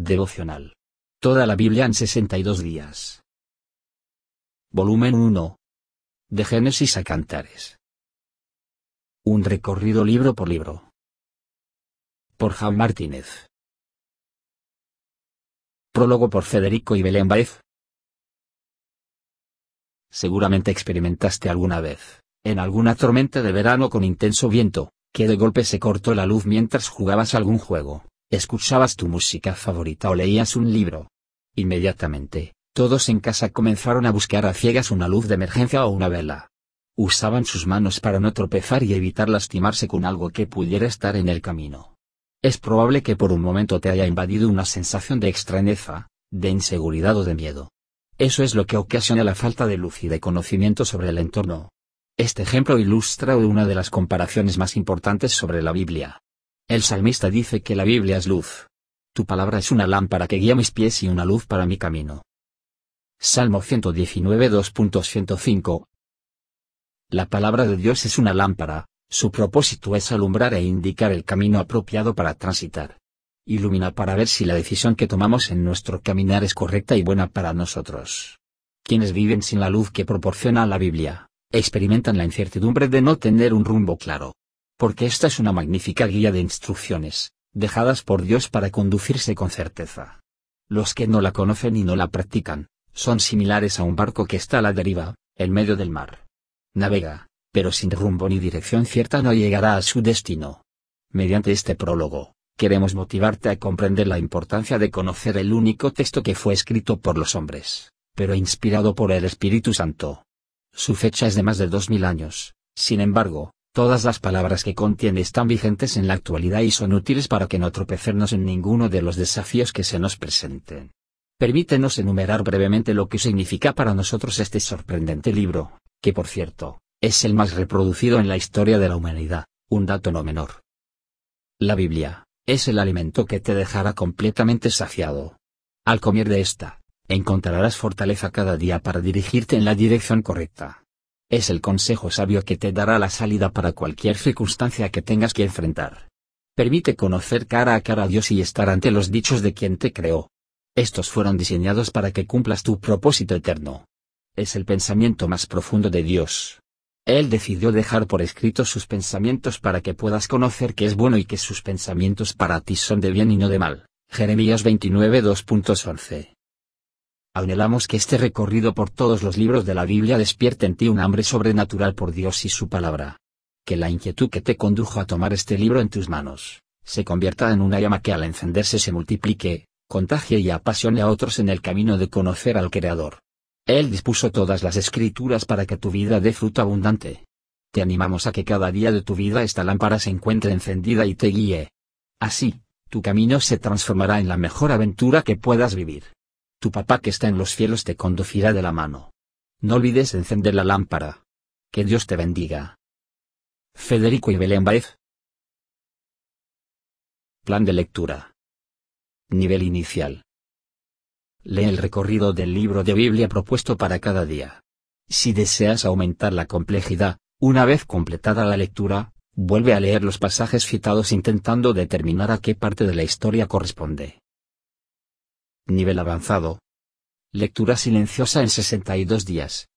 Devocional. Toda la Biblia en 62 días. Volumen 1. De Génesis a Cantares. Un recorrido libro por libro. Por Juan Martínez. Prólogo por Federico y Belén Baez. Seguramente experimentaste alguna vez, en alguna tormenta de verano con intenso viento, que de golpe se cortó la luz mientras jugabas algún juego escuchabas tu música favorita o leías un libro. Inmediatamente, todos en casa comenzaron a buscar a ciegas una luz de emergencia o una vela. Usaban sus manos para no tropezar y evitar lastimarse con algo que pudiera estar en el camino. Es probable que por un momento te haya invadido una sensación de extrañeza, de inseguridad o de miedo. Eso es lo que ocasiona la falta de luz y de conocimiento sobre el entorno. Este ejemplo ilustra una de las comparaciones más importantes sobre la Biblia. El salmista dice que la Biblia es luz. Tu palabra es una lámpara que guía mis pies y una luz para mi camino. Salmo 119 2.105 La palabra de Dios es una lámpara, su propósito es alumbrar e indicar el camino apropiado para transitar. Ilumina para ver si la decisión que tomamos en nuestro caminar es correcta y buena para nosotros. Quienes viven sin la luz que proporciona la Biblia, experimentan la incertidumbre de no tener un rumbo claro porque esta es una magnífica guía de instrucciones, dejadas por Dios para conducirse con certeza. Los que no la conocen y no la practican, son similares a un barco que está a la deriva, en medio del mar. Navega, pero sin rumbo ni dirección cierta no llegará a su destino. Mediante este prólogo, queremos motivarte a comprender la importancia de conocer el único texto que fue escrito por los hombres, pero inspirado por el Espíritu Santo. Su fecha es de más de dos años, sin embargo, Todas las palabras que contiene están vigentes en la actualidad y son útiles para que no tropecernos en ninguno de los desafíos que se nos presenten. Permítenos enumerar brevemente lo que significa para nosotros este sorprendente libro, que por cierto, es el más reproducido en la historia de la humanidad, un dato no menor. La Biblia, es el alimento que te dejará completamente saciado. Al comer de esta, encontrarás fortaleza cada día para dirigirte en la dirección correcta. Es el consejo sabio que te dará la salida para cualquier circunstancia que tengas que enfrentar. Permite conocer cara a cara a Dios y estar ante los dichos de quien te creó. Estos fueron diseñados para que cumplas tu propósito eterno. Es el pensamiento más profundo de Dios. Él decidió dejar por escrito sus pensamientos para que puedas conocer que es bueno y que sus pensamientos para ti son de bien y no de mal. Jeremías 29 2.11 Anhelamos que este recorrido por todos los libros de la Biblia despierte en ti un hambre sobrenatural por Dios y su palabra. Que la inquietud que te condujo a tomar este libro en tus manos, se convierta en una llama que al encenderse se multiplique, contagie y apasione a otros en el camino de conocer al Creador. Él dispuso todas las escrituras para que tu vida dé fruto abundante. Te animamos a que cada día de tu vida esta lámpara se encuentre encendida y te guíe. Así, tu camino se transformará en la mejor aventura que puedas vivir. Tu papá que está en los cielos te conducirá de la mano. No olvides encender la lámpara. Que Dios te bendiga. Federico y Belén Baez. Plan de lectura. Nivel inicial. Lee el recorrido del libro de Biblia propuesto para cada día. Si deseas aumentar la complejidad, una vez completada la lectura, vuelve a leer los pasajes citados intentando determinar a qué parte de la historia corresponde. Nivel avanzado. Lectura silenciosa en 62 días.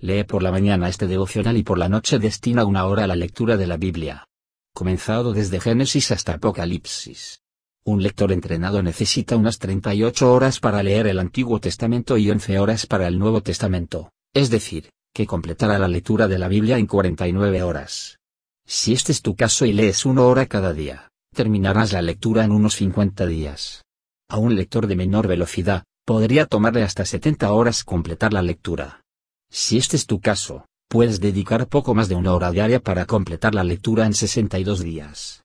Lee por la mañana este devocional y por la noche destina una hora a la lectura de la Biblia. Comenzado desde Génesis hasta Apocalipsis. Un lector entrenado necesita unas 38 horas para leer el Antiguo Testamento y 11 horas para el Nuevo Testamento, es decir, que completará la lectura de la Biblia en 49 horas. Si este es tu caso y lees una hora cada día, terminarás la lectura en unos 50 días. A un lector de menor velocidad, podría tomarle hasta 70 horas completar la lectura. Si este es tu caso, puedes dedicar poco más de una hora diaria para completar la lectura en 62 días.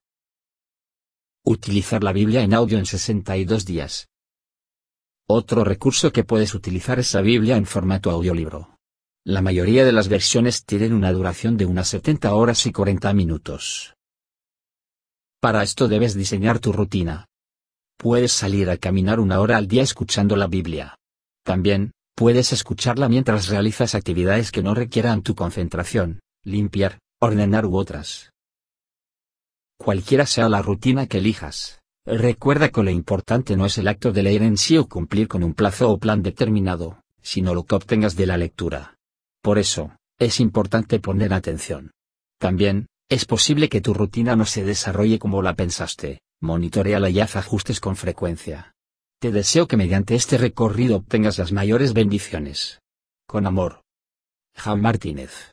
Utilizar la Biblia en audio en 62 días. Otro recurso que puedes utilizar es la Biblia en formato audiolibro. La mayoría de las versiones tienen una duración de unas 70 horas y 40 minutos. Para esto debes diseñar tu rutina, Puedes salir a caminar una hora al día escuchando la Biblia. También, puedes escucharla mientras realizas actividades que no requieran tu concentración, limpiar, ordenar u otras. Cualquiera sea la rutina que elijas, recuerda que lo importante no es el acto de leer en sí o cumplir con un plazo o plan determinado, sino lo que obtengas de la lectura. Por eso, es importante poner atención. También, es posible que tu rutina no se desarrolle como la pensaste, Monitorea la y ajustes con frecuencia. Te deseo que mediante este recorrido obtengas las mayores bendiciones. Con amor. Jan Martínez.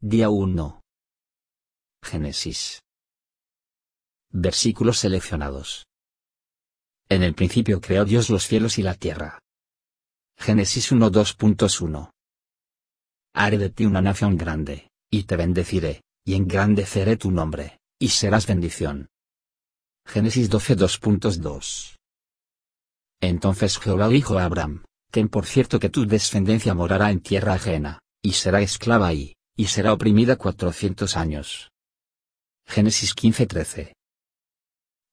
Día 1. Génesis. Versículos seleccionados. En el principio creó Dios los cielos y la tierra. Génesis 1.2.1. Haré de ti una nación grande, y te bendeciré, y engrandeceré tu nombre y serás bendición. Génesis 2.2. Entonces Jehová dijo a Abraham, Ten por cierto que tu descendencia morará en tierra ajena, y será esclava ahí, y será oprimida cuatrocientos años. Génesis 15:13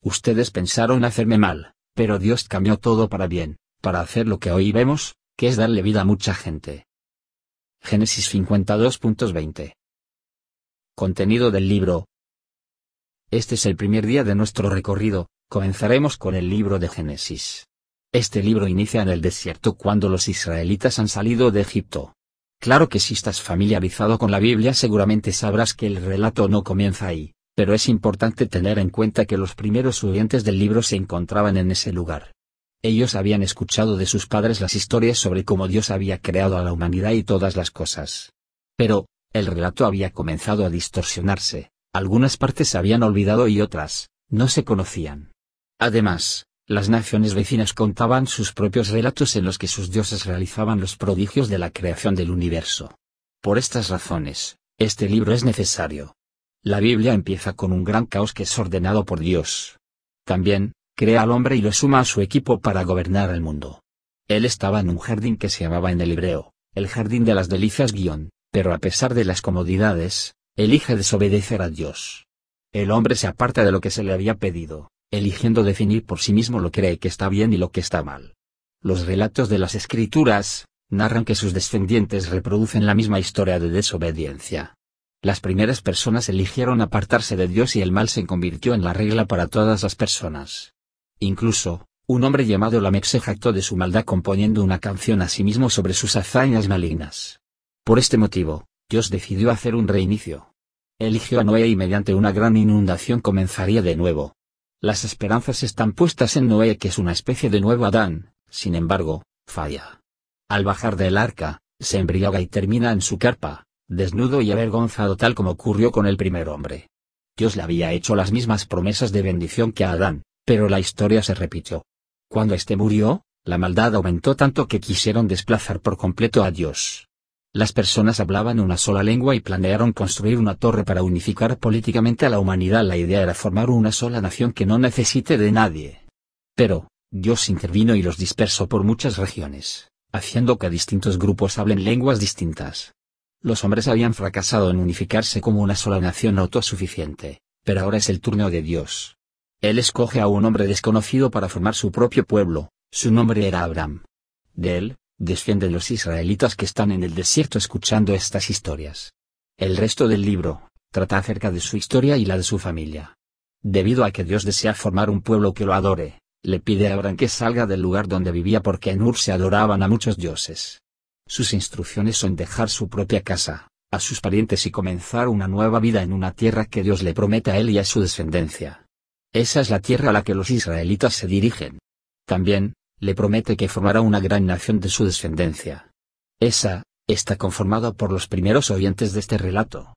Ustedes pensaron hacerme mal, pero Dios cambió todo para bien, para hacer lo que hoy vemos, que es darle vida a mucha gente. Génesis 52.20 Contenido del libro, este es el primer día de nuestro recorrido, comenzaremos con el libro de Génesis. Este libro inicia en el desierto cuando los israelitas han salido de Egipto. Claro que si estás familiarizado con la Biblia seguramente sabrás que el relato no comienza ahí, pero es importante tener en cuenta que los primeros oyentes del libro se encontraban en ese lugar. Ellos habían escuchado de sus padres las historias sobre cómo Dios había creado a la humanidad y todas las cosas. Pero, el relato había comenzado a distorsionarse, algunas partes se habían olvidado y otras, no se conocían. Además, las naciones vecinas contaban sus propios relatos en los que sus dioses realizaban los prodigios de la creación del universo. Por estas razones, este libro es necesario. La Biblia empieza con un gran caos que es ordenado por Dios. También, crea al hombre y lo suma a su equipo para gobernar el mundo. Él estaba en un jardín que se llamaba en el hebreo, el jardín de las delicias guión, pero a pesar de las comodidades, elige desobedecer a Dios. El hombre se aparta de lo que se le había pedido, eligiendo definir por sí mismo lo que cree que está bien y lo que está mal. Los relatos de las escrituras, narran que sus descendientes reproducen la misma historia de desobediencia. Las primeras personas eligieron apartarse de Dios y el mal se convirtió en la regla para todas las personas. Incluso, un hombre llamado Lamex se jactó de su maldad componiendo una canción a sí mismo sobre sus hazañas malignas. Por este motivo, Dios decidió hacer un reinicio. Eligió a Noé y mediante una gran inundación comenzaría de nuevo. Las esperanzas están puestas en Noé que es una especie de nuevo Adán, sin embargo, falla. Al bajar del arca, se embriaga y termina en su carpa, desnudo y avergonzado tal como ocurrió con el primer hombre. Dios le había hecho las mismas promesas de bendición que a Adán, pero la historia se repitió. Cuando éste murió, la maldad aumentó tanto que quisieron desplazar por completo a Dios. Las personas hablaban una sola lengua y planearon construir una torre para unificar políticamente a la humanidad. La idea era formar una sola nación que no necesite de nadie. Pero, Dios intervino y los dispersó por muchas regiones, haciendo que distintos grupos hablen lenguas distintas. Los hombres habían fracasado en unificarse como una sola nación autosuficiente, pero ahora es el turno de Dios. Él escoge a un hombre desconocido para formar su propio pueblo, su nombre era Abraham. De él, descienden los israelitas que están en el desierto escuchando estas historias. El resto del libro, trata acerca de su historia y la de su familia. Debido a que Dios desea formar un pueblo que lo adore, le pide a Abraham que salga del lugar donde vivía porque en Ur se adoraban a muchos dioses. Sus instrucciones son dejar su propia casa, a sus parientes y comenzar una nueva vida en una tierra que Dios le promete a él y a su descendencia. Esa es la tierra a la que los israelitas se dirigen. También, le promete que formará una gran nación de su descendencia. Esa, está conformada por los primeros oyentes de este relato.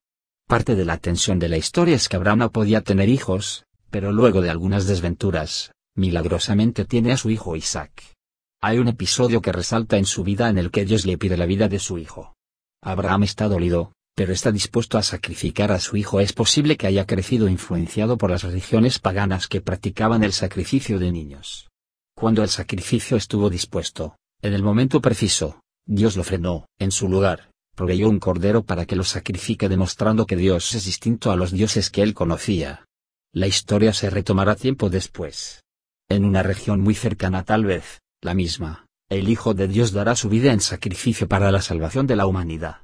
Parte de la tensión de la historia es que Abraham no podía tener hijos, pero luego de algunas desventuras, milagrosamente tiene a su hijo Isaac. Hay un episodio que resalta en su vida en el que Dios le pide la vida de su hijo. Abraham está dolido, pero está dispuesto a sacrificar a su hijo. Es posible que haya crecido influenciado por las religiones paganas que practicaban el sacrificio de niños. Cuando el sacrificio estuvo dispuesto, en el momento preciso, Dios lo frenó. En su lugar, proveyó un cordero para que lo sacrifique demostrando que Dios es distinto a los dioses que él conocía. La historia se retomará tiempo después. En una región muy cercana tal vez, la misma, el Hijo de Dios dará su vida en sacrificio para la salvación de la humanidad.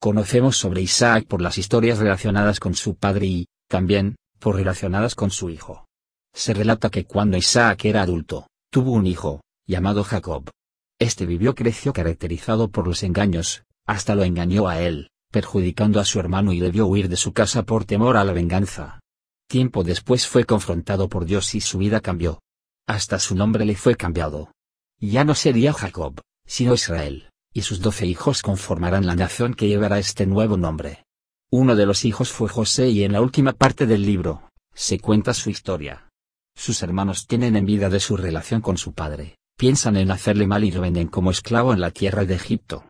Conocemos sobre Isaac por las historias relacionadas con su padre y, también, por relacionadas con su hijo. Se relata que cuando Isaac era adulto, Tuvo un hijo, llamado Jacob. Este vivió creció caracterizado por los engaños, hasta lo engañó a él, perjudicando a su hermano y debió huir de su casa por temor a la venganza. Tiempo después fue confrontado por Dios y su vida cambió. Hasta su nombre le fue cambiado. Ya no sería Jacob, sino Israel, y sus doce hijos conformarán la nación que llevará este nuevo nombre. Uno de los hijos fue José y en la última parte del libro, se cuenta su historia. Sus hermanos tienen envidia de su relación con su padre, piensan en hacerle mal y lo venden como esclavo en la tierra de Egipto.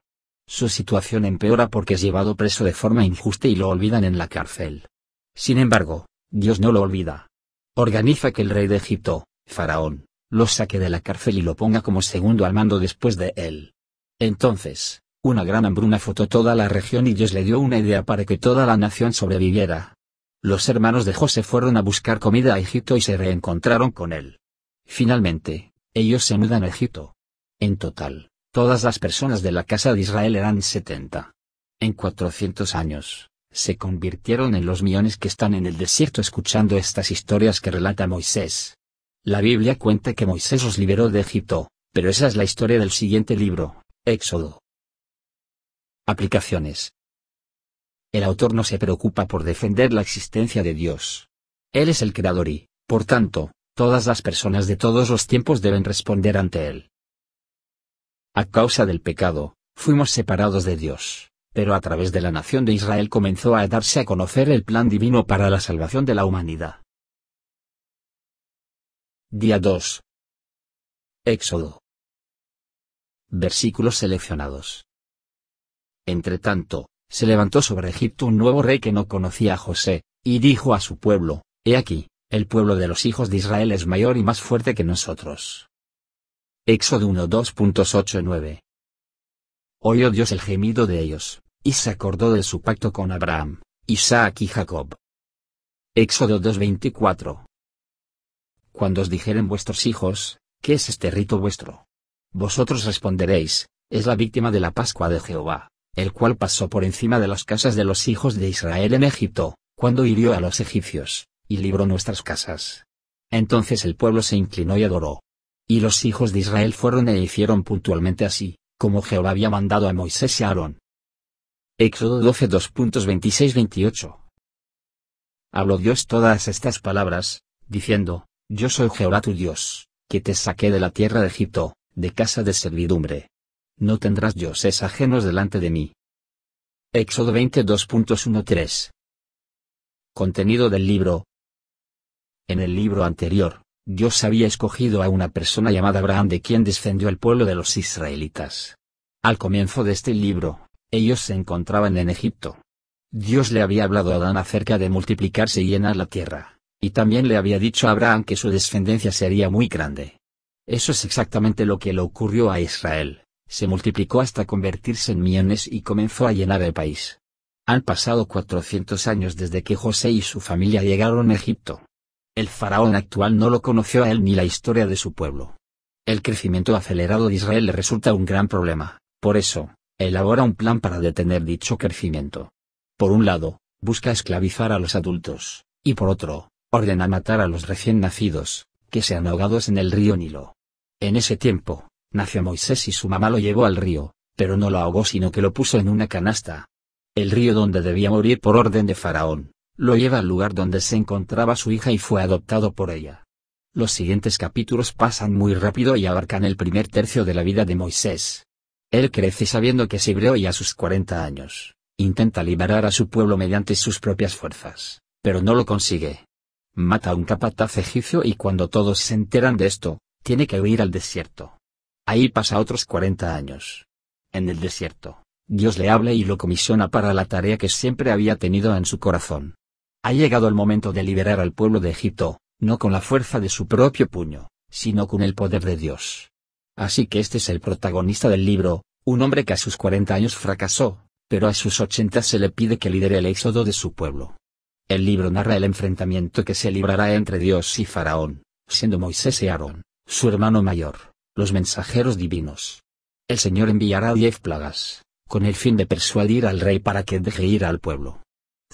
Su situación empeora porque es llevado preso de forma injusta y lo olvidan en la cárcel. Sin embargo, Dios no lo olvida. Organiza que el rey de Egipto, Faraón, lo saque de la cárcel y lo ponga como segundo al mando después de él. Entonces, una gran hambruna fotó toda la región y Dios le dio una idea para que toda la nación sobreviviera, los hermanos de José fueron a buscar comida a Egipto y se reencontraron con él. Finalmente, ellos se mudan a Egipto. En total, todas las personas de la casa de Israel eran 70. En 400 años, se convirtieron en los millones que están en el desierto escuchando estas historias que relata Moisés. La Biblia cuenta que Moisés los liberó de Egipto, pero esa es la historia del siguiente libro, Éxodo. Aplicaciones. El autor no se preocupa por defender la existencia de Dios. Él es el creador y, por tanto, todas las personas de todos los tiempos deben responder ante Él. A causa del pecado, fuimos separados de Dios, pero a través de la nación de Israel comenzó a darse a conocer el plan divino para la salvación de la humanidad. Día 2. Éxodo. Versículos seleccionados. Entretanto, se levantó sobre Egipto un nuevo rey que no conocía a José, y dijo a su pueblo, He aquí, el pueblo de los hijos de Israel es mayor y más fuerte que nosotros. Éxodo 1.2.89 Oyó Dios el gemido de ellos, y se acordó de su pacto con Abraham, Isaac y Jacob. Éxodo 2.24 Cuando os dijeren vuestros hijos, ¿qué es este rito vuestro? Vosotros responderéis, es la víctima de la Pascua de Jehová el cual pasó por encima de las casas de los hijos de Israel en Egipto, cuando hirió a los egipcios, y libró nuestras casas. Entonces el pueblo se inclinó y adoró. Y los hijos de Israel fueron e hicieron puntualmente así, como Jehová había mandado a Moisés y a Aarón. Éxodo 12 2.26-28 Habló Dios todas estas palabras, diciendo, Yo soy Jehová tu Dios, que te saqué de la tierra de Egipto, de casa de servidumbre no tendrás dioses ajenos delante de mí. Éxodo 22.13 Contenido del libro En el libro anterior, Dios había escogido a una persona llamada Abraham de quien descendió el pueblo de los israelitas. Al comienzo de este libro, ellos se encontraban en Egipto. Dios le había hablado a Adán acerca de multiplicarse y llenar la tierra, y también le había dicho a Abraham que su descendencia sería muy grande. Eso es exactamente lo que le ocurrió a Israel se multiplicó hasta convertirse en millones y comenzó a llenar el país. Han pasado 400 años desde que José y su familia llegaron a Egipto. El faraón actual no lo conoció a él ni la historia de su pueblo. El crecimiento acelerado de Israel le resulta un gran problema, por eso, elabora un plan para detener dicho crecimiento. Por un lado, busca esclavizar a los adultos, y por otro, ordena matar a los recién nacidos, que sean ahogados en el río Nilo. En ese tiempo, Nació Moisés y su mamá lo llevó al río, pero no lo ahogó sino que lo puso en una canasta. El río donde debía morir por orden de Faraón, lo lleva al lugar donde se encontraba su hija y fue adoptado por ella. Los siguientes capítulos pasan muy rápido y abarcan el primer tercio de la vida de Moisés. Él crece sabiendo que es hebreo y a sus 40 años, intenta liberar a su pueblo mediante sus propias fuerzas, pero no lo consigue. Mata a un capataz egipcio y cuando todos se enteran de esto, tiene que huir al desierto. Ahí pasa otros 40 años. En el desierto, Dios le habla y lo comisiona para la tarea que siempre había tenido en su corazón. Ha llegado el momento de liberar al pueblo de Egipto, no con la fuerza de su propio puño, sino con el poder de Dios. Así que este es el protagonista del libro, un hombre que a sus 40 años fracasó, pero a sus 80 se le pide que lidere el éxodo de su pueblo. El libro narra el enfrentamiento que se librará entre Dios y Faraón, siendo Moisés y Aarón, su hermano mayor los mensajeros divinos. El Señor enviará diez plagas, con el fin de persuadir al rey para que deje ir al pueblo.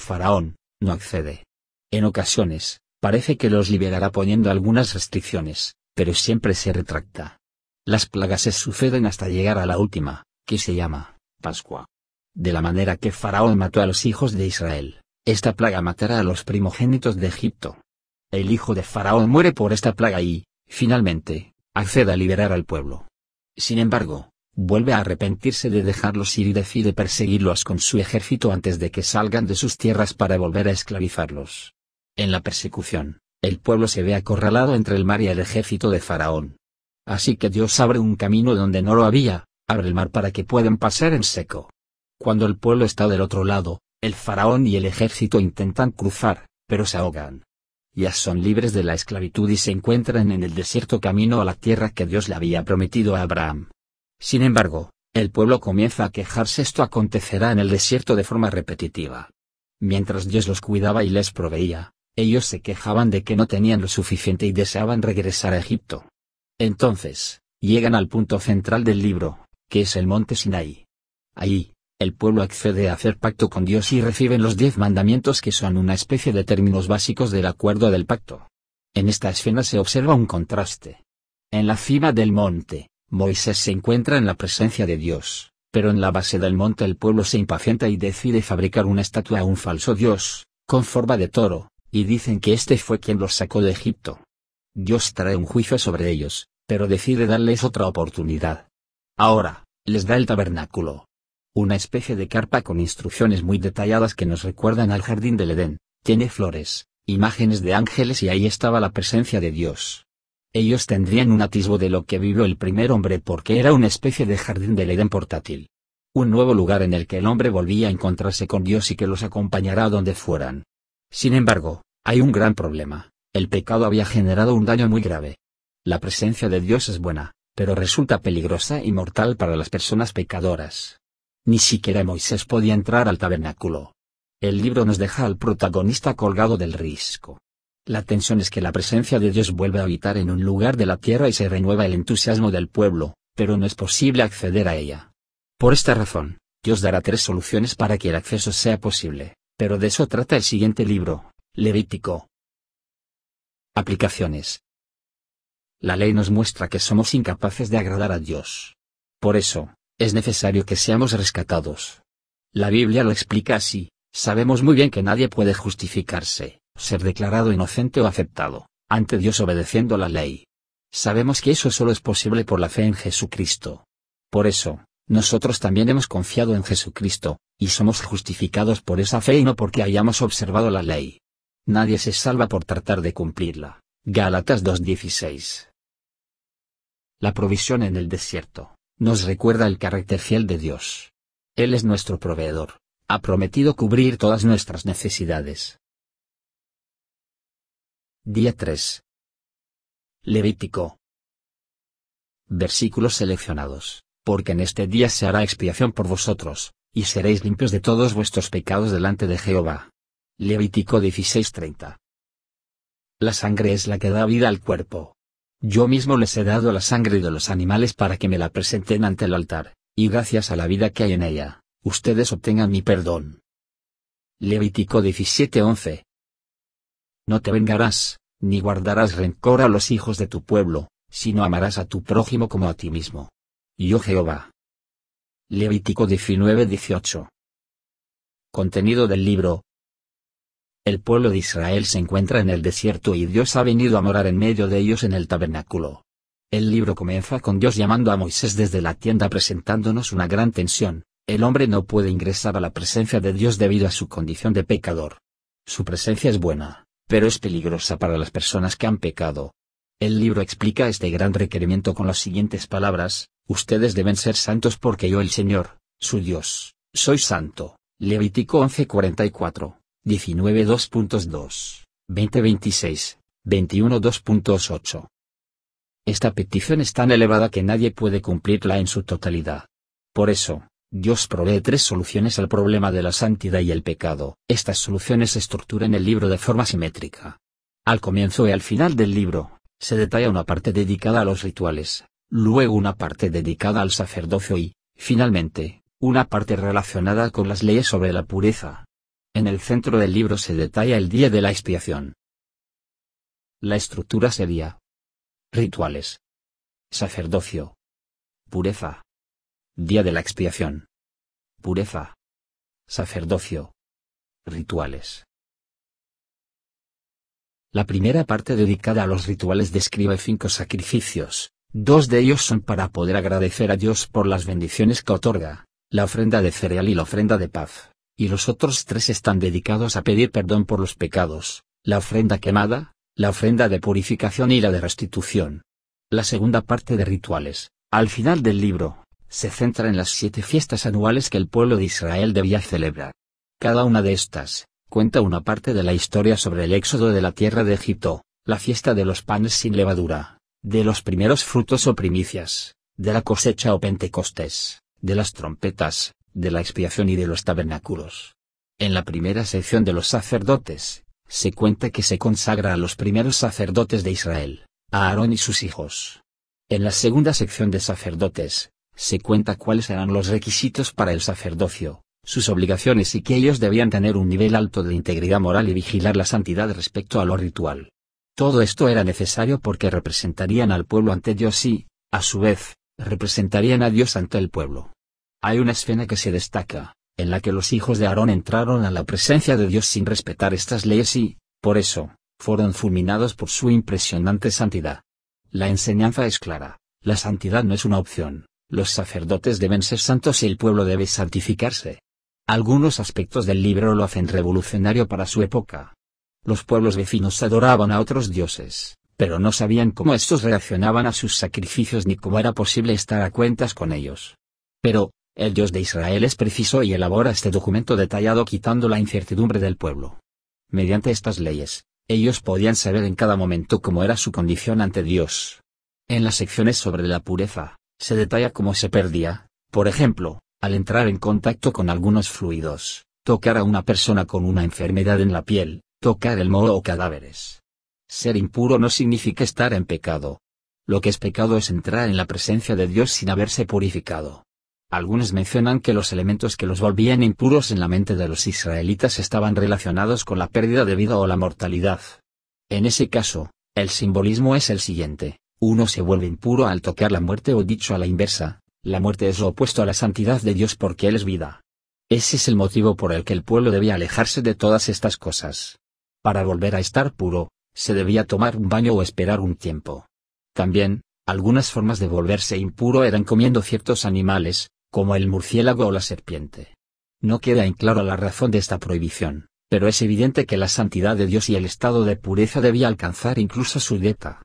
Faraón, no accede. En ocasiones, parece que los liberará poniendo algunas restricciones, pero siempre se retracta. Las plagas se suceden hasta llegar a la última, que se llama Pascua. De la manera que Faraón mató a los hijos de Israel, esta plaga matará a los primogénitos de Egipto. El hijo de Faraón muere por esta plaga y, finalmente, acceda a liberar al pueblo. Sin embargo, vuelve a arrepentirse de dejarlos ir y decide perseguirlos con su ejército antes de que salgan de sus tierras para volver a esclavizarlos. En la persecución, el pueblo se ve acorralado entre el mar y el ejército de Faraón. Así que Dios abre un camino donde no lo había, abre el mar para que puedan pasar en seco. Cuando el pueblo está del otro lado, el faraón y el ejército intentan cruzar, pero se ahogan ya son libres de la esclavitud y se encuentran en el desierto camino a la tierra que Dios le había prometido a Abraham. Sin embargo, el pueblo comienza a quejarse esto acontecerá en el desierto de forma repetitiva. Mientras Dios los cuidaba y les proveía, ellos se quejaban de que no tenían lo suficiente y deseaban regresar a Egipto. Entonces, llegan al punto central del libro, que es el monte Sinaí. Allí, el pueblo accede a hacer pacto con Dios y reciben los diez mandamientos que son una especie de términos básicos del acuerdo del pacto. En esta escena se observa un contraste. En la cima del monte, Moisés se encuentra en la presencia de Dios, pero en la base del monte el pueblo se impacienta y decide fabricar una estatua a un falso Dios, con forma de toro, y dicen que este fue quien los sacó de Egipto. Dios trae un juicio sobre ellos, pero decide darles otra oportunidad. Ahora, les da el tabernáculo, una especie de carpa con instrucciones muy detalladas que nos recuerdan al jardín del Edén, tiene flores, imágenes de ángeles y ahí estaba la presencia de Dios. Ellos tendrían un atisbo de lo que vivió el primer hombre porque era una especie de jardín del Edén portátil. Un nuevo lugar en el que el hombre volvía a encontrarse con Dios y que los acompañará a donde fueran. Sin embargo, hay un gran problema. El pecado había generado un daño muy grave. La presencia de Dios es buena, pero resulta peligrosa y mortal para las personas pecadoras. Ni siquiera Moisés podía entrar al tabernáculo. El libro nos deja al protagonista colgado del risco. La tensión es que la presencia de Dios vuelve a habitar en un lugar de la tierra y se renueva el entusiasmo del pueblo, pero no es posible acceder a ella. Por esta razón, Dios dará tres soluciones para que el acceso sea posible, pero de eso trata el siguiente libro, Levítico. Aplicaciones. La ley nos muestra que somos incapaces de agradar a Dios. Por eso, es necesario que seamos rescatados. La Biblia lo explica así, sabemos muy bien que nadie puede justificarse, ser declarado inocente o aceptado, ante Dios obedeciendo la ley. Sabemos que eso solo es posible por la fe en Jesucristo. Por eso, nosotros también hemos confiado en Jesucristo, y somos justificados por esa fe y no porque hayamos observado la ley. Nadie se salva por tratar de cumplirla. Galatas 2.16. La provisión en el desierto nos recuerda el carácter fiel de Dios. Él es nuestro proveedor, ha prometido cubrir todas nuestras necesidades. Día 3. Levítico. Versículos seleccionados, porque en este día se hará expiación por vosotros, y seréis limpios de todos vuestros pecados delante de Jehová. Levítico 16:30. La sangre es la que da vida al cuerpo yo mismo les he dado la sangre de los animales para que me la presenten ante el altar, y gracias a la vida que hay en ella, ustedes obtengan mi perdón. Levítico 17:11 No te vengarás, ni guardarás rencor a los hijos de tu pueblo, sino amarás a tu prójimo como a ti mismo. Yo Jehová. Levítico 19:18 Contenido del libro, el pueblo de Israel se encuentra en el desierto y Dios ha venido a morar en medio de ellos en el tabernáculo. El libro comienza con Dios llamando a Moisés desde la tienda presentándonos una gran tensión, el hombre no puede ingresar a la presencia de Dios debido a su condición de pecador. Su presencia es buena, pero es peligrosa para las personas que han pecado. El libro explica este gran requerimiento con las siguientes palabras, ustedes deben ser santos porque yo el Señor, su Dios, soy santo. Levítico 11:44. 19 2.2, 20 21 2.8. Esta petición es tan elevada que nadie puede cumplirla en su totalidad. Por eso, Dios provee tres soluciones al problema de la santidad y el pecado. Estas soluciones se estructuran el libro de forma simétrica. Al comienzo y al final del libro, se detalla una parte dedicada a los rituales, luego una parte dedicada al sacerdocio y, finalmente, una parte relacionada con las leyes sobre la pureza. En el centro del libro se detalla el día de la expiación. La estructura sería rituales, sacerdocio, pureza, día de la expiación, pureza, sacerdocio, rituales. La primera parte dedicada a los rituales describe cinco sacrificios, dos de ellos son para poder agradecer a Dios por las bendiciones que otorga, la ofrenda de cereal y la ofrenda de paz y los otros tres están dedicados a pedir perdón por los pecados, la ofrenda quemada, la ofrenda de purificación y la de restitución. La segunda parte de rituales, al final del libro, se centra en las siete fiestas anuales que el pueblo de Israel debía celebrar. Cada una de estas, cuenta una parte de la historia sobre el éxodo de la tierra de Egipto, la fiesta de los panes sin levadura, de los primeros frutos o primicias, de la cosecha o Pentecostés, de las trompetas, de la expiación y de los tabernáculos. En la primera sección de los sacerdotes, se cuenta que se consagra a los primeros sacerdotes de Israel, a Aarón y sus hijos. En la segunda sección de sacerdotes, se cuenta cuáles eran los requisitos para el sacerdocio, sus obligaciones y que ellos debían tener un nivel alto de integridad moral y vigilar la santidad respecto a lo ritual. Todo esto era necesario porque representarían al pueblo ante Dios y, a su vez, representarían a Dios ante el pueblo. Hay una escena que se destaca, en la que los hijos de Aarón entraron a la presencia de Dios sin respetar estas leyes y, por eso, fueron fulminados por su impresionante santidad. La enseñanza es clara, la santidad no es una opción, los sacerdotes deben ser santos y el pueblo debe santificarse. Algunos aspectos del libro lo hacen revolucionario para su época. Los pueblos vecinos adoraban a otros dioses, pero no sabían cómo estos reaccionaban a sus sacrificios ni cómo era posible estar a cuentas con ellos. Pero, el Dios de Israel es preciso y elabora este documento detallado quitando la incertidumbre del pueblo. Mediante estas leyes, ellos podían saber en cada momento cómo era su condición ante Dios. En las secciones sobre la pureza, se detalla cómo se perdía, por ejemplo, al entrar en contacto con algunos fluidos, tocar a una persona con una enfermedad en la piel, tocar el moho o cadáveres. Ser impuro no significa estar en pecado. Lo que es pecado es entrar en la presencia de Dios sin haberse purificado. Algunos mencionan que los elementos que los volvían impuros en la mente de los israelitas estaban relacionados con la pérdida de vida o la mortalidad. En ese caso, el simbolismo es el siguiente, uno se vuelve impuro al tocar la muerte o dicho a la inversa, la muerte es lo opuesto a la santidad de Dios porque Él es vida. Ese es el motivo por el que el pueblo debía alejarse de todas estas cosas. Para volver a estar puro, se debía tomar un baño o esperar un tiempo. También, algunas formas de volverse impuro eran comiendo ciertos animales, como el murciélago o la serpiente. No queda en claro la razón de esta prohibición, pero es evidente que la santidad de Dios y el estado de pureza debía alcanzar incluso su dieta.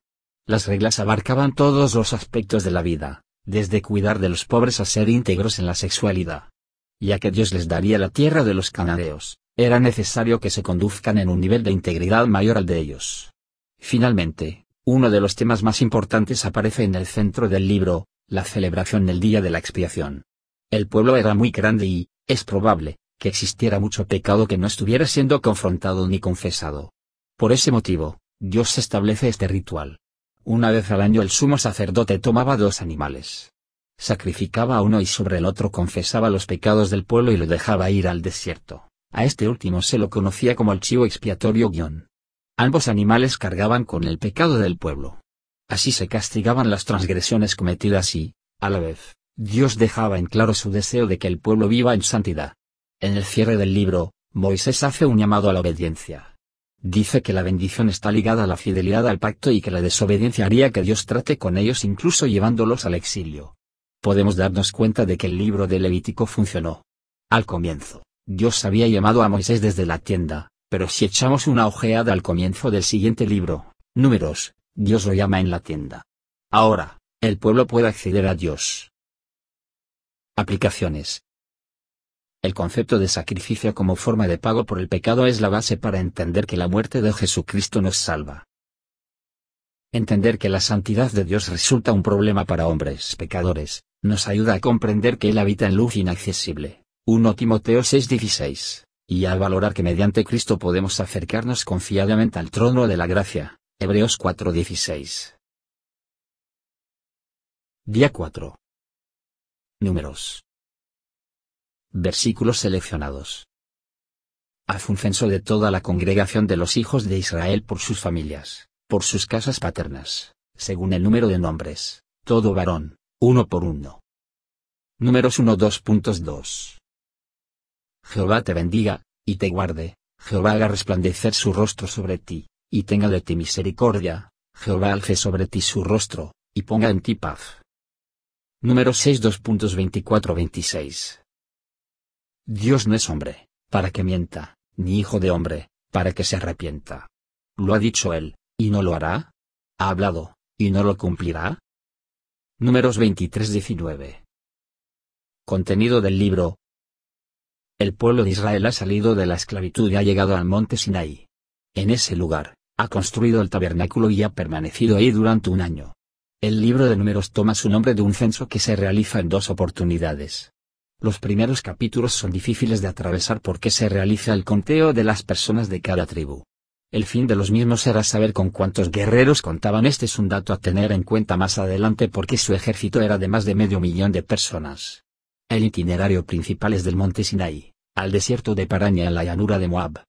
Las reglas abarcaban todos los aspectos de la vida, desde cuidar de los pobres a ser íntegros en la sexualidad. Ya que Dios les daría la tierra de los cananeos, era necesario que se conduzcan en un nivel de integridad mayor al de ellos. Finalmente, uno de los temas más importantes aparece en el centro del libro, la celebración del Día de la Expiación. El pueblo era muy grande y, es probable, que existiera mucho pecado que no estuviera siendo confrontado ni confesado. Por ese motivo, Dios establece este ritual. Una vez al año el sumo sacerdote tomaba dos animales. Sacrificaba a uno y sobre el otro confesaba los pecados del pueblo y lo dejaba ir al desierto. A este último se lo conocía como el chivo expiatorio guión. Ambos animales cargaban con el pecado del pueblo. Así se castigaban las transgresiones cometidas y, a la vez, Dios dejaba en claro su deseo de que el pueblo viva en santidad. En el cierre del libro, Moisés hace un llamado a la obediencia. Dice que la bendición está ligada a la fidelidad al pacto y que la desobediencia haría que Dios trate con ellos incluso llevándolos al exilio. Podemos darnos cuenta de que el libro de Levítico funcionó. Al comienzo, Dios había llamado a Moisés desde la tienda, pero si echamos una ojeada al comienzo del siguiente libro, Números, Dios lo llama en la tienda. Ahora, el pueblo puede acceder a Dios. Aplicaciones. El concepto de sacrificio como forma de pago por el pecado es la base para entender que la muerte de Jesucristo nos salva. Entender que la santidad de Dios resulta un problema para hombres pecadores, nos ayuda a comprender que Él habita en luz inaccesible, 1 Timoteo 6:16, y a valorar que mediante Cristo podemos acercarnos confiadamente al trono de la gracia, Hebreos 4:16. Día 4. Números. Versículos seleccionados. Haz un censo de toda la congregación de los hijos de Israel por sus familias, por sus casas paternas, según el número de nombres, todo varón, uno por uno. Números 1.2.2. Jehová te bendiga, y te guarde, Jehová haga resplandecer su rostro sobre ti, y tenga de ti misericordia, Jehová alce sobre ti su rostro, y ponga en ti paz. Número 6 2.24-26. Dios no es hombre, para que mienta, ni hijo de hombre, para que se arrepienta. Lo ha dicho él, y no lo hará. Ha hablado, y no lo cumplirá. Números 23-19. Contenido del libro. El pueblo de Israel ha salido de la esclavitud y ha llegado al monte Sinaí. En ese lugar, ha construido el tabernáculo y ha permanecido ahí durante un año. El libro de números toma su nombre de un censo que se realiza en dos oportunidades. Los primeros capítulos son difíciles de atravesar porque se realiza el conteo de las personas de cada tribu. El fin de los mismos era saber con cuántos guerreros contaban. Este es un dato a tener en cuenta más adelante porque su ejército era de más de medio millón de personas. El itinerario principal es del monte Sinai, al desierto de Paraña en la llanura de Moab.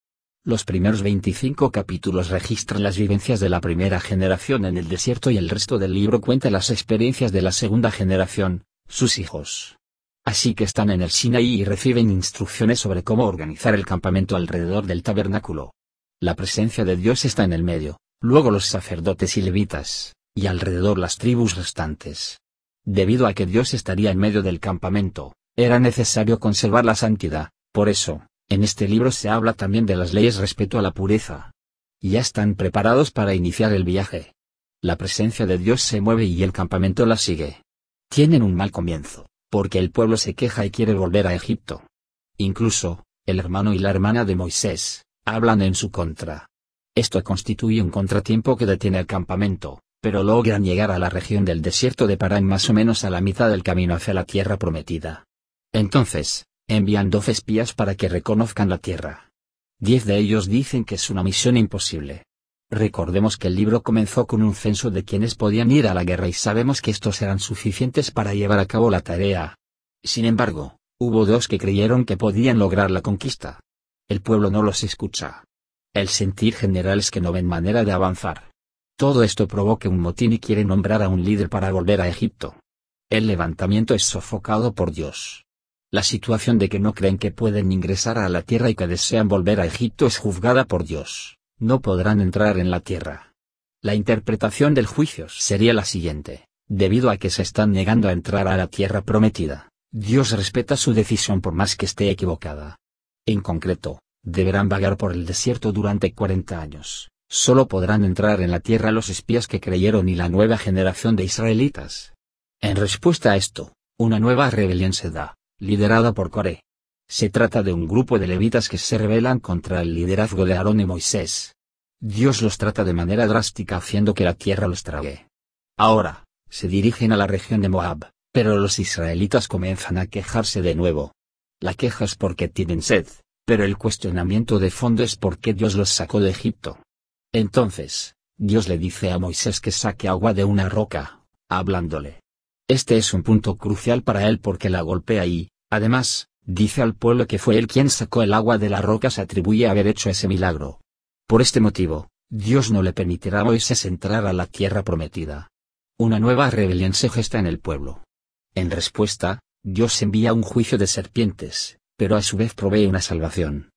Los primeros 25 capítulos registran las vivencias de la primera generación en el desierto y el resto del libro cuenta las experiencias de la segunda generación, sus hijos. Así que están en el Sinaí y reciben instrucciones sobre cómo organizar el campamento alrededor del tabernáculo. La presencia de Dios está en el medio, luego los sacerdotes y levitas, y alrededor las tribus restantes. Debido a que Dios estaría en medio del campamento, era necesario conservar la santidad, por eso, en este libro se habla también de las leyes respecto a la pureza. ya están preparados para iniciar el viaje. La presencia de Dios se mueve y el campamento la sigue. Tienen un mal comienzo, porque el pueblo se queja y quiere volver a Egipto. Incluso, el hermano y la hermana de Moisés, hablan en su contra. Esto constituye un contratiempo que detiene el campamento, pero logran llegar a la región del desierto de Parán más o menos a la mitad del camino hacia la tierra prometida. Entonces, enviando espías para que reconozcan la Tierra. Diez de ellos dicen que es una misión imposible. Recordemos que el libro comenzó con un censo de quienes podían ir a la guerra y sabemos que estos eran suficientes para llevar a cabo la tarea. Sin embargo, hubo dos que creyeron que podían lograr la conquista. El pueblo no los escucha. El sentir general es que no ven manera de avanzar. Todo esto provoca un motín y quiere nombrar a un líder para volver a Egipto. El levantamiento es sofocado por Dios. La situación de que no creen que pueden ingresar a la tierra y que desean volver a Egipto es juzgada por Dios, no podrán entrar en la tierra. La interpretación del juicio sería la siguiente, debido a que se están negando a entrar a la tierra prometida, Dios respeta su decisión por más que esté equivocada. En concreto, deberán vagar por el desierto durante 40 años, solo podrán entrar en la tierra los espías que creyeron y la nueva generación de israelitas. En respuesta a esto, una nueva rebelión se da, liderada por Coré. Se trata de un grupo de levitas que se rebelan contra el liderazgo de Aarón y Moisés. Dios los trata de manera drástica haciendo que la tierra los trague. Ahora, se dirigen a la región de Moab, pero los israelitas comienzan a quejarse de nuevo. La queja es porque tienen sed, pero el cuestionamiento de fondo es por qué Dios los sacó de Egipto. Entonces, Dios le dice a Moisés que saque agua de una roca, hablándole. Este es un punto crucial para él porque la golpea y, además, dice al pueblo que fue él quien sacó el agua de la roca se atribuye haber hecho ese milagro. Por este motivo, Dios no le permitirá a Moisés entrar a la tierra prometida. Una nueva rebelión se gesta en el pueblo. En respuesta, Dios envía un juicio de serpientes, pero a su vez provee una salvación.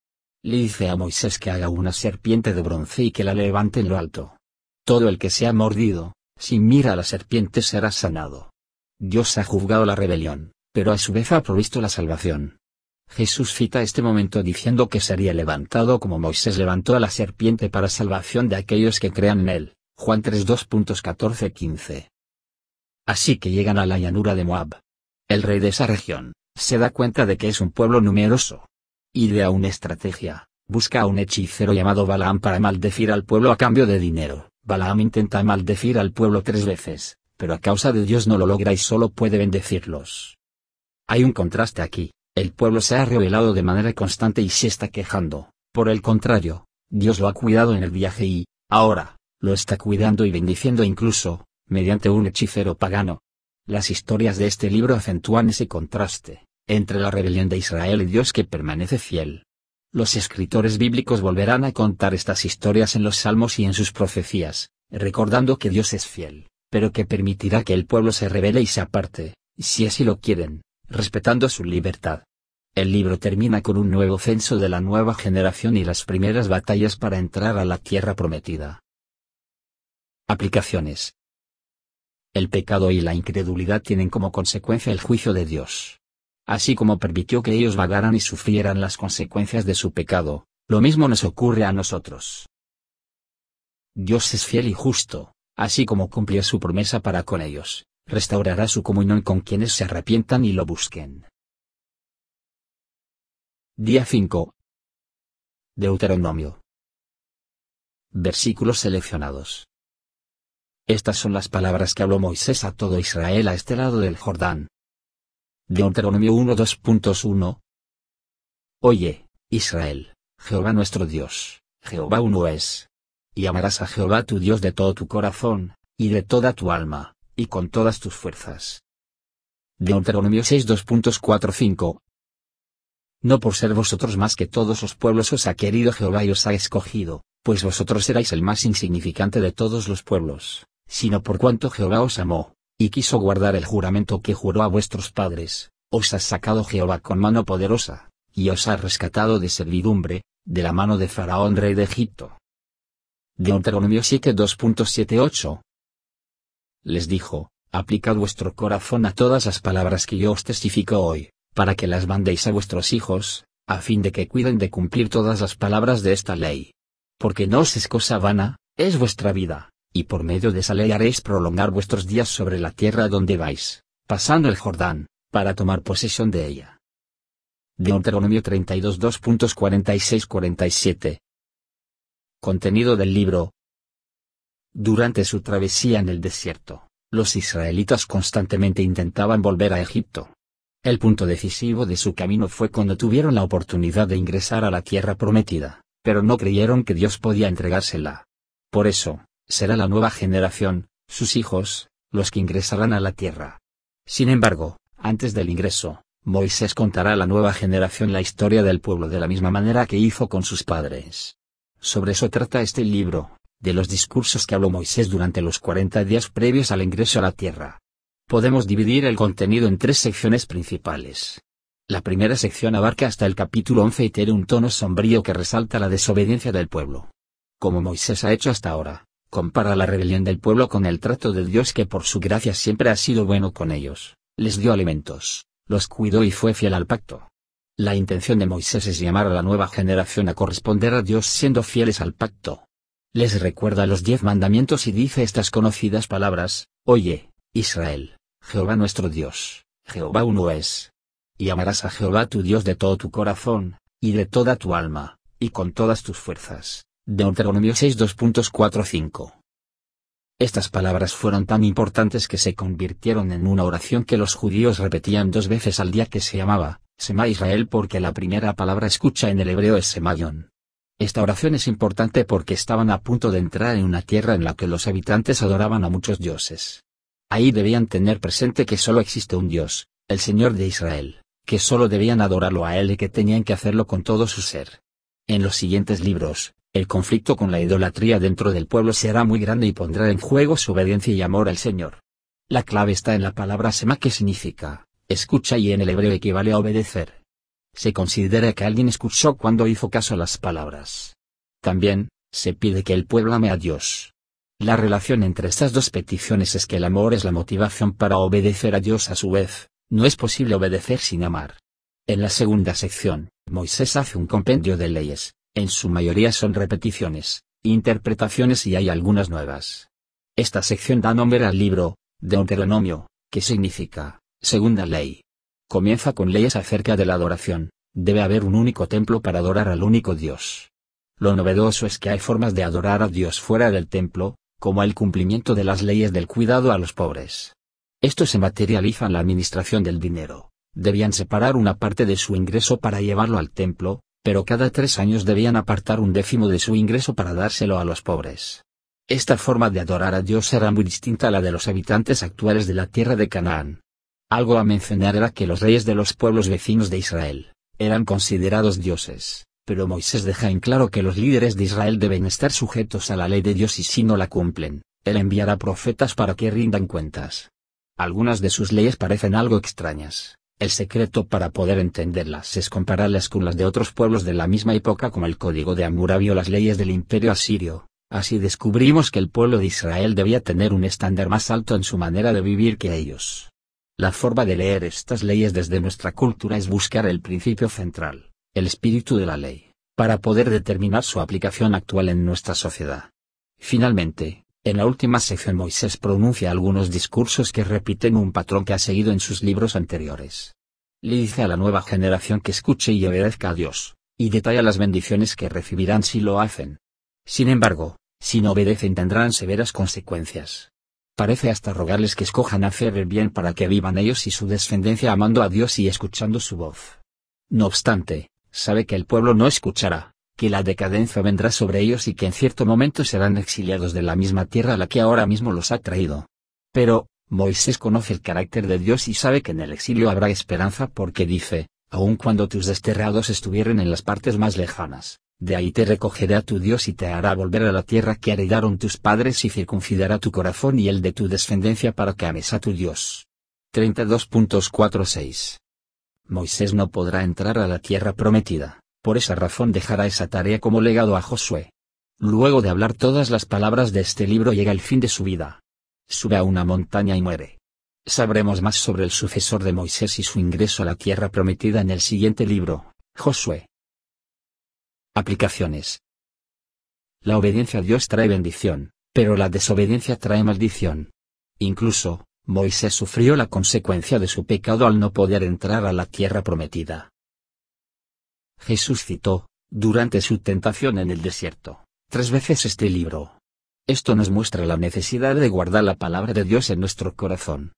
Le dice a Moisés que haga una serpiente de bronce y que la levante en lo alto. Todo el que sea mordido, si mira a la serpiente será sanado. Dios ha juzgado la rebelión, pero a su vez ha provisto la salvación. Jesús cita este momento diciendo que sería levantado como Moisés levantó a la serpiente para salvación de aquellos que crean en él. Juan 3.14.15. 15 Así que llegan a la llanura de Moab. El rey de esa región, se da cuenta de que es un pueblo numeroso. Idea una estrategia, busca a un hechicero llamado Balaam para maldecir al pueblo a cambio de dinero. Balaam intenta maldecir al pueblo tres veces, pero a causa de Dios no lo logra y solo puede bendecirlos. Hay un contraste aquí, el pueblo se ha revelado de manera constante y se está quejando, por el contrario, Dios lo ha cuidado en el viaje y, ahora, lo está cuidando y bendiciendo incluso, mediante un hechicero pagano. Las historias de este libro acentúan ese contraste, entre la rebelión de Israel y Dios que permanece fiel. Los escritores bíblicos volverán a contar estas historias en los salmos y en sus profecías, recordando que Dios es fiel pero que permitirá que el pueblo se revele y se aparte, si así lo quieren, respetando su libertad. El libro termina con un nuevo censo de la nueva generación y las primeras batallas para entrar a la tierra prometida. Aplicaciones. El pecado y la incredulidad tienen como consecuencia el juicio de Dios. Así como permitió que ellos vagaran y sufrieran las consecuencias de su pecado, lo mismo nos ocurre a nosotros. Dios es fiel y justo, así como cumplió su promesa para con ellos, restaurará su comunión con quienes se arrepientan y lo busquen. Día 5. Deuteronomio. Versículos seleccionados. Estas son las palabras que habló Moisés a todo Israel a este lado del Jordán. Deuteronomio 1:2.1 Oye, Israel, Jehová nuestro Dios, Jehová uno es, y amarás a Jehová tu Dios de todo tu corazón, y de toda tu alma, y con todas tus fuerzas. Deuteronomio 6 2.45 No por ser vosotros más que todos los pueblos os ha querido Jehová y os ha escogido, pues vosotros erais el más insignificante de todos los pueblos, sino por cuanto Jehová os amó, y quiso guardar el juramento que juró a vuestros padres, os ha sacado Jehová con mano poderosa, y os ha rescatado de servidumbre, de la mano de Faraón rey de Egipto. Deuteronomio 2.78. Les dijo, aplicad vuestro corazón a todas las palabras que yo os testifico hoy, para que las mandéis a vuestros hijos, a fin de que cuiden de cumplir todas las palabras de esta ley. Porque no os es cosa vana, es vuestra vida, y por medio de esa ley haréis prolongar vuestros días sobre la tierra donde vais, pasando el Jordán, para tomar posesión de ella. Deuteronomio 32.2.46-47, Contenido del libro Durante su travesía en el desierto, los israelitas constantemente intentaban volver a Egipto. El punto decisivo de su camino fue cuando tuvieron la oportunidad de ingresar a la tierra prometida, pero no creyeron que Dios podía entregársela. Por eso, será la nueva generación, sus hijos, los que ingresarán a la tierra. Sin embargo, antes del ingreso, Moisés contará a la nueva generación la historia del pueblo de la misma manera que hizo con sus padres. Sobre eso trata este libro, de los discursos que habló Moisés durante los 40 días previos al ingreso a la tierra. Podemos dividir el contenido en tres secciones principales. La primera sección abarca hasta el capítulo 11 y tiene un tono sombrío que resalta la desobediencia del pueblo. Como Moisés ha hecho hasta ahora, compara la rebelión del pueblo con el trato de Dios que por su gracia siempre ha sido bueno con ellos, les dio alimentos, los cuidó y fue fiel al pacto. La intención de Moisés es llamar a la nueva generación a corresponder a Dios siendo fieles al pacto. Les recuerda los diez mandamientos y dice estas conocidas palabras, Oye, Israel, Jehová nuestro Dios, Jehová uno es. Y amarás a Jehová tu Dios de todo tu corazón, y de toda tu alma, y con todas tus fuerzas. Deuteronomio 6 2.45 estas palabras fueron tan importantes que se convirtieron en una oración que los judíos repetían dos veces al día que se llamaba, Semá Israel porque la primera palabra escucha en el hebreo es Semayon. Esta oración es importante porque estaban a punto de entrar en una tierra en la que los habitantes adoraban a muchos dioses. Ahí debían tener presente que solo existe un Dios, el Señor de Israel, que solo debían adorarlo a Él y que tenían que hacerlo con todo su ser. En los siguientes libros, el conflicto con la idolatría dentro del pueblo será muy grande y pondrá en juego su obediencia y amor al Señor. La clave está en la palabra Sema que significa escucha y en el hebreo equivale a obedecer. Se considera que alguien escuchó cuando hizo caso a las palabras. También, se pide que el pueblo ame a Dios. La relación entre estas dos peticiones es que el amor es la motivación para obedecer a Dios a su vez, no es posible obedecer sin amar. En la segunda sección, Moisés hace un compendio de leyes, en su mayoría son repeticiones, interpretaciones y hay algunas nuevas. Esta sección da nombre al libro, Deuteronomio, que significa Segunda ley. Comienza con leyes acerca de la adoración. Debe haber un único templo para adorar al único Dios. Lo novedoso es que hay formas de adorar a Dios fuera del templo, como el cumplimiento de las leyes del cuidado a los pobres. Esto se materializa en la administración del dinero. Debían separar una parte de su ingreso para llevarlo al templo, pero cada tres años debían apartar un décimo de su ingreso para dárselo a los pobres. Esta forma de adorar a Dios será muy distinta a la de los habitantes actuales de la tierra de Canaán. Algo a mencionar era que los reyes de los pueblos vecinos de Israel, eran considerados dioses, pero Moisés deja en claro que los líderes de Israel deben estar sujetos a la ley de Dios y si no la cumplen, él enviará profetas para que rindan cuentas. Algunas de sus leyes parecen algo extrañas. El secreto para poder entenderlas es compararlas con las de otros pueblos de la misma época como el Código de Hammurabi o las leyes del Imperio Asirio. Así descubrimos que el pueblo de Israel debía tener un estándar más alto en su manera de vivir que ellos. La forma de leer estas leyes desde nuestra cultura es buscar el principio central, el espíritu de la ley, para poder determinar su aplicación actual en nuestra sociedad. Finalmente, en la última sección Moisés pronuncia algunos discursos que repiten un patrón que ha seguido en sus libros anteriores. Le dice a la nueva generación que escuche y obedezca a Dios, y detalla las bendiciones que recibirán si lo hacen. Sin embargo, si no obedecen tendrán severas consecuencias. Parece hasta rogarles que escojan hacer el bien para que vivan ellos y su descendencia amando a Dios y escuchando su voz. No obstante, sabe que el pueblo no escuchará, que la decadencia vendrá sobre ellos y que en cierto momento serán exiliados de la misma tierra a la que ahora mismo los ha traído. Pero, Moisés conoce el carácter de Dios y sabe que en el exilio habrá esperanza porque dice, aun cuando tus desterrados estuvieren en las partes más lejanas, de ahí te recogerá tu Dios y te hará volver a la tierra que heredaron tus padres y circuncidará tu corazón y el de tu descendencia para que ames a tu Dios. 32.46 Moisés no podrá entrar a la tierra prometida, por esa razón dejará esa tarea como legado a Josué. Luego de hablar todas las palabras de este libro llega el fin de su vida. Sube a una montaña y muere. Sabremos más sobre el sucesor de Moisés y su ingreso a la tierra prometida en el siguiente libro, Josué. Aplicaciones. La obediencia a Dios trae bendición, pero la desobediencia trae maldición. Incluso, Moisés sufrió la consecuencia de su pecado al no poder entrar a la tierra prometida. Jesús citó, durante su tentación en el desierto, tres veces este libro. Esto nos muestra la necesidad de guardar la palabra de Dios en nuestro corazón.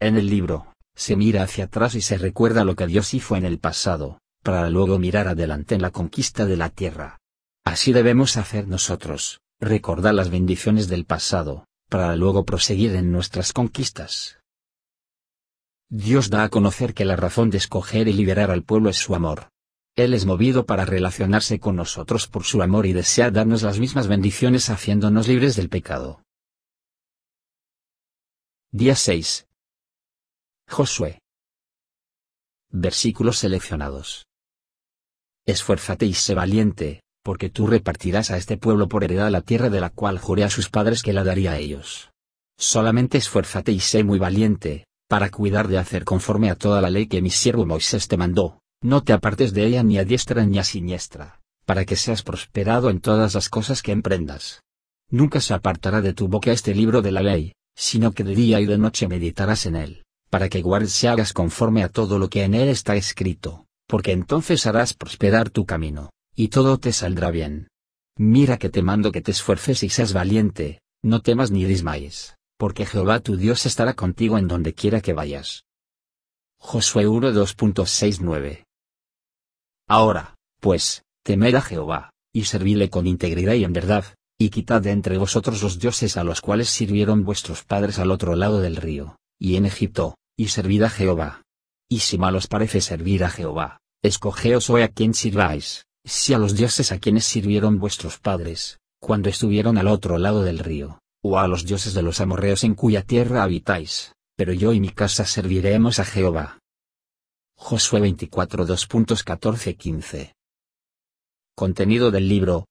En el libro, se mira hacia atrás y se recuerda lo que Dios hizo en el pasado, para luego mirar adelante en la conquista de la tierra. Así debemos hacer nosotros, recordar las bendiciones del pasado, para luego proseguir en nuestras conquistas. Dios da a conocer que la razón de escoger y liberar al pueblo es su amor. Él es movido para relacionarse con nosotros por su amor y desea darnos las mismas bendiciones haciéndonos libres del pecado. Día 6. Josué. Versículos seleccionados. Esfuérzate y sé valiente, porque tú repartirás a este pueblo por heredad la tierra de la cual juré a sus padres que la daría a ellos. Solamente esfuérzate y sé muy valiente, para cuidar de hacer conforme a toda la ley que mi siervo Moisés te mandó, no te apartes de ella ni a diestra ni a siniestra, para que seas prosperado en todas las cosas que emprendas. Nunca se apartará de tu boca este libro de la ley, sino que de día y de noche meditarás en él, para que guardes y hagas conforme a todo lo que en él está escrito, porque entonces harás prosperar tu camino, y todo te saldrá bien. Mira que te mando que te esfuerces y seas valiente, no temas ni desmayes, porque Jehová tu Dios estará contigo en donde quiera que vayas. Josué 1 2.69 Ahora, pues, temed a Jehová, y servidle con integridad y en verdad, y quitad de entre vosotros los dioses a los cuales sirvieron vuestros padres al otro lado del río, y en Egipto, y servid a Jehová. Y si mal os parece servir a Jehová, Escogeos hoy a quien sirváis, si a los dioses a quienes sirvieron vuestros padres, cuando estuvieron al otro lado del río, o a los dioses de los amorreos en cuya tierra habitáis, pero yo y mi casa serviremos a Jehová. Josué 24 2.14-15 Contenido del libro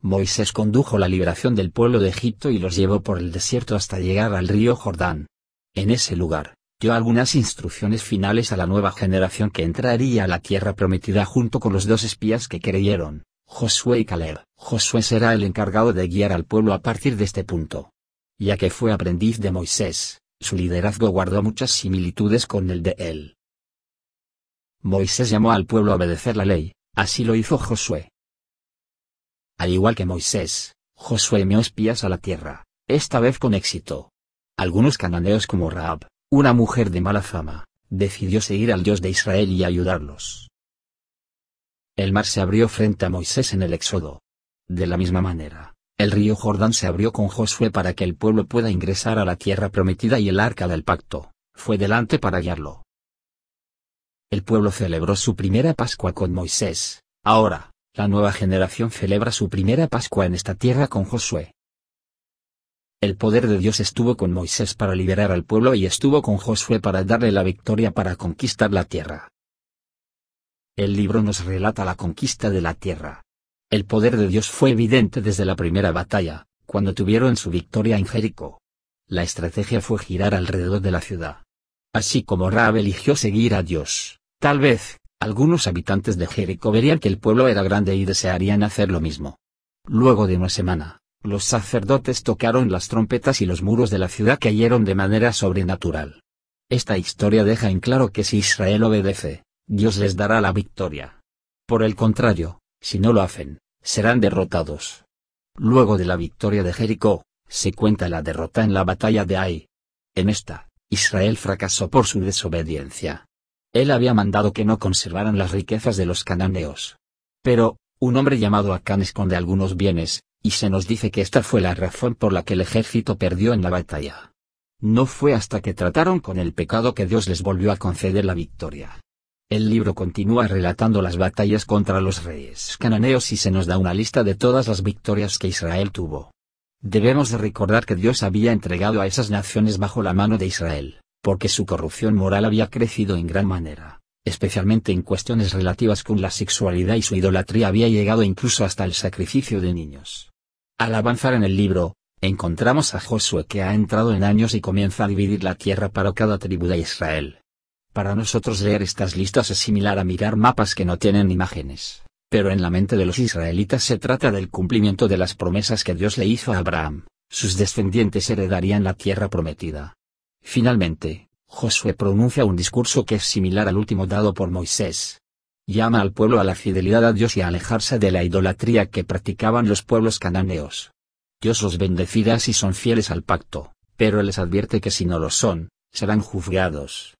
Moisés condujo la liberación del pueblo de Egipto y los llevó por el desierto hasta llegar al río Jordán. En ese lugar, dio algunas instrucciones finales a la nueva generación que entraría a la tierra prometida junto con los dos espías que creyeron, Josué y Caleb. Josué será el encargado de guiar al pueblo a partir de este punto. Ya que fue aprendiz de Moisés, su liderazgo guardó muchas similitudes con el de él. Moisés llamó al pueblo a obedecer la ley, así lo hizo Josué. Al igual que Moisés, Josué envió espías a la tierra, esta vez con éxito. Algunos cananeos como Raab, una mujer de mala fama, decidió seguir al Dios de Israel y ayudarlos. El mar se abrió frente a Moisés en el Éxodo. De la misma manera, el río Jordán se abrió con Josué para que el pueblo pueda ingresar a la tierra prometida y el arca del pacto, fue delante para guiarlo. El pueblo celebró su primera Pascua con Moisés, ahora, la nueva generación celebra su primera Pascua en esta tierra con Josué. El poder de Dios estuvo con Moisés para liberar al pueblo y estuvo con Josué para darle la victoria para conquistar la tierra. El libro nos relata la conquista de la tierra. El poder de Dios fue evidente desde la primera batalla, cuando tuvieron su victoria en Jericó. La estrategia fue girar alrededor de la ciudad. Así como Raab eligió seguir a Dios, tal vez, algunos habitantes de Jericó verían que el pueblo era grande y desearían hacer lo mismo. Luego de una semana, los sacerdotes tocaron las trompetas y los muros de la ciudad cayeron de manera sobrenatural. Esta historia deja en claro que si Israel obedece, Dios les dará la victoria. Por el contrario, si no lo hacen, serán derrotados. Luego de la victoria de Jericó, se cuenta la derrota en la batalla de Ai. En esta, Israel fracasó por su desobediencia. Él había mandado que no conservaran las riquezas de los cananeos. Pero, un hombre llamado Acán esconde algunos bienes, y se nos dice que esta fue la razón por la que el ejército perdió en la batalla. No fue hasta que trataron con el pecado que Dios les volvió a conceder la victoria. El libro continúa relatando las batallas contra los reyes cananeos y se nos da una lista de todas las victorias que Israel tuvo. Debemos recordar que Dios había entregado a esas naciones bajo la mano de Israel, porque su corrupción moral había crecido en gran manera, especialmente en cuestiones relativas con la sexualidad y su idolatría había llegado incluso hasta el sacrificio de niños. Al avanzar en el libro, encontramos a Josué que ha entrado en años y comienza a dividir la tierra para cada tribu de Israel. Para nosotros leer estas listas es similar a mirar mapas que no tienen imágenes, pero en la mente de los israelitas se trata del cumplimiento de las promesas que Dios le hizo a Abraham, sus descendientes heredarían la tierra prometida. Finalmente, Josué pronuncia un discurso que es similar al último dado por Moisés, llama al pueblo a la fidelidad a Dios y a alejarse de la idolatría que practicaban los pueblos cananeos. Dios los bendecirá si son fieles al pacto, pero les advierte que si no lo son, serán juzgados.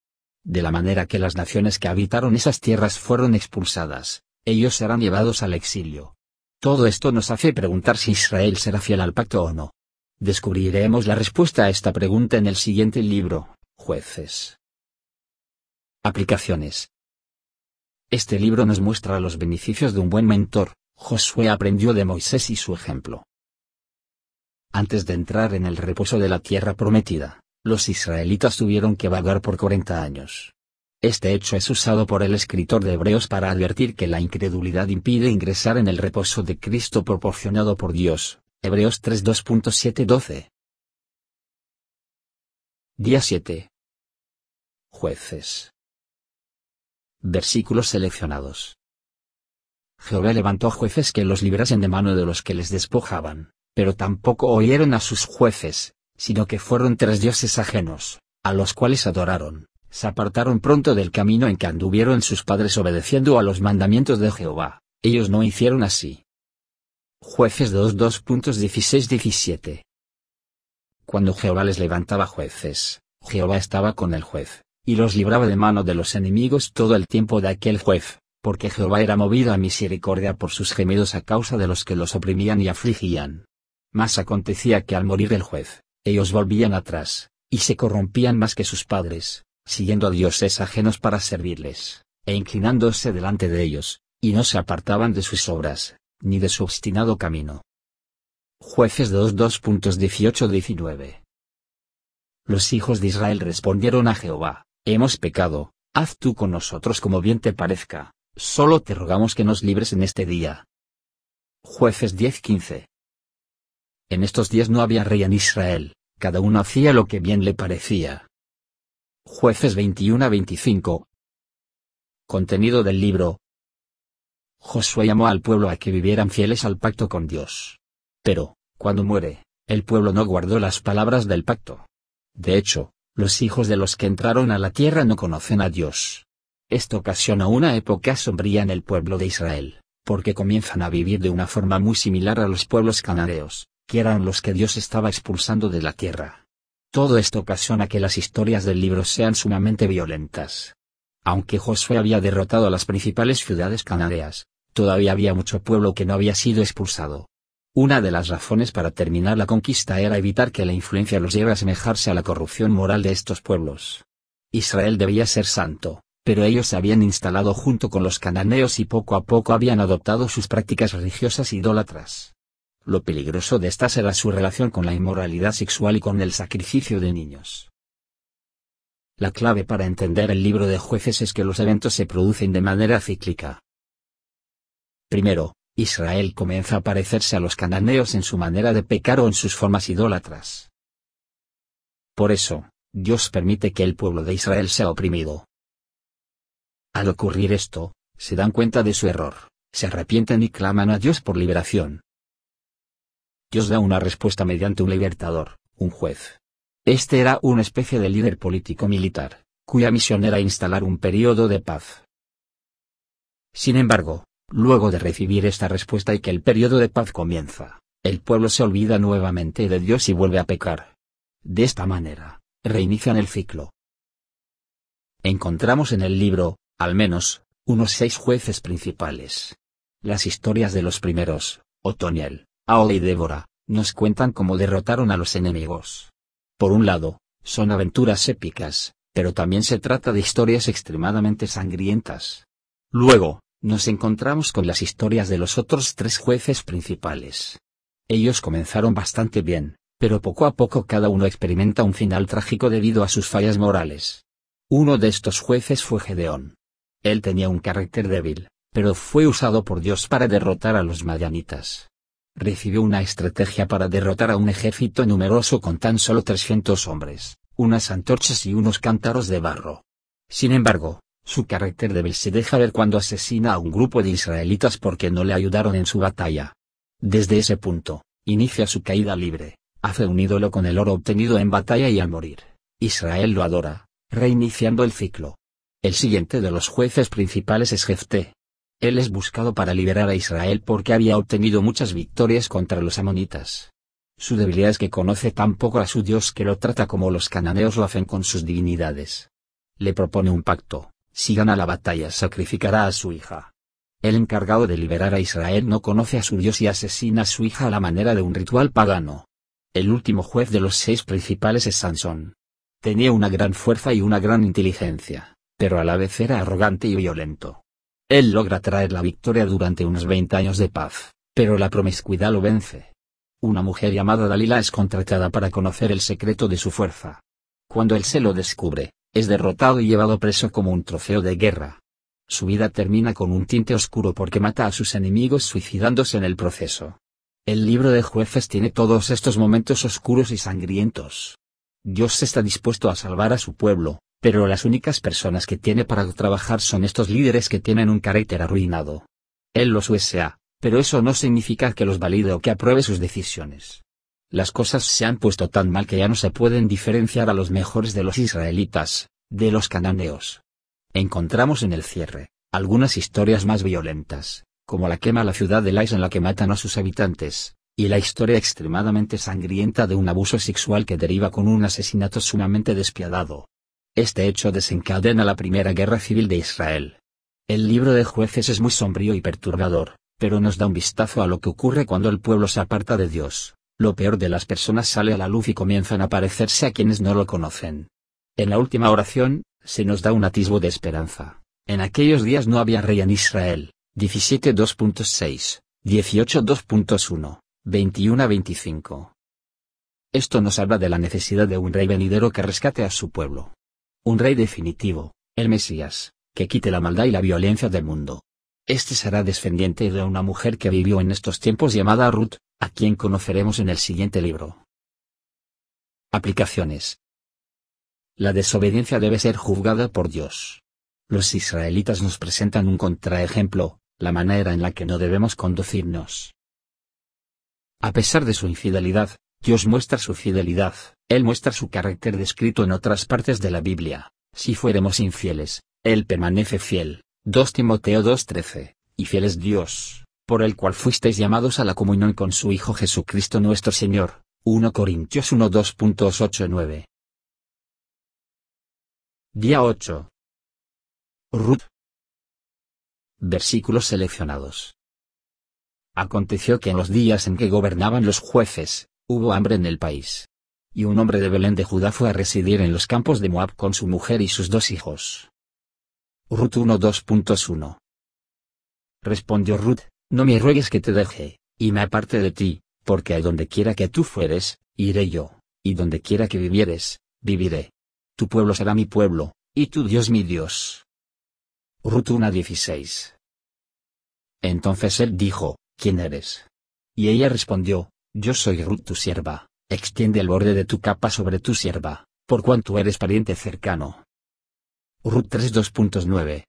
De la manera que las naciones que habitaron esas tierras fueron expulsadas, ellos serán llevados al exilio. Todo esto nos hace preguntar si Israel será fiel al pacto o no. Descubriremos la respuesta a esta pregunta en el siguiente libro, Jueces. Aplicaciones. Este libro nos muestra los beneficios de un buen mentor. Josué aprendió de Moisés y su ejemplo. Antes de entrar en el reposo de la tierra prometida, los israelitas tuvieron que vagar por 40 años. Este hecho es usado por el escritor de Hebreos para advertir que la incredulidad impide ingresar en el reposo de Cristo proporcionado por Dios. Hebreos 3.2.7-12. Día 7. Jueces. Versículos seleccionados. Jehová levantó jueces que los librasen de mano de los que les despojaban, pero tampoco oyeron a sus jueces, sino que fueron tres dioses ajenos, a los cuales adoraron, se apartaron pronto del camino en que anduvieron sus padres obedeciendo a los mandamientos de Jehová, ellos no hicieron así. Jueces 2 2.16-17 Cuando Jehová les levantaba jueces, Jehová estaba con el juez, y los libraba de mano de los enemigos todo el tiempo de aquel juez, porque Jehová era movido a misericordia por sus gemidos a causa de los que los oprimían y afligían. Mas acontecía que al morir el juez, ellos volvían atrás, y se corrompían más que sus padres, siguiendo a dioses ajenos para servirles, e inclinándose delante de ellos, y no se apartaban de sus obras, ni de su obstinado camino. Jueces 2.2.18-19 Los hijos de Israel respondieron a Jehová, Hemos pecado, haz tú con nosotros como bien te parezca, solo te rogamos que nos libres en este día. Jueces 10:15 En estos días no había rey en Israel, cada uno hacía lo que bien le parecía. Jueces 2125. Contenido del libro. Josué llamó al pueblo a que vivieran fieles al pacto con Dios. Pero, cuando muere, el pueblo no guardó las palabras del pacto. De hecho, los hijos de los que entraron a la tierra no conocen a Dios. Esto ocasiona una época sombría en el pueblo de Israel, porque comienzan a vivir de una forma muy similar a los pueblos cananeos, que eran los que Dios estaba expulsando de la tierra. Todo esto ocasiona que las historias del libro sean sumamente violentas. Aunque Josué había derrotado a las principales ciudades cananeas, todavía había mucho pueblo que no había sido expulsado. Una de las razones para terminar la conquista era evitar que la influencia los lleve a asemejarse a la corrupción moral de estos pueblos. Israel debía ser santo, pero ellos se habían instalado junto con los cananeos y poco a poco habían adoptado sus prácticas religiosas idólatras. Lo peligroso de estas era su relación con la inmoralidad sexual y con el sacrificio de niños. La clave para entender el libro de jueces es que los eventos se producen de manera cíclica. Primero, Israel comienza a parecerse a los cananeos en su manera de pecar o en sus formas idólatras. Por eso, Dios permite que el pueblo de Israel sea oprimido. Al ocurrir esto, se dan cuenta de su error, se arrepienten y claman a Dios por liberación. Dios da una respuesta mediante un libertador, un juez. Este era una especie de líder político-militar, cuya misión era instalar un período de paz. Sin embargo, Luego de recibir esta respuesta y que el periodo de paz comienza, el pueblo se olvida nuevamente de Dios y vuelve a pecar. De esta manera, reinician el ciclo. Encontramos en el libro, al menos, unos seis jueces principales. Las historias de los primeros, Otoniel, Aole y Débora, nos cuentan cómo derrotaron a los enemigos. Por un lado, son aventuras épicas, pero también se trata de historias extremadamente sangrientas. Luego, nos encontramos con las historias de los otros tres jueces principales. Ellos comenzaron bastante bien, pero poco a poco cada uno experimenta un final trágico debido a sus fallas morales. Uno de estos jueces fue Gedeón. Él tenía un carácter débil, pero fue usado por Dios para derrotar a los madianitas. Recibió una estrategia para derrotar a un ejército numeroso con tan solo 300 hombres, unas antorchas y unos cántaros de barro. Sin embargo, su carácter débil se deja ver cuando asesina a un grupo de israelitas porque no le ayudaron en su batalla. Desde ese punto, inicia su caída libre, hace un ídolo con el oro obtenido en batalla y al morir, Israel lo adora, reiniciando el ciclo. El siguiente de los jueces principales es Jefté. Él es buscado para liberar a Israel porque había obtenido muchas victorias contra los amonitas. Su debilidad es que conoce tan poco a su Dios que lo trata como los cananeos lo hacen con sus divinidades. Le propone un pacto, si gana la batalla sacrificará a su hija. El encargado de liberar a Israel no conoce a su Dios y asesina a su hija a la manera de un ritual pagano. El último juez de los seis principales es Sansón. Tenía una gran fuerza y una gran inteligencia, pero a la vez era arrogante y violento. Él logra traer la victoria durante unos 20 años de paz, pero la promiscuidad lo vence. Una mujer llamada Dalila es contratada para conocer el secreto de su fuerza. Cuando él se lo descubre, es derrotado y llevado preso como un trofeo de guerra. Su vida termina con un tinte oscuro porque mata a sus enemigos suicidándose en el proceso. El libro de jueces tiene todos estos momentos oscuros y sangrientos. Dios está dispuesto a salvar a su pueblo, pero las únicas personas que tiene para trabajar son estos líderes que tienen un carácter arruinado. Él los USA, pero eso no significa que los valide o que apruebe sus decisiones. Las cosas se han puesto tan mal que ya no se pueden diferenciar a los mejores de los israelitas, de los cananeos. Encontramos en el cierre, algunas historias más violentas, como la quema a la ciudad de Lais en la que matan a sus habitantes, y la historia extremadamente sangrienta de un abuso sexual que deriva con un asesinato sumamente despiadado. Este hecho desencadena la Primera Guerra Civil de Israel. El libro de jueces es muy sombrío y perturbador, pero nos da un vistazo a lo que ocurre cuando el pueblo se aparta de Dios, lo peor de las personas sale a la luz y comienzan a parecerse a quienes no lo conocen. En la última oración, se nos da un atisbo de esperanza. En aquellos días no había rey en Israel. 17 2.6, 18 2.1, 21 25. Esto nos habla de la necesidad de un rey venidero que rescate a su pueblo. Un rey definitivo, el Mesías, que quite la maldad y la violencia del mundo. Este será descendiente de una mujer que vivió en estos tiempos llamada Ruth, a quien conoceremos en el siguiente libro. Aplicaciones. La desobediencia debe ser juzgada por Dios. Los israelitas nos presentan un contraejemplo, la manera en la que no debemos conducirnos. A pesar de su infidelidad, Dios muestra su fidelidad, Él muestra su carácter descrito en otras partes de la Biblia. Si fuéremos infieles, Él permanece fiel. 2 Timoteo 2.13, y fiel es Dios por el cual fuisteis llamados a la comunión con su Hijo Jesucristo nuestro Señor. 1 Corintios 1 2.89 Día 8 Ruth Versículos seleccionados Aconteció que en los días en que gobernaban los jueces, hubo hambre en el país. Y un hombre de Belén de Judá fue a residir en los campos de Moab con su mujer y sus dos hijos. Ruth 1 2.1 Respondió Ruth, no me ruegues que te deje, y me aparte de ti, porque a donde quiera que tú fueres, iré yo, y donde quiera que vivieres, viviré. Tu pueblo será mi pueblo, y tu Dios mi Dios. Rut 1.16 Entonces él dijo, ¿quién eres? Y ella respondió, yo soy Rut tu sierva, extiende el borde de tu capa sobre tu sierva, por cuanto eres pariente cercano. Rut 3.2.9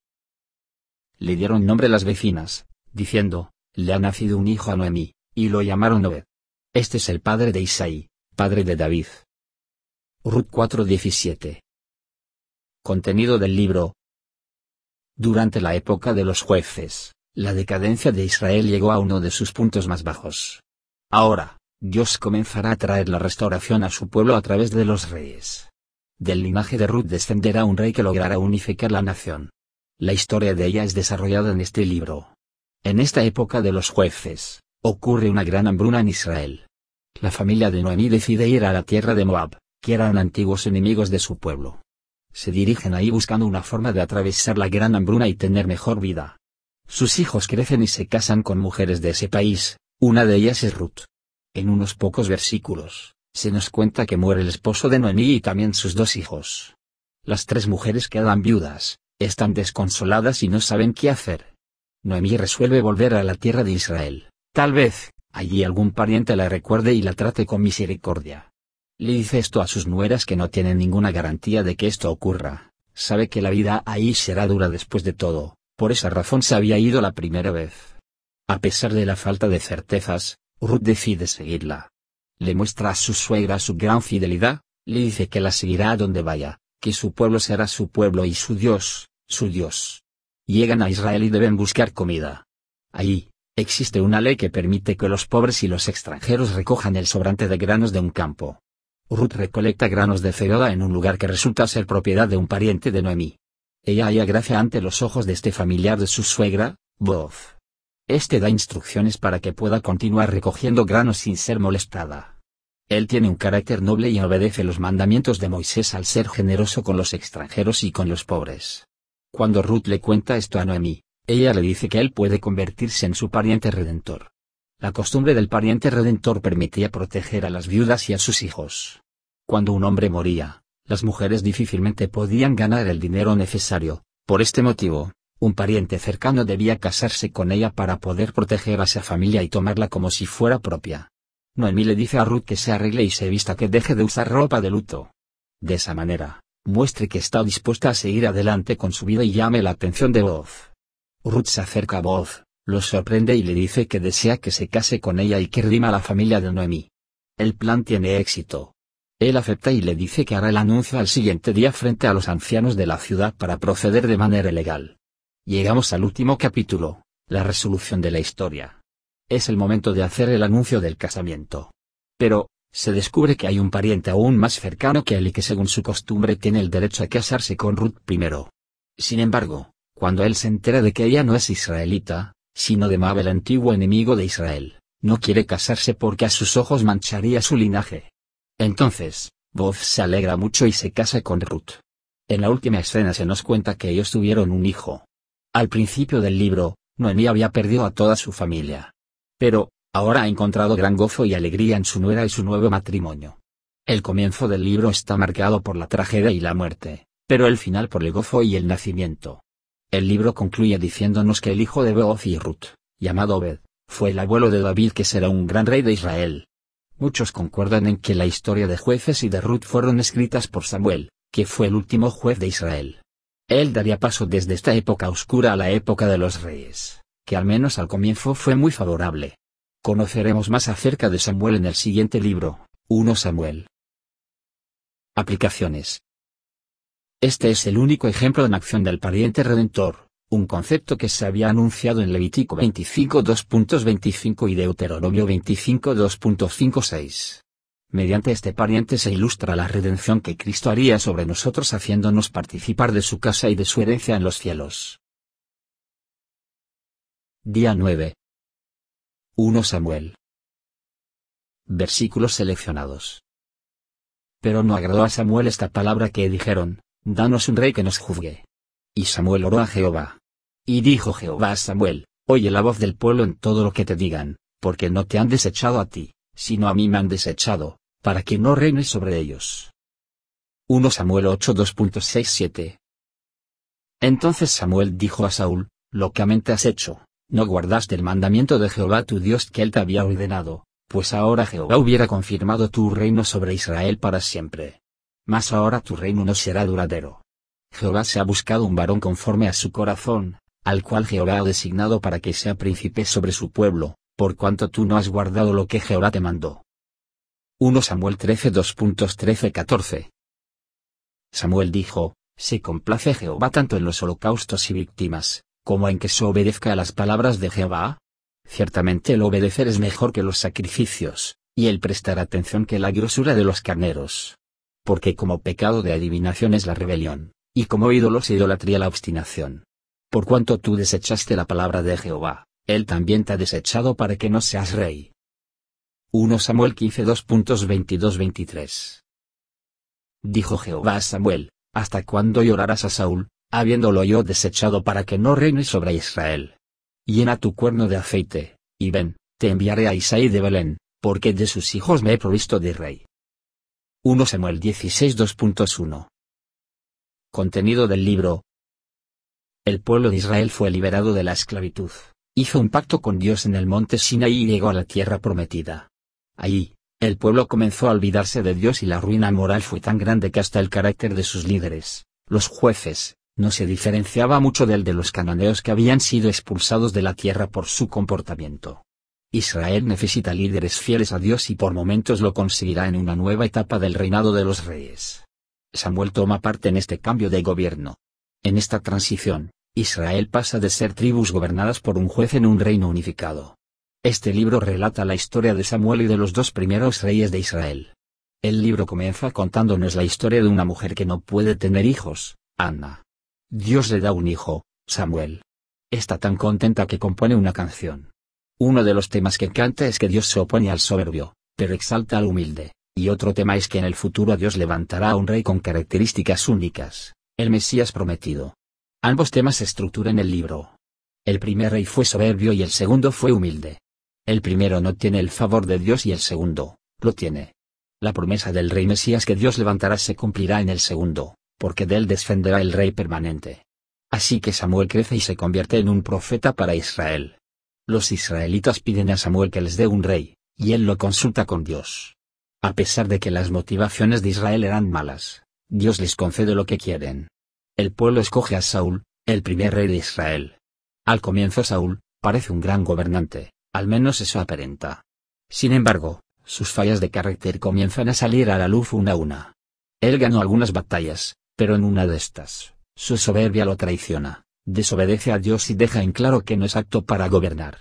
Le dieron nombre las vecinas, diciendo, le ha nacido un hijo a Noemí, y lo llamaron Obed. Este es el padre de Isaí, padre de David. Ruth 4:17 Contenido del libro Durante la época de los jueces, la decadencia de Israel llegó a uno de sus puntos más bajos. Ahora, Dios comenzará a traer la restauración a su pueblo a través de los reyes. Del linaje de Ruth descenderá un rey que logrará unificar la nación. La historia de ella es desarrollada en este libro. En esta época de los jueces, ocurre una gran hambruna en Israel. La familia de Noemí decide ir a la tierra de Moab, que eran antiguos enemigos de su pueblo. Se dirigen ahí buscando una forma de atravesar la gran hambruna y tener mejor vida. Sus hijos crecen y se casan con mujeres de ese país, una de ellas es Ruth. En unos pocos versículos, se nos cuenta que muere el esposo de Noemí y también sus dos hijos. Las tres mujeres quedan viudas, están desconsoladas y no saben qué hacer. Noemí resuelve volver a la tierra de Israel. Tal vez, allí algún pariente la recuerde y la trate con misericordia. Le dice esto a sus nueras que no tienen ninguna garantía de que esto ocurra. Sabe que la vida ahí será dura después de todo, por esa razón se había ido la primera vez. A pesar de la falta de certezas, Ruth decide seguirla. Le muestra a su suegra su gran fidelidad, le dice que la seguirá a donde vaya, que su pueblo será su pueblo y su Dios, su Dios llegan a Israel y deben buscar comida. Ahí, existe una ley que permite que los pobres y los extranjeros recojan el sobrante de granos de un campo. Ruth recolecta granos de ceroda en un lugar que resulta ser propiedad de un pariente de Noemí. Ella halla gracia ante los ojos de este familiar de su suegra, Boaz. Este da instrucciones para que pueda continuar recogiendo granos sin ser molestada. Él tiene un carácter noble y obedece los mandamientos de Moisés al ser generoso con los extranjeros y con los pobres. Cuando Ruth le cuenta esto a Noemí, ella le dice que él puede convertirse en su pariente redentor. La costumbre del pariente redentor permitía proteger a las viudas y a sus hijos. Cuando un hombre moría, las mujeres difícilmente podían ganar el dinero necesario, por este motivo, un pariente cercano debía casarse con ella para poder proteger a esa familia y tomarla como si fuera propia. Noemí le dice a Ruth que se arregle y se vista que deje de usar ropa de luto. De esa manera, muestre que está dispuesta a seguir adelante con su vida y llame la atención de voz Ruth se acerca a voz lo sorprende y le dice que desea que se case con ella y que rima la familia de Noemi. El plan tiene éxito. Él acepta y le dice que hará el anuncio al siguiente día frente a los ancianos de la ciudad para proceder de manera legal. Llegamos al último capítulo, la resolución de la historia. Es el momento de hacer el anuncio del casamiento. Pero, se descubre que hay un pariente aún más cercano que él y que según su costumbre tiene el derecho a casarse con Ruth primero. Sin embargo, cuando él se entera de que ella no es israelita, sino de Mabel antiguo enemigo de Israel, no quiere casarse porque a sus ojos mancharía su linaje. Entonces, Boaz se alegra mucho y se casa con Ruth. En la última escena se nos cuenta que ellos tuvieron un hijo. Al principio del libro, Noemí había perdido a toda su familia. Pero, Ahora ha encontrado gran gozo y alegría en su nuera y su nuevo matrimonio. El comienzo del libro está marcado por la tragedia y la muerte, pero el final por el gozo y el nacimiento. El libro concluye diciéndonos que el hijo de Beoz y Ruth, llamado Obed, fue el abuelo de David que será un gran rey de Israel. Muchos concuerdan en que la historia de jueces y de Ruth fueron escritas por Samuel, que fue el último juez de Israel. Él daría paso desde esta época oscura a la época de los reyes, que al menos al comienzo fue muy favorable. Conoceremos más acerca de Samuel en el siguiente libro, 1 Samuel. Aplicaciones. Este es el único ejemplo en acción del pariente redentor, un concepto que se había anunciado en Levítico 25 y Deuteronomio 25 Mediante este pariente se ilustra la redención que Cristo haría sobre nosotros haciéndonos participar de su casa y de su herencia en los cielos. Día 9. 1 Samuel. Versículos seleccionados. Pero no agradó a Samuel esta palabra que dijeron, Danos un rey que nos juzgue. Y Samuel oró a Jehová. Y dijo Jehová a Samuel, Oye la voz del pueblo en todo lo que te digan, porque no te han desechado a ti, sino a mí me han desechado, para que no reine sobre ellos. 1 Samuel 8 2.67 Entonces Samuel dijo a Saúl, Lo que has hecho, no guardaste el mandamiento de Jehová tu Dios que él te había ordenado, pues ahora Jehová hubiera confirmado tu reino sobre Israel para siempre. Mas ahora tu reino no será duradero. Jehová se ha buscado un varón conforme a su corazón, al cual Jehová ha designado para que sea príncipe sobre su pueblo, por cuanto tú no has guardado lo que Jehová te mandó. 1 Samuel 13 2.13 14 Samuel dijo, se complace Jehová tanto en los holocaustos y víctimas, como en que se obedezca a las palabras de Jehová? Ciertamente el obedecer es mejor que los sacrificios, y el prestar atención que la grosura de los carneros. Porque como pecado de adivinación es la rebelión, y como ídolos idolatría la obstinación. Por cuanto tú desechaste la palabra de Jehová, él también te ha desechado para que no seas rey. 1 Samuel 15 23 Dijo Jehová a Samuel, ¿hasta cuándo llorarás a Saúl, habiéndolo yo desechado para que no reine sobre Israel. Llena tu cuerno de aceite, y ven, te enviaré a Isaí de Belén, porque de sus hijos me he provisto de rey. 1 Samuel 16 2.1 Contenido del libro El pueblo de Israel fue liberado de la esclavitud, hizo un pacto con Dios en el monte Sinaí y llegó a la tierra prometida. Allí, el pueblo comenzó a olvidarse de Dios y la ruina moral fue tan grande que hasta el carácter de sus líderes, los jueces, no se diferenciaba mucho del de los cananeos que habían sido expulsados de la tierra por su comportamiento. Israel necesita líderes fieles a Dios y por momentos lo conseguirá en una nueva etapa del reinado de los reyes. Samuel toma parte en este cambio de gobierno. En esta transición, Israel pasa de ser tribus gobernadas por un juez en un reino unificado. Este libro relata la historia de Samuel y de los dos primeros reyes de Israel. El libro comienza contándonos la historia de una mujer que no puede tener hijos, Anna. Dios le da un hijo, Samuel. Está tan contenta que compone una canción. Uno de los temas que canta es que Dios se opone al soberbio, pero exalta al humilde, y otro tema es que en el futuro Dios levantará a un rey con características únicas, el Mesías prometido. Ambos temas se estructuran el libro. El primer rey fue soberbio y el segundo fue humilde. El primero no tiene el favor de Dios y el segundo, lo tiene. La promesa del rey Mesías que Dios levantará se cumplirá en el segundo, porque de él descenderá el rey permanente. Así que Samuel crece y se convierte en un profeta para Israel. Los israelitas piden a Samuel que les dé un rey, y él lo consulta con Dios. A pesar de que las motivaciones de Israel eran malas, Dios les concede lo que quieren. El pueblo escoge a Saúl, el primer rey de Israel. Al comienzo Saúl, parece un gran gobernante, al menos eso aparenta. Sin embargo, sus fallas de carácter comienzan a salir a la luz una a una. Él ganó algunas batallas, pero en una de estas, su soberbia lo traiciona, desobedece a Dios y deja en claro que no es apto para gobernar.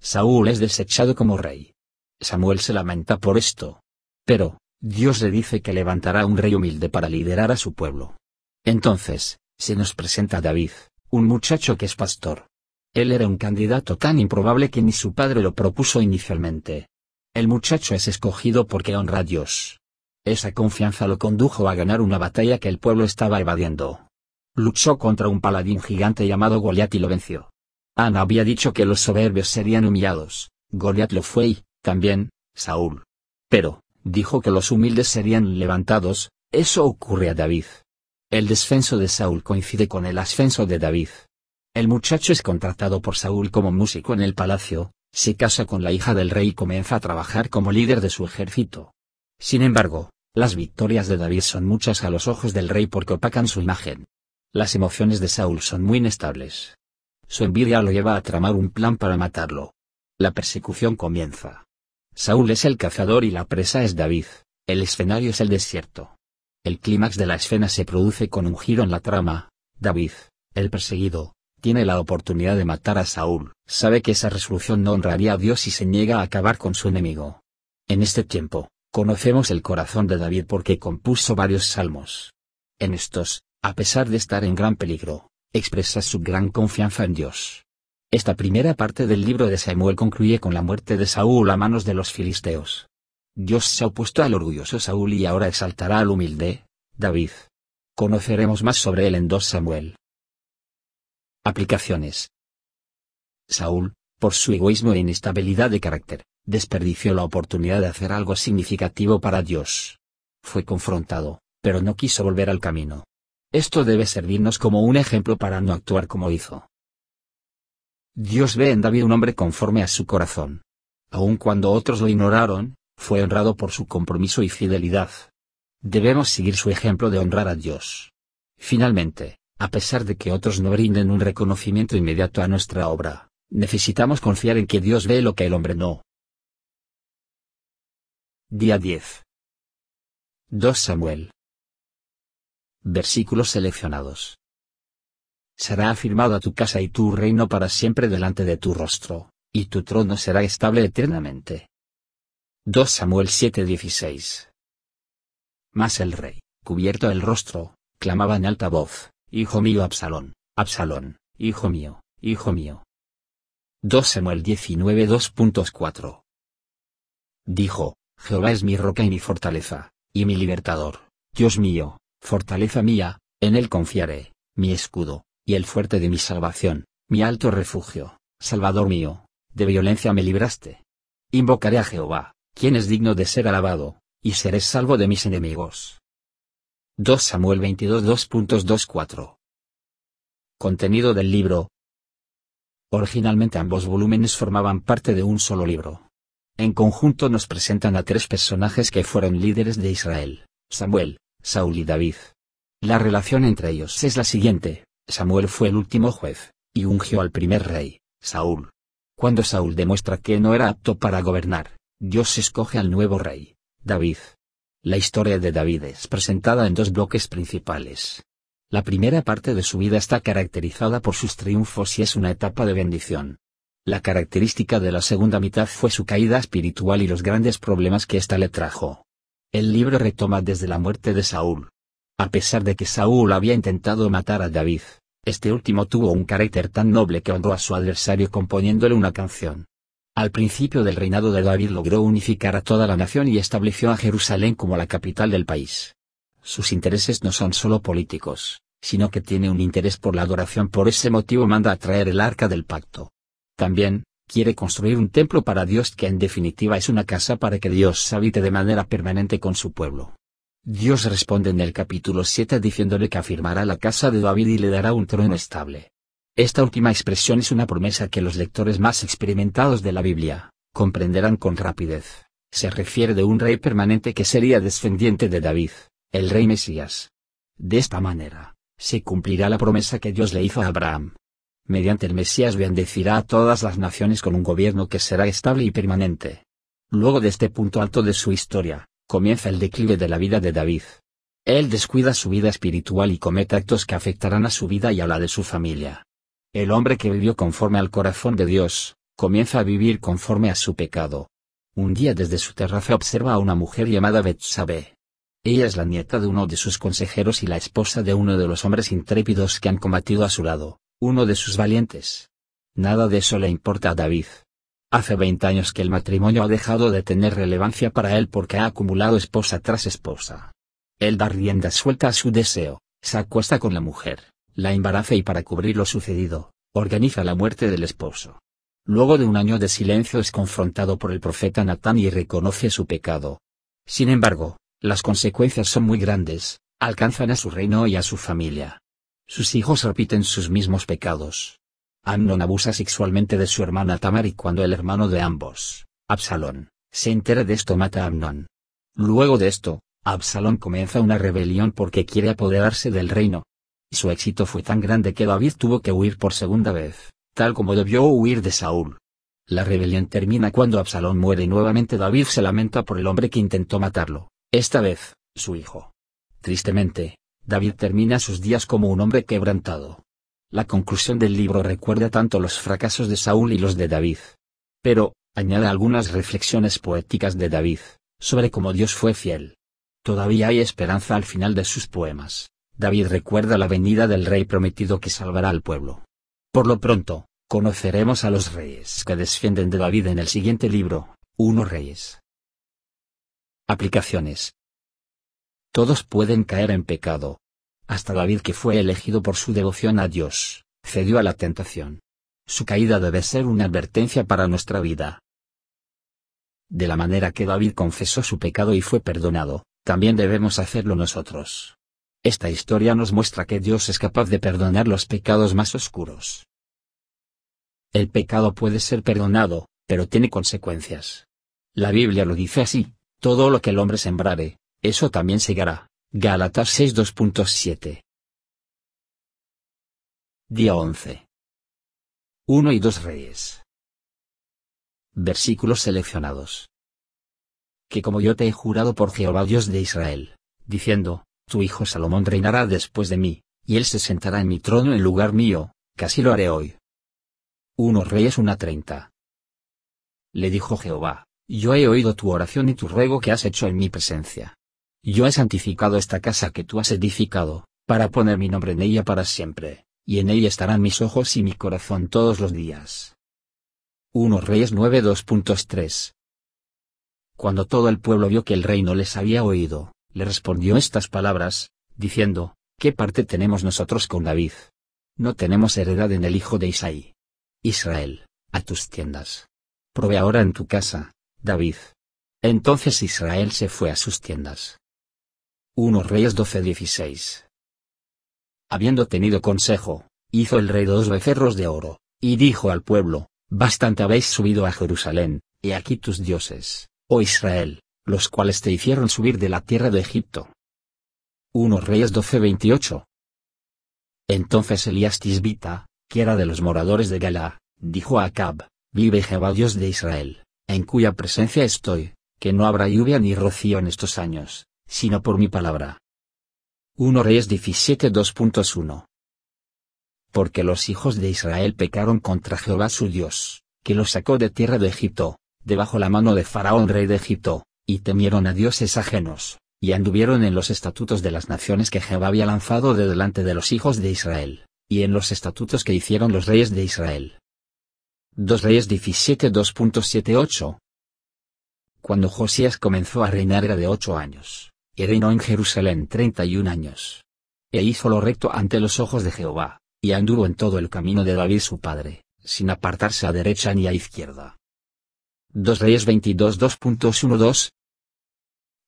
Saúl es desechado como rey. Samuel se lamenta por esto. Pero, Dios le dice que levantará un rey humilde para liderar a su pueblo. Entonces, se nos presenta David, un muchacho que es pastor. Él era un candidato tan improbable que ni su padre lo propuso inicialmente. El muchacho es escogido porque honra a Dios, esa confianza lo condujo a ganar una batalla que el pueblo estaba evadiendo. Luchó contra un paladín gigante llamado Goliat y lo venció. Ana había dicho que los soberbios serían humillados, Goliat lo fue y, también, Saúl. Pero, dijo que los humildes serían levantados, eso ocurre a David. El descenso de Saúl coincide con el ascenso de David. El muchacho es contratado por Saúl como músico en el palacio, se casa con la hija del rey y comienza a trabajar como líder de su ejército. Sin embargo, las victorias de David son muchas a los ojos del rey porque opacan su imagen. Las emociones de Saúl son muy inestables. Su envidia lo lleva a tramar un plan para matarlo. La persecución comienza. Saúl es el cazador y la presa es David, el escenario es el desierto. El clímax de la escena se produce con un giro en la trama, David, el perseguido, tiene la oportunidad de matar a Saúl, sabe que esa resolución no honraría a Dios y se niega a acabar con su enemigo. En este tiempo, Conocemos el corazón de David porque compuso varios salmos. En estos, a pesar de estar en gran peligro, expresa su gran confianza en Dios. Esta primera parte del libro de Samuel concluye con la muerte de Saúl a manos de los filisteos. Dios se ha opuesto al orgulloso Saúl y ahora exaltará al humilde, David. Conoceremos más sobre él en 2 Samuel. Aplicaciones. Saúl, por su egoísmo e inestabilidad de carácter, desperdició la oportunidad de hacer algo significativo para Dios. Fue confrontado, pero no quiso volver al camino. Esto debe servirnos como un ejemplo para no actuar como hizo. Dios ve en David un hombre conforme a su corazón. Aun cuando otros lo ignoraron, fue honrado por su compromiso y fidelidad. Debemos seguir su ejemplo de honrar a Dios. Finalmente, a pesar de que otros no brinden un reconocimiento inmediato a nuestra obra, necesitamos confiar en que Dios ve lo que el hombre no. Día 10. 2 Samuel. Versículos seleccionados. Será afirmada tu casa y tu reino para siempre delante de tu rostro, y tu trono será estable eternamente. 2 Samuel 7:16. Mas el rey, cubierto el rostro, clamaba en alta voz, Hijo mío Absalón, Absalón, hijo mío, hijo mío. 2 Samuel 19 Dijo, Jehová es mi roca y mi fortaleza, y mi libertador, Dios mío, fortaleza mía, en él confiaré, mi escudo, y el fuerte de mi salvación, mi alto refugio, Salvador mío, de violencia me libraste. Invocaré a Jehová, quien es digno de ser alabado, y seré salvo de mis enemigos. 2 Samuel 22 Contenido del libro Originalmente ambos volúmenes formaban parte de un solo libro en conjunto nos presentan a tres personajes que fueron líderes de Israel, Samuel, Saúl y David. La relación entre ellos es la siguiente, Samuel fue el último juez, y ungió al primer rey, Saúl. Cuando Saúl demuestra que no era apto para gobernar, Dios escoge al nuevo rey, David. La historia de David es presentada en dos bloques principales. La primera parte de su vida está caracterizada por sus triunfos y es una etapa de bendición. La característica de la segunda mitad fue su caída espiritual y los grandes problemas que ésta le trajo. El libro retoma desde la muerte de Saúl. A pesar de que Saúl había intentado matar a David, este último tuvo un carácter tan noble que honró a su adversario componiéndole una canción. Al principio del reinado de David logró unificar a toda la nación y estableció a Jerusalén como la capital del país. Sus intereses no son solo políticos, sino que tiene un interés por la adoración, por ese motivo manda a traer el arca del pacto. También, quiere construir un templo para Dios que en definitiva es una casa para que Dios habite de manera permanente con su pueblo. Dios responde en el capítulo 7 diciéndole que afirmará la casa de David y le dará un trono estable. Esta última expresión es una promesa que los lectores más experimentados de la Biblia, comprenderán con rapidez. Se refiere de un rey permanente que sería descendiente de David, el rey Mesías. De esta manera, se cumplirá la promesa que Dios le hizo a Abraham, mediante el Mesías bendecirá a todas las naciones con un gobierno que será estable y permanente. Luego de este punto alto de su historia, comienza el declive de la vida de David. Él descuida su vida espiritual y comete actos que afectarán a su vida y a la de su familia. El hombre que vivió conforme al corazón de Dios, comienza a vivir conforme a su pecado. Un día desde su terraza observa a una mujer llamada Betsabé. Ella es la nieta de uno de sus consejeros y la esposa de uno de los hombres intrépidos que han combatido a su lado uno de sus valientes. Nada de eso le importa a David. Hace 20 años que el matrimonio ha dejado de tener relevancia para él porque ha acumulado esposa tras esposa. Él da rienda suelta a su deseo, se acuesta con la mujer, la embaraza y para cubrir lo sucedido, organiza la muerte del esposo. Luego de un año de silencio es confrontado por el profeta Natán y reconoce su pecado. Sin embargo, las consecuencias son muy grandes, alcanzan a su reino y a su familia. Sus hijos repiten sus mismos pecados. Amnon abusa sexualmente de su hermana Tamar y cuando el hermano de ambos, Absalón, se entera de esto mata a Amnon. Luego de esto, Absalón comienza una rebelión porque quiere apoderarse del reino. Su éxito fue tan grande que David tuvo que huir por segunda vez, tal como debió huir de Saúl. La rebelión termina cuando Absalón muere y nuevamente David se lamenta por el hombre que intentó matarlo, esta vez, su hijo. Tristemente, David termina sus días como un hombre quebrantado. La conclusión del libro recuerda tanto los fracasos de Saúl y los de David. Pero, añade algunas reflexiones poéticas de David, sobre cómo Dios fue fiel. Todavía hay esperanza al final de sus poemas. David recuerda la venida del rey prometido que salvará al pueblo. Por lo pronto, conoceremos a los reyes que descienden de David en el siguiente libro, Uno Reyes. Aplicaciones. Todos pueden caer en pecado. Hasta David que fue elegido por su devoción a Dios, cedió a la tentación. Su caída debe ser una advertencia para nuestra vida. De la manera que David confesó su pecado y fue perdonado, también debemos hacerlo nosotros. Esta historia nos muestra que Dios es capaz de perdonar los pecados más oscuros. El pecado puede ser perdonado, pero tiene consecuencias. La Biblia lo dice así, todo lo que el hombre sembrare, eso también llegará. 6 6.2.7. Día 11. 1 y 2 Reyes. Versículos seleccionados. Que como yo te he jurado por Jehová Dios de Israel, diciendo, tu hijo Salomón reinará después de mí, y él se sentará en mi trono en lugar mío, casi lo haré hoy. 1 Reyes 1.30. Le dijo Jehová, yo he oído tu oración y tu ruego que has hecho en mi presencia yo he santificado esta casa que tú has edificado, para poner mi nombre en ella para siempre, y en ella estarán mis ojos y mi corazón todos los días. 1 Reyes 9 Cuando todo el pueblo vio que el rey no les había oído, le respondió estas palabras, diciendo, ¿Qué parte tenemos nosotros con David? No tenemos heredad en el hijo de Isaí. Israel, a tus tiendas. Prove ahora en tu casa, David. Entonces Israel se fue a sus tiendas. 1 Reyes 12:16. Habiendo tenido consejo, hizo el rey dos becerros de oro, y dijo al pueblo, Bastante habéis subido a Jerusalén, y aquí tus dioses, oh Israel, los cuales te hicieron subir de la tierra de Egipto. 1 Reyes 12:28. Entonces Elías Tisbita, que era de los moradores de Galá, dijo a Acab, Vive Jehová Dios de Israel, en cuya presencia estoy, que no habrá lluvia ni rocío en estos años, sino por mi palabra. 1 Reyes 17 2.1 Porque los hijos de Israel pecaron contra Jehová su Dios, que los sacó de tierra de Egipto, debajo la mano de Faraón rey de Egipto, y temieron a dioses ajenos, y anduvieron en los estatutos de las naciones que Jehová había lanzado de delante de los hijos de Israel, y en los estatutos que hicieron los reyes de Israel. 2 Reyes 17 2.78 Cuando Josías comenzó a reinar era de ocho años, y reinó en Jerusalén treinta y un años. E hizo lo recto ante los ojos de Jehová, y anduvo en todo el camino de David su padre, sin apartarse a derecha ni a izquierda. 2 Reyes 22 2.12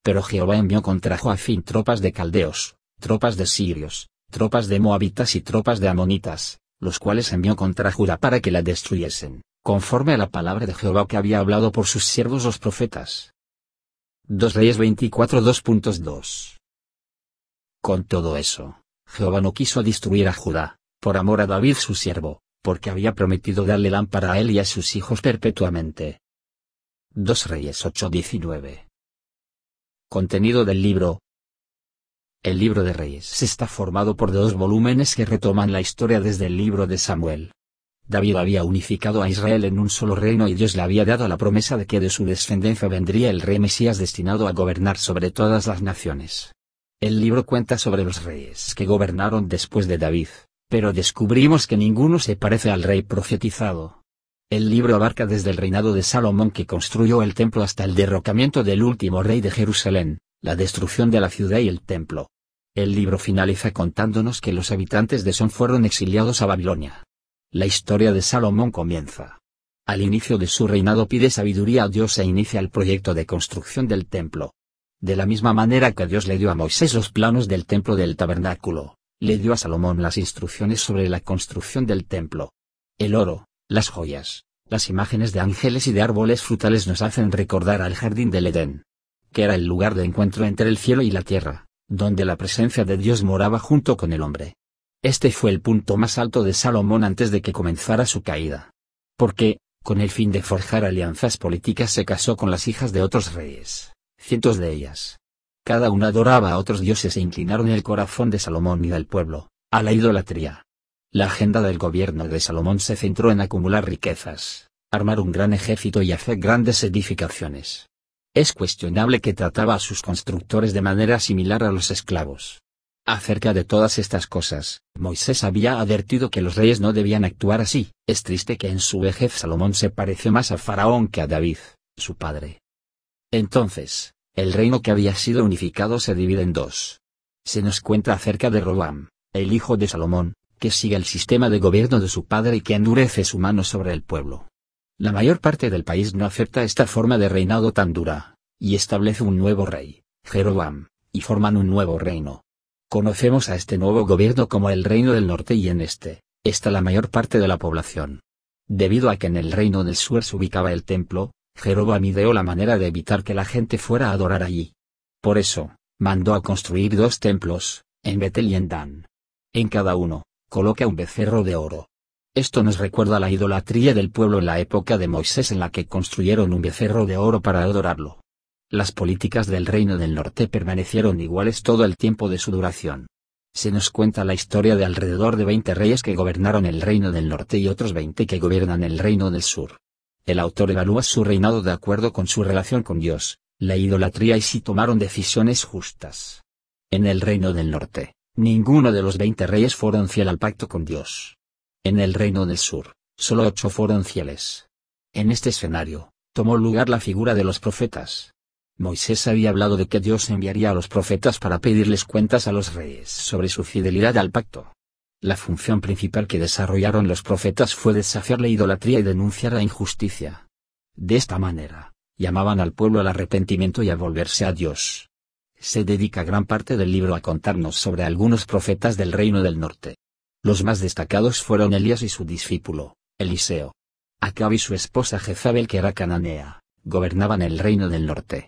Pero Jehová envió contra Joafín tropas de caldeos, tropas de sirios, tropas de moabitas y tropas de amonitas, los cuales envió contra Judá para que la destruyesen, conforme a la palabra de Jehová que había hablado por sus siervos los profetas. 2 Reyes 24 2.2. Con todo eso, Jehová no quiso destruir a Judá, por amor a David su siervo, porque había prometido darle lámpara a él y a sus hijos perpetuamente. 2 Reyes 8:19. Contenido del libro. El libro de Reyes está formado por dos volúmenes que retoman la historia desde el libro de Samuel. David había unificado a Israel en un solo reino y Dios le había dado la promesa de que de su descendencia vendría el rey Mesías destinado a gobernar sobre todas las naciones. El libro cuenta sobre los reyes que gobernaron después de David, pero descubrimos que ninguno se parece al rey profetizado. El libro abarca desde el reinado de Salomón que construyó el templo hasta el derrocamiento del último rey de Jerusalén, la destrucción de la ciudad y el templo. El libro finaliza contándonos que los habitantes de Son fueron exiliados a Babilonia. La historia de Salomón comienza. Al inicio de su reinado pide sabiduría a Dios e inicia el proyecto de construcción del templo. De la misma manera que Dios le dio a Moisés los planos del templo del tabernáculo, le dio a Salomón las instrucciones sobre la construcción del templo. El oro, las joyas, las imágenes de ángeles y de árboles frutales nos hacen recordar al jardín del Edén, que era el lugar de encuentro entre el cielo y la tierra, donde la presencia de Dios moraba junto con el hombre. Este fue el punto más alto de Salomón antes de que comenzara su caída. Porque, con el fin de forjar alianzas políticas se casó con las hijas de otros reyes, cientos de ellas. Cada una adoraba a otros dioses e inclinaron el corazón de Salomón y del pueblo, a la idolatría. La agenda del gobierno de Salomón se centró en acumular riquezas, armar un gran ejército y hacer grandes edificaciones. Es cuestionable que trataba a sus constructores de manera similar a los esclavos. Acerca de todas estas cosas, Moisés había advertido que los reyes no debían actuar así. Es triste que en su vejez Salomón se pareció más a Faraón que a David, su padre. Entonces, el reino que había sido unificado se divide en dos. Se nos cuenta acerca de Robam, el hijo de Salomón, que sigue el sistema de gobierno de su padre y que endurece su mano sobre el pueblo. La mayor parte del país no acepta esta forma de reinado tan dura, y establece un nuevo rey, Jeroboam, y forman un nuevo reino. Conocemos a este nuevo gobierno como el Reino del Norte y en este, está la mayor parte de la población. Debido a que en el Reino del Sur se ubicaba el templo, Jeroboam ideó la manera de evitar que la gente fuera a adorar allí. Por eso, mandó a construir dos templos, en Betel y en Dan. En cada uno, coloca un becerro de oro. Esto nos recuerda la idolatría del pueblo en la época de Moisés en la que construyeron un becerro de oro para adorarlo. Las políticas del Reino del Norte permanecieron iguales todo el tiempo de su duración. Se nos cuenta la historia de alrededor de 20 reyes que gobernaron el Reino del Norte y otros 20 que gobiernan el Reino del Sur. El autor evalúa su reinado de acuerdo con su relación con Dios, la idolatría y si tomaron decisiones justas. En el Reino del Norte, ninguno de los 20 reyes fueron fiel al pacto con Dios. En el Reino del Sur, solo ocho fueron fieles. En este escenario, tomó lugar la figura de los profetas. Moisés había hablado de que Dios enviaría a los profetas para pedirles cuentas a los reyes sobre su fidelidad al pacto. La función principal que desarrollaron los profetas fue desafiar la idolatría y denunciar la injusticia. De esta manera, llamaban al pueblo al arrepentimiento y a volverse a Dios. Se dedica gran parte del libro a contarnos sobre algunos profetas del reino del norte. Los más destacados fueron Elías y su discípulo, Eliseo. Acab y su esposa Jezabel que era cananea, gobernaban el reino del norte.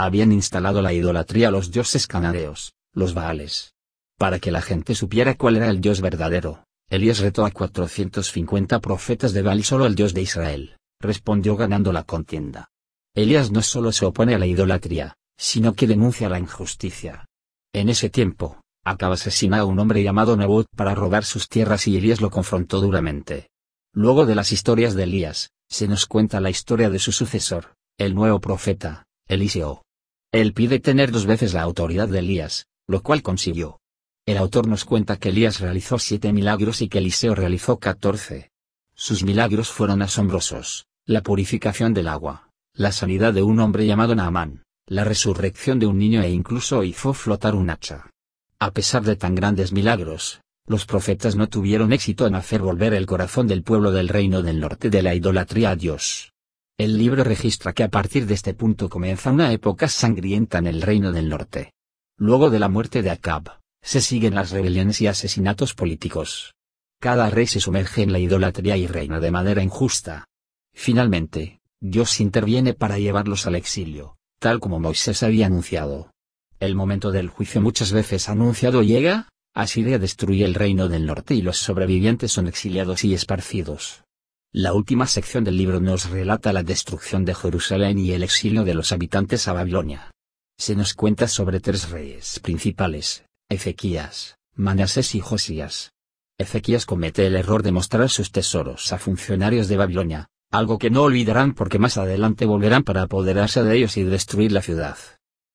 Habían instalado la idolatría a los dioses cananeos, los Baales. Para que la gente supiera cuál era el dios verdadero, Elías retó a 450 profetas de Baal solo el dios de Israel, respondió ganando la contienda. Elías no solo se opone a la idolatría, sino que denuncia la injusticia. En ese tiempo, acaba asesinado un hombre llamado Nabot para robar sus tierras y Elías lo confrontó duramente. Luego de las historias de Elías, se nos cuenta la historia de su sucesor, el nuevo profeta, Eliseo. Él pide tener dos veces la autoridad de Elías, lo cual consiguió. El autor nos cuenta que Elías realizó siete milagros y que Eliseo realizó catorce. Sus milagros fueron asombrosos, la purificación del agua, la sanidad de un hombre llamado Naamán, la resurrección de un niño e incluso hizo flotar un hacha. A pesar de tan grandes milagros, los profetas no tuvieron éxito en hacer volver el corazón del pueblo del reino del norte de la idolatría a Dios. El libro registra que a partir de este punto comienza una época sangrienta en el Reino del Norte. Luego de la muerte de Acab, se siguen las rebeliones y asesinatos políticos. Cada rey se sumerge en la idolatría y reina de manera injusta. Finalmente, Dios interviene para llevarlos al exilio, tal como Moisés había anunciado. El momento del juicio muchas veces anunciado llega, Asiria destruye el reino del norte y los sobrevivientes son exiliados y esparcidos. La última sección del libro nos relata la destrucción de Jerusalén y el exilio de los habitantes a Babilonia. Se nos cuenta sobre tres reyes principales, Ezequías, Manasés y Josías. Ezequías comete el error de mostrar sus tesoros a funcionarios de Babilonia, algo que no olvidarán porque más adelante volverán para apoderarse de ellos y destruir la ciudad.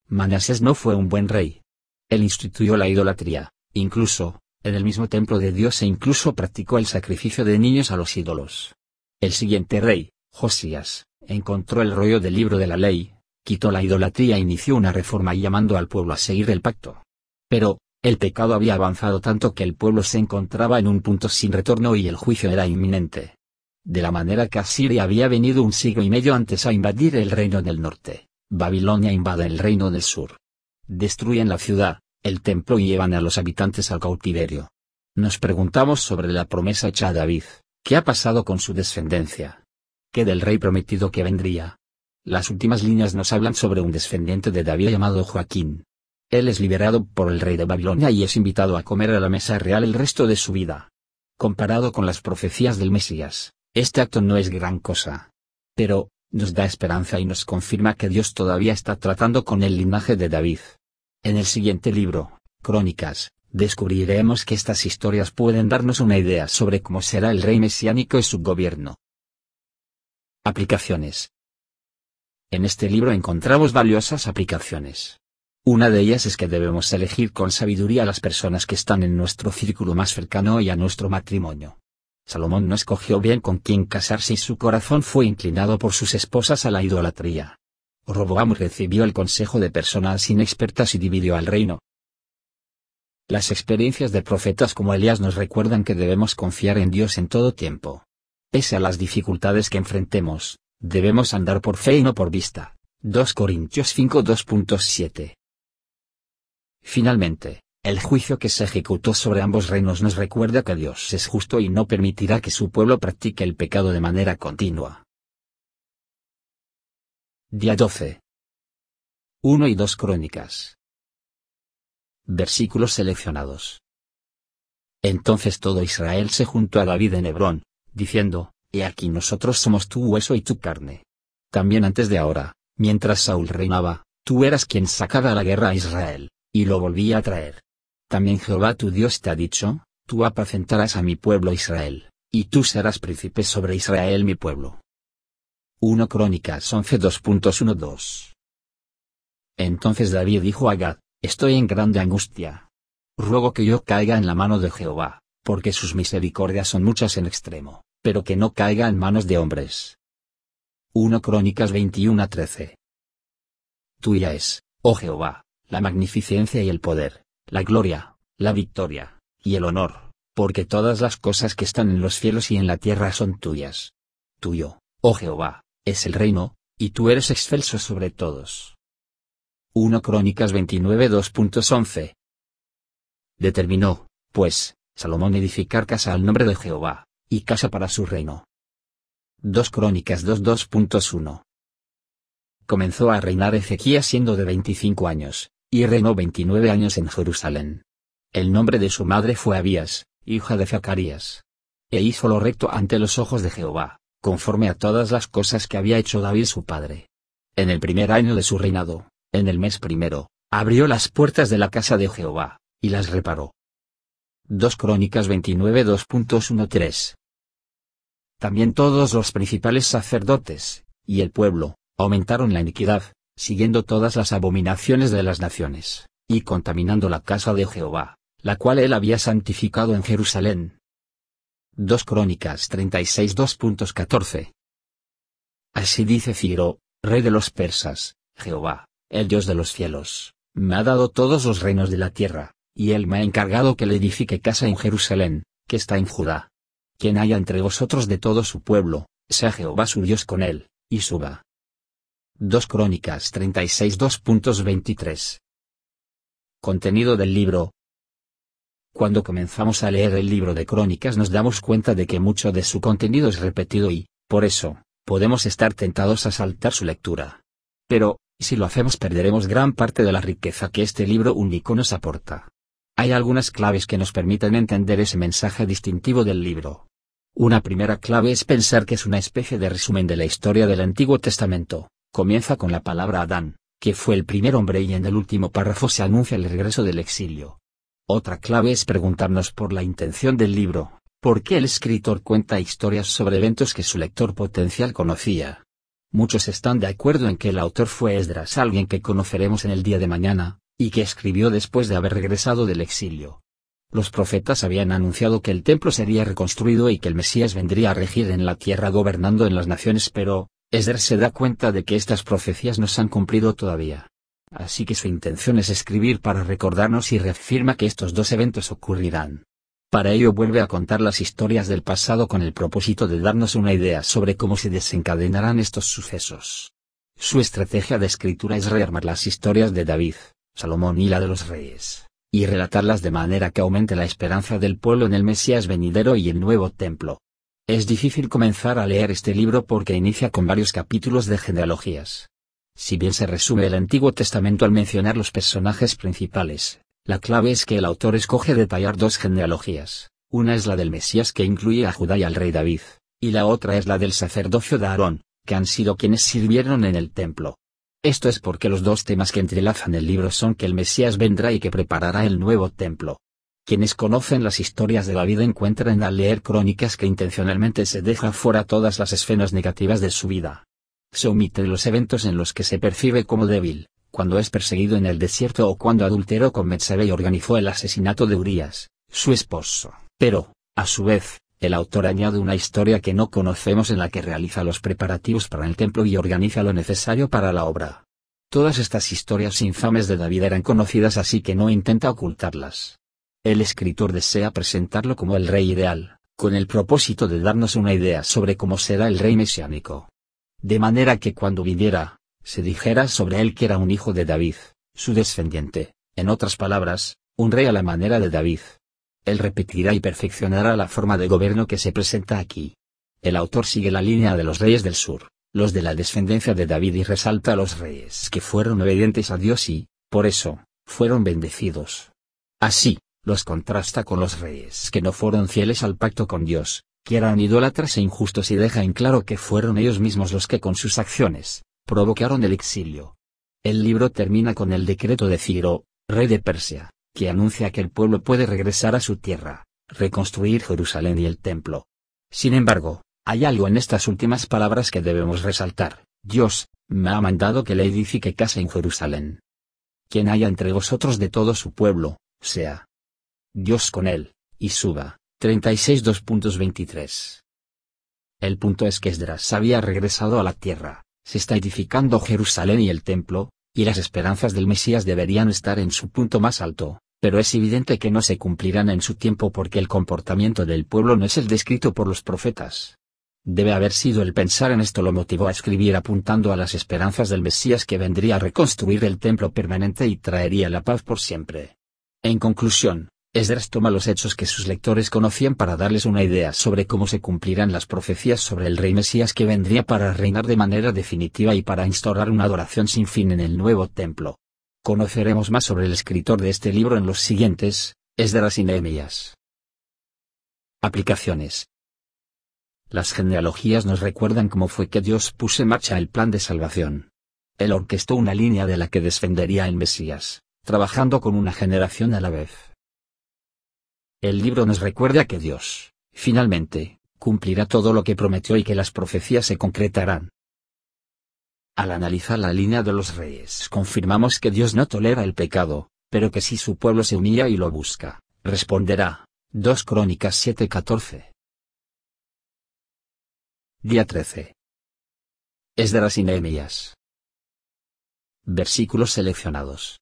Manasés no fue un buen rey. Él instituyó la idolatría, incluso, en el mismo templo de Dios e incluso practicó el sacrificio de niños a los ídolos. El siguiente rey, Josías, encontró el rollo del libro de la ley, quitó la idolatría e inició una reforma llamando al pueblo a seguir el pacto. Pero, el pecado había avanzado tanto que el pueblo se encontraba en un punto sin retorno y el juicio era inminente. De la manera que Asiria había venido un siglo y medio antes a invadir el reino del norte, Babilonia invada el reino del sur. Destruyen la ciudad, el templo y llevan a los habitantes al cautiverio. Nos preguntamos sobre la promesa hecha a David, ¿Qué ha pasado con su descendencia? ¿Qué del rey prometido que vendría? Las últimas líneas nos hablan sobre un descendiente de David llamado Joaquín. Él es liberado por el rey de Babilonia y es invitado a comer a la mesa real el resto de su vida. Comparado con las profecías del Mesías, este acto no es gran cosa. Pero, nos da esperanza y nos confirma que Dios todavía está tratando con el linaje de David. En el siguiente libro, Crónicas, descubriremos que estas historias pueden darnos una idea sobre cómo será el rey mesiánico y su gobierno. Aplicaciones. En este libro encontramos valiosas aplicaciones. Una de ellas es que debemos elegir con sabiduría a las personas que están en nuestro círculo más cercano y a nuestro matrimonio. Salomón no escogió bien con quién casarse y su corazón fue inclinado por sus esposas a la idolatría. Roboam recibió el consejo de personas inexpertas y dividió al reino, las experiencias de profetas como Elías nos recuerdan que debemos confiar en Dios en todo tiempo. Pese a las dificultades que enfrentemos, debemos andar por fe y no por vista. 2 Corintios 5 2.7 Finalmente, el juicio que se ejecutó sobre ambos reinos nos recuerda que Dios es justo y no permitirá que su pueblo practique el pecado de manera continua. Día 12. 1 y 2 Crónicas. Versículos seleccionados. Entonces todo Israel se juntó a David en Hebrón, diciendo, He aquí nosotros somos tu hueso y tu carne. También antes de ahora, mientras Saúl reinaba, tú eras quien sacaba la guerra a Israel, y lo volvía a traer. También Jehová tu Dios te ha dicho, tú apacentarás a mi pueblo Israel, y tú serás príncipe sobre Israel mi pueblo. 1 Crónicas 11 2.12 Entonces David dijo a Gad, Estoy en grande angustia. Ruego que yo caiga en la mano de Jehová, porque sus misericordias son muchas en extremo, pero que no caiga en manos de hombres. 1 Crónicas 21 13. Tuya es, oh Jehová, la magnificencia y el poder, la gloria, la victoria, y el honor, porque todas las cosas que están en los cielos y en la tierra son tuyas. Tuyo, oh Jehová, es el reino, y tú eres excelso sobre todos. 1 Crónicas 29 2.11. Determinó, pues, Salomón edificar casa al nombre de Jehová, y casa para su reino. 2 Crónicas 2 2.1. Comenzó a reinar Ezequías siendo de 25 años, y reinó 29 años en Jerusalén. El nombre de su madre fue Abías, hija de Zacarías. E hizo lo recto ante los ojos de Jehová, conforme a todas las cosas que había hecho David su padre. En el primer año de su reinado, en el mes primero, abrió las puertas de la casa de Jehová, y las reparó. 2 Crónicas 29 2.13 También todos los principales sacerdotes, y el pueblo, aumentaron la iniquidad, siguiendo todas las abominaciones de las naciones, y contaminando la casa de Jehová, la cual él había santificado en Jerusalén. 2 Crónicas 36 2.14 Así dice Ciro, rey de los persas, Jehová, el Dios de los cielos, me ha dado todos los reinos de la tierra, y él me ha encargado que le edifique casa en Jerusalén, que está en Judá. Quien haya entre vosotros de todo su pueblo, sea Jehová su Dios con él, y suba. 2 Crónicas 36 2.23 Contenido del libro Cuando comenzamos a leer el libro de Crónicas nos damos cuenta de que mucho de su contenido es repetido y, por eso, podemos estar tentados a saltar su lectura. Pero, si lo hacemos perderemos gran parte de la riqueza que este libro único nos aporta. Hay algunas claves que nos permiten entender ese mensaje distintivo del libro. Una primera clave es pensar que es una especie de resumen de la historia del Antiguo Testamento. Comienza con la palabra Adán, que fue el primer hombre y en el último párrafo se anuncia el regreso del exilio. Otra clave es preguntarnos por la intención del libro, por qué el escritor cuenta historias sobre eventos que su lector potencial conocía. Muchos están de acuerdo en que el autor fue Esdras alguien que conoceremos en el día de mañana, y que escribió después de haber regresado del exilio. Los profetas habían anunciado que el templo sería reconstruido y que el Mesías vendría a regir en la tierra gobernando en las naciones pero, Esdras se da cuenta de que estas profecías no se han cumplido todavía. Así que su intención es escribir para recordarnos y reafirma que estos dos eventos ocurrirán. Para ello vuelve a contar las historias del pasado con el propósito de darnos una idea sobre cómo se desencadenarán estos sucesos. Su estrategia de escritura es rearmar las historias de David, Salomón y la de los reyes, y relatarlas de manera que aumente la esperanza del pueblo en el Mesías venidero y el nuevo templo. Es difícil comenzar a leer este libro porque inicia con varios capítulos de genealogías. Si bien se resume el Antiguo Testamento al mencionar los personajes principales, la clave es que el autor escoge detallar dos genealogías, una es la del Mesías que incluye a Judá y al rey David, y la otra es la del sacerdocio de Aarón, que han sido quienes sirvieron en el templo. Esto es porque los dos temas que entrelazan el libro son que el Mesías vendrá y que preparará el nuevo templo. Quienes conocen las historias de la vida encuentran al leer crónicas que intencionalmente se deja fuera todas las escenas negativas de su vida. Se omiten los eventos en los que se percibe como débil, cuando es perseguido en el desierto o cuando adulteró con Betsabé y organizó el asesinato de Urías, su esposo. Pero, a su vez, el autor añade una historia que no conocemos en la que realiza los preparativos para el templo y organiza lo necesario para la obra. Todas estas historias infames de David eran conocidas así que no intenta ocultarlas. El escritor desea presentarlo como el rey ideal, con el propósito de darnos una idea sobre cómo será el rey mesiánico. De manera que cuando viniera, se dijera sobre él que era un hijo de David, su descendiente, en otras palabras, un rey a la manera de David. Él repetirá y perfeccionará la forma de gobierno que se presenta aquí. El autor sigue la línea de los reyes del sur, los de la descendencia de David y resalta a los reyes que fueron obedientes a Dios y, por eso, fueron bendecidos. Así, los contrasta con los reyes que no fueron fieles al pacto con Dios, que eran idólatras e injustos y deja en claro que fueron ellos mismos los que con sus acciones, provocaron el exilio. El libro termina con el decreto de Ciro, rey de Persia, que anuncia que el pueblo puede regresar a su tierra, reconstruir Jerusalén y el templo. Sin embargo, hay algo en estas últimas palabras que debemos resaltar. Dios, me ha mandado que le edifique casa en Jerusalén. Quien haya entre vosotros de todo su pueblo, sea Dios con él, y suba. 36.2.23. El punto es que Esdras había regresado a la tierra, se está edificando Jerusalén y el templo, y las esperanzas del Mesías deberían estar en su punto más alto, pero es evidente que no se cumplirán en su tiempo porque el comportamiento del pueblo no es el descrito por los profetas. Debe haber sido el pensar en esto lo motivó a escribir apuntando a las esperanzas del Mesías que vendría a reconstruir el templo permanente y traería la paz por siempre. En conclusión, Esdras toma los hechos que sus lectores conocían para darles una idea sobre cómo se cumplirán las profecías sobre el rey Mesías que vendría para reinar de manera definitiva y para instaurar una adoración sin fin en el nuevo templo. Conoceremos más sobre el escritor de este libro en los siguientes, Esdras y Nehemías. Aplicaciones. Las genealogías nos recuerdan cómo fue que Dios puso en marcha el plan de salvación. Él orquestó una línea de la que descendería el Mesías, trabajando con una generación a la vez el libro nos recuerda que Dios, finalmente, cumplirá todo lo que prometió y que las profecías se concretarán. Al analizar la línea de los reyes confirmamos que Dios no tolera el pecado, pero que si su pueblo se unía y lo busca, responderá. 2 Crónicas 7:14. Día 13. Es de las Inemias. Versículos seleccionados.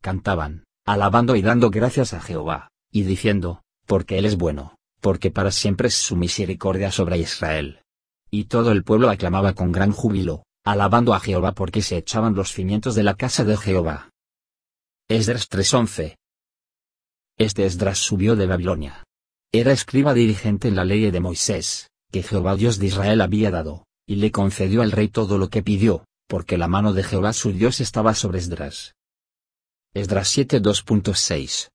Cantaban, alabando y dando gracias a Jehová, y diciendo, porque Él es bueno, porque para siempre es su misericordia sobre Israel. Y todo el pueblo aclamaba con gran júbilo, alabando a Jehová porque se echaban los cimientos de la casa de Jehová. Esdras 3:11 Este Esdras subió de Babilonia. Era escriba dirigente en la ley de Moisés, que Jehová Dios de Israel había dado, y le concedió al rey todo lo que pidió, porque la mano de Jehová su Dios estaba sobre Esdras. Esdras 7:2.6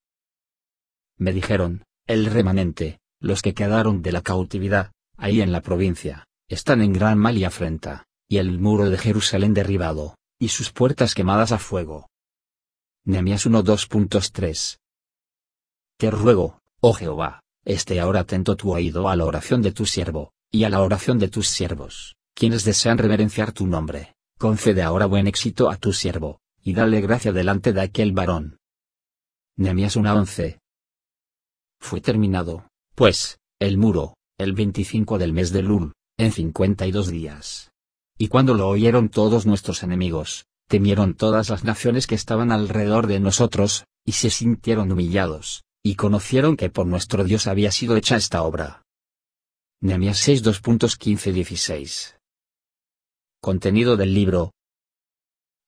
me dijeron, el remanente, los que quedaron de la cautividad, ahí en la provincia, están en gran mal y afrenta, y el muro de Jerusalén derribado, y sus puertas quemadas a fuego. Nehemías 1.2.3 Te ruego, oh Jehová, esté ahora atento tu oído a la oración de tu siervo, y a la oración de tus siervos, quienes desean reverenciar tu nombre. Concede ahora buen éxito a tu siervo, y dale gracia delante de aquel varón. Nehemías 1.11 fue terminado, pues, el muro, el 25 del mes de Lul, en 52 días. Y cuando lo oyeron todos nuestros enemigos, temieron todas las naciones que estaban alrededor de nosotros, y se sintieron humillados, y conocieron que por nuestro Dios había sido hecha esta obra. Nehemías 6 2.15-16 Contenido del libro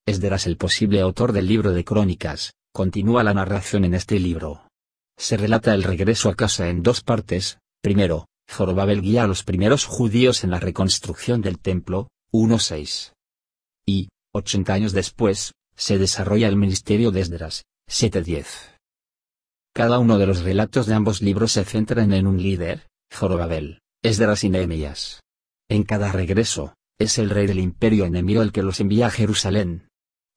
Esderas el posible autor del libro de Crónicas, continúa la narración en este libro se relata el regreso a casa en dos partes, primero, Zorobabel guía a los primeros judíos en la reconstrucción del templo, 1.6. Y, 80 años después, se desarrolla el ministerio de Esdras, 7.10. Cada uno de los relatos de ambos libros se centran en un líder, Zorobabel, Esdras y Nehemías. En cada regreso, es el rey del imperio enemigo el que los envía a Jerusalén.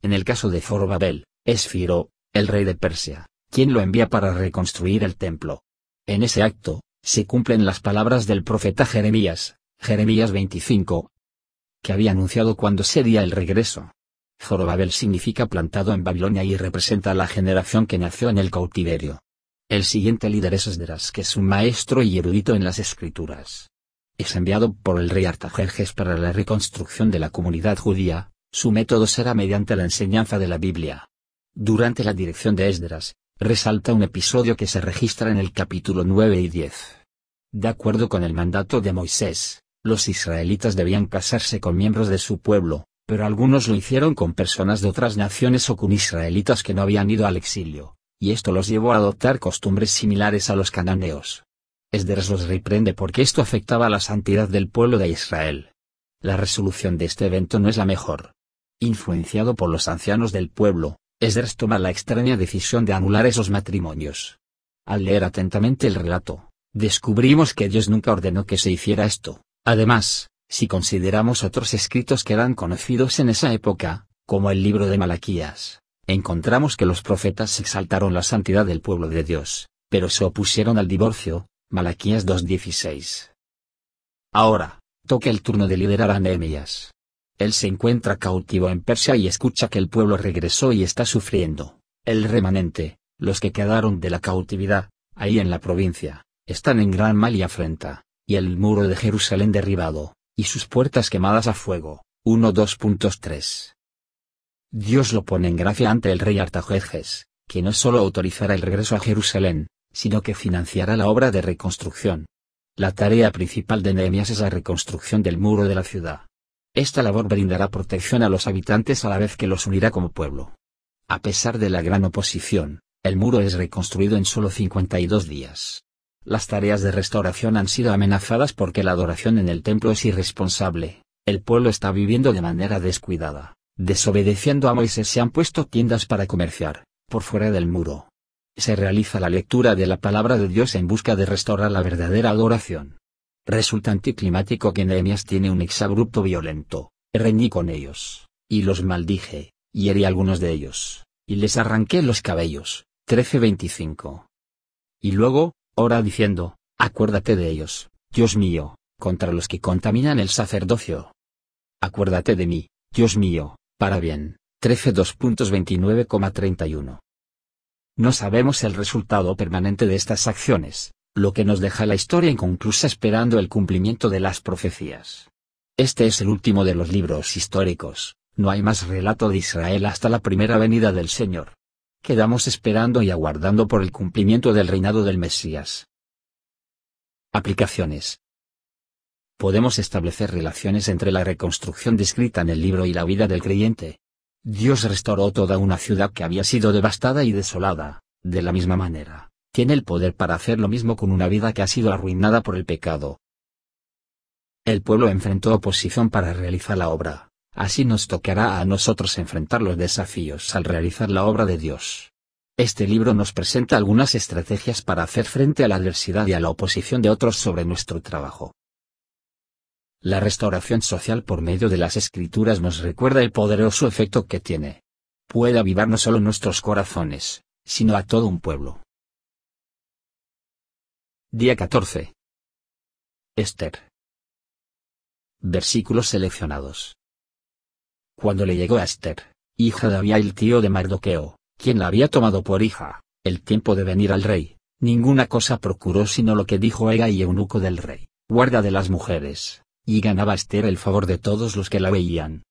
En el caso de Zorobabel, es Firo, el rey de Persia quien lo envía para reconstruir el templo. En ese acto, se cumplen las palabras del profeta Jeremías, Jeremías 25, que había anunciado cuando sería el regreso. Zorobabel significa plantado en Babilonia y representa a la generación que nació en el cautiverio. El siguiente líder es Esdras, que es un maestro y erudito en las escrituras. Es enviado por el rey Artajerjes para la reconstrucción de la comunidad judía, su método será mediante la enseñanza de la Biblia. Durante la dirección de Esdras, resalta un episodio que se registra en el capítulo 9 y 10. De acuerdo con el mandato de Moisés, los israelitas debían casarse con miembros de su pueblo, pero algunos lo hicieron con personas de otras naciones o con israelitas que no habían ido al exilio, y esto los llevó a adoptar costumbres similares a los cananeos. Esdras los reprende porque esto afectaba la santidad del pueblo de Israel. La resolución de este evento no es la mejor. Influenciado por los ancianos del pueblo, Esdras toma la extraña decisión de anular esos matrimonios. Al leer atentamente el relato, descubrimos que Dios nunca ordenó que se hiciera esto. Además, si consideramos otros escritos que eran conocidos en esa época, como el libro de Malaquías, encontramos que los profetas exaltaron la santidad del pueblo de Dios, pero se opusieron al divorcio. Malaquías 2.16. Ahora, toca el turno de liderar a Nehemías. Él se encuentra cautivo en Persia y escucha que el pueblo regresó y está sufriendo. El remanente, los que quedaron de la cautividad, ahí en la provincia, están en gran mal y afrenta, y el muro de Jerusalén derribado, y sus puertas quemadas a fuego. 1.2.3 Dios lo pone en gracia ante el rey Artajerjes, que no solo autorizará el regreso a Jerusalén, sino que financiará la obra de reconstrucción. La tarea principal de Nehemías es la reconstrucción del muro de la ciudad, esta labor brindará protección a los habitantes a la vez que los unirá como pueblo. A pesar de la gran oposición, el muro es reconstruido en solo 52 días. Las tareas de restauración han sido amenazadas porque la adoración en el templo es irresponsable, el pueblo está viviendo de manera descuidada, desobedeciendo a Moisés se han puesto tiendas para comerciar, por fuera del muro. Se realiza la lectura de la palabra de Dios en busca de restaurar la verdadera adoración. Resulta anticlimático que Nehemias tiene un exabrupto violento, reñí con ellos, y los maldije, y herí algunos de ellos, y les arranqué los cabellos. 13.25. Y luego, ora diciendo, acuérdate de ellos, Dios mío, contra los que contaminan el sacerdocio. Acuérdate de mí, Dios mío, para bien. 13.2.29,31. No sabemos el resultado permanente de estas acciones, lo que nos deja la historia inconclusa esperando el cumplimiento de las profecías. Este es el último de los libros históricos, no hay más relato de Israel hasta la primera venida del Señor. Quedamos esperando y aguardando por el cumplimiento del reinado del Mesías. Aplicaciones. Podemos establecer relaciones entre la reconstrucción descrita en el libro y la vida del creyente. Dios restauró toda una ciudad que había sido devastada y desolada, de la misma manera tiene el poder para hacer lo mismo con una vida que ha sido arruinada por el pecado. El pueblo enfrentó oposición para realizar la obra, así nos tocará a nosotros enfrentar los desafíos al realizar la obra de Dios. Este libro nos presenta algunas estrategias para hacer frente a la adversidad y a la oposición de otros sobre nuestro trabajo. La restauración social por medio de las escrituras nos recuerda el poderoso efecto que tiene. Puede avivar no solo nuestros corazones, sino a todo un pueblo. Día 14. Esther. Versículos seleccionados. Cuando le llegó a Esther, hija de el tío de Mardoqueo, quien la había tomado por hija, el tiempo de venir al rey, ninguna cosa procuró sino lo que dijo Ega y eunuco del rey, guarda de las mujeres, y ganaba Esther el favor de todos los que la veían.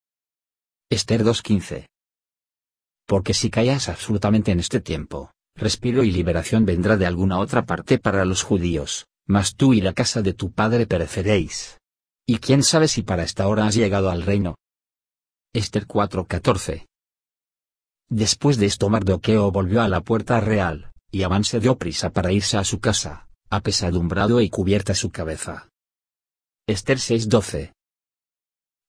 Esther 2.15. Porque si callas absolutamente en este tiempo, respiro y liberación vendrá de alguna otra parte para los judíos, mas tú y la casa de tu padre pereceréis. Y quién sabe si para esta hora has llegado al reino. Esther 4:14 Después de esto Mardoqueo volvió a la puerta real, y Amán se dio prisa para irse a su casa, apesadumbrado y cubierta su cabeza. Esther 6:12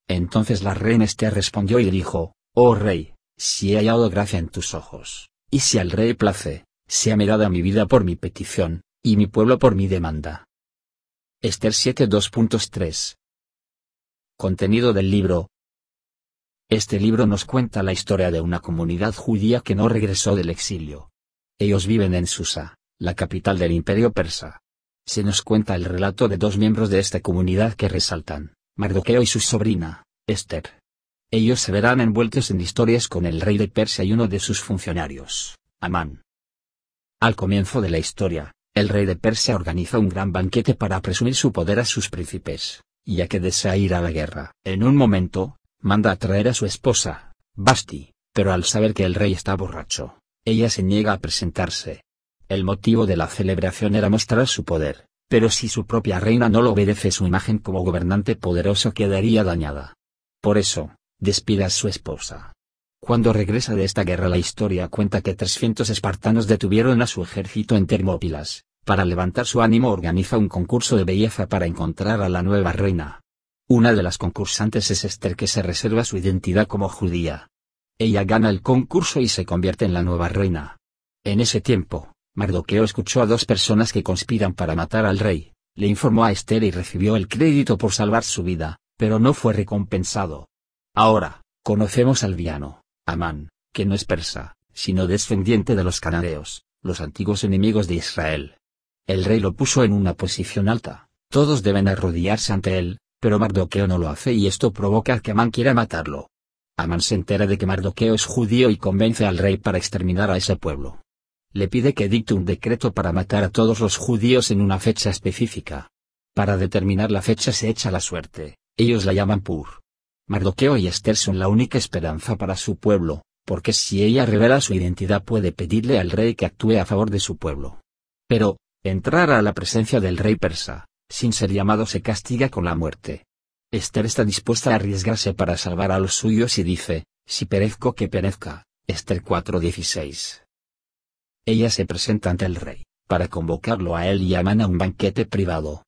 Entonces la reina Esther respondió y dijo, Oh rey, si he hallado gracia en tus ojos, y si al rey place, sea dada mi vida por mi petición, y mi pueblo por mi demanda. Esther 7.2.3 Contenido del libro Este libro nos cuenta la historia de una comunidad judía que no regresó del exilio. Ellos viven en Susa, la capital del imperio persa. Se nos cuenta el relato de dos miembros de esta comunidad que resaltan, Mardoqueo y su sobrina, Esther. Ellos se verán envueltos en historias con el rey de Persia y uno de sus funcionarios, Amán. Al comienzo de la historia, el rey de Persia organiza un gran banquete para presumir su poder a sus príncipes, ya que desea ir a la guerra. En un momento, manda a traer a su esposa, Basti, pero al saber que el rey está borracho, ella se niega a presentarse. El motivo de la celebración era mostrar su poder, pero si su propia reina no lo obedece su imagen como gobernante poderoso quedaría dañada. Por eso, despida a su esposa. Cuando regresa de esta guerra la historia cuenta que 300 espartanos detuvieron a su ejército en Termópilas, para levantar su ánimo organiza un concurso de belleza para encontrar a la nueva reina. Una de las concursantes es Esther que se reserva su identidad como judía. Ella gana el concurso y se convierte en la nueva reina. En ese tiempo, Mardoqueo escuchó a dos personas que conspiran para matar al rey, le informó a Esther y recibió el crédito por salvar su vida, pero no fue recompensado. Ahora, conocemos al Viano, Amán, que no es persa, sino descendiente de los canareos, los antiguos enemigos de Israel. El rey lo puso en una posición alta, todos deben arrodillarse ante él, pero Mardoqueo no lo hace y esto provoca que Amán quiera matarlo. Amán se entera de que Mardoqueo es judío y convence al rey para exterminar a ese pueblo. Le pide que dicte un decreto para matar a todos los judíos en una fecha específica. Para determinar la fecha se echa la suerte, ellos la llaman Pur. Mardoqueo y Esther son la única esperanza para su pueblo, porque si ella revela su identidad puede pedirle al rey que actúe a favor de su pueblo. Pero, entrar a la presencia del rey persa, sin ser llamado se castiga con la muerte. Esther está dispuesta a arriesgarse para salvar a los suyos y dice, si perezco que perezca, Esther 4:16. Ella se presenta ante el rey, para convocarlo a él y aman a un banquete privado.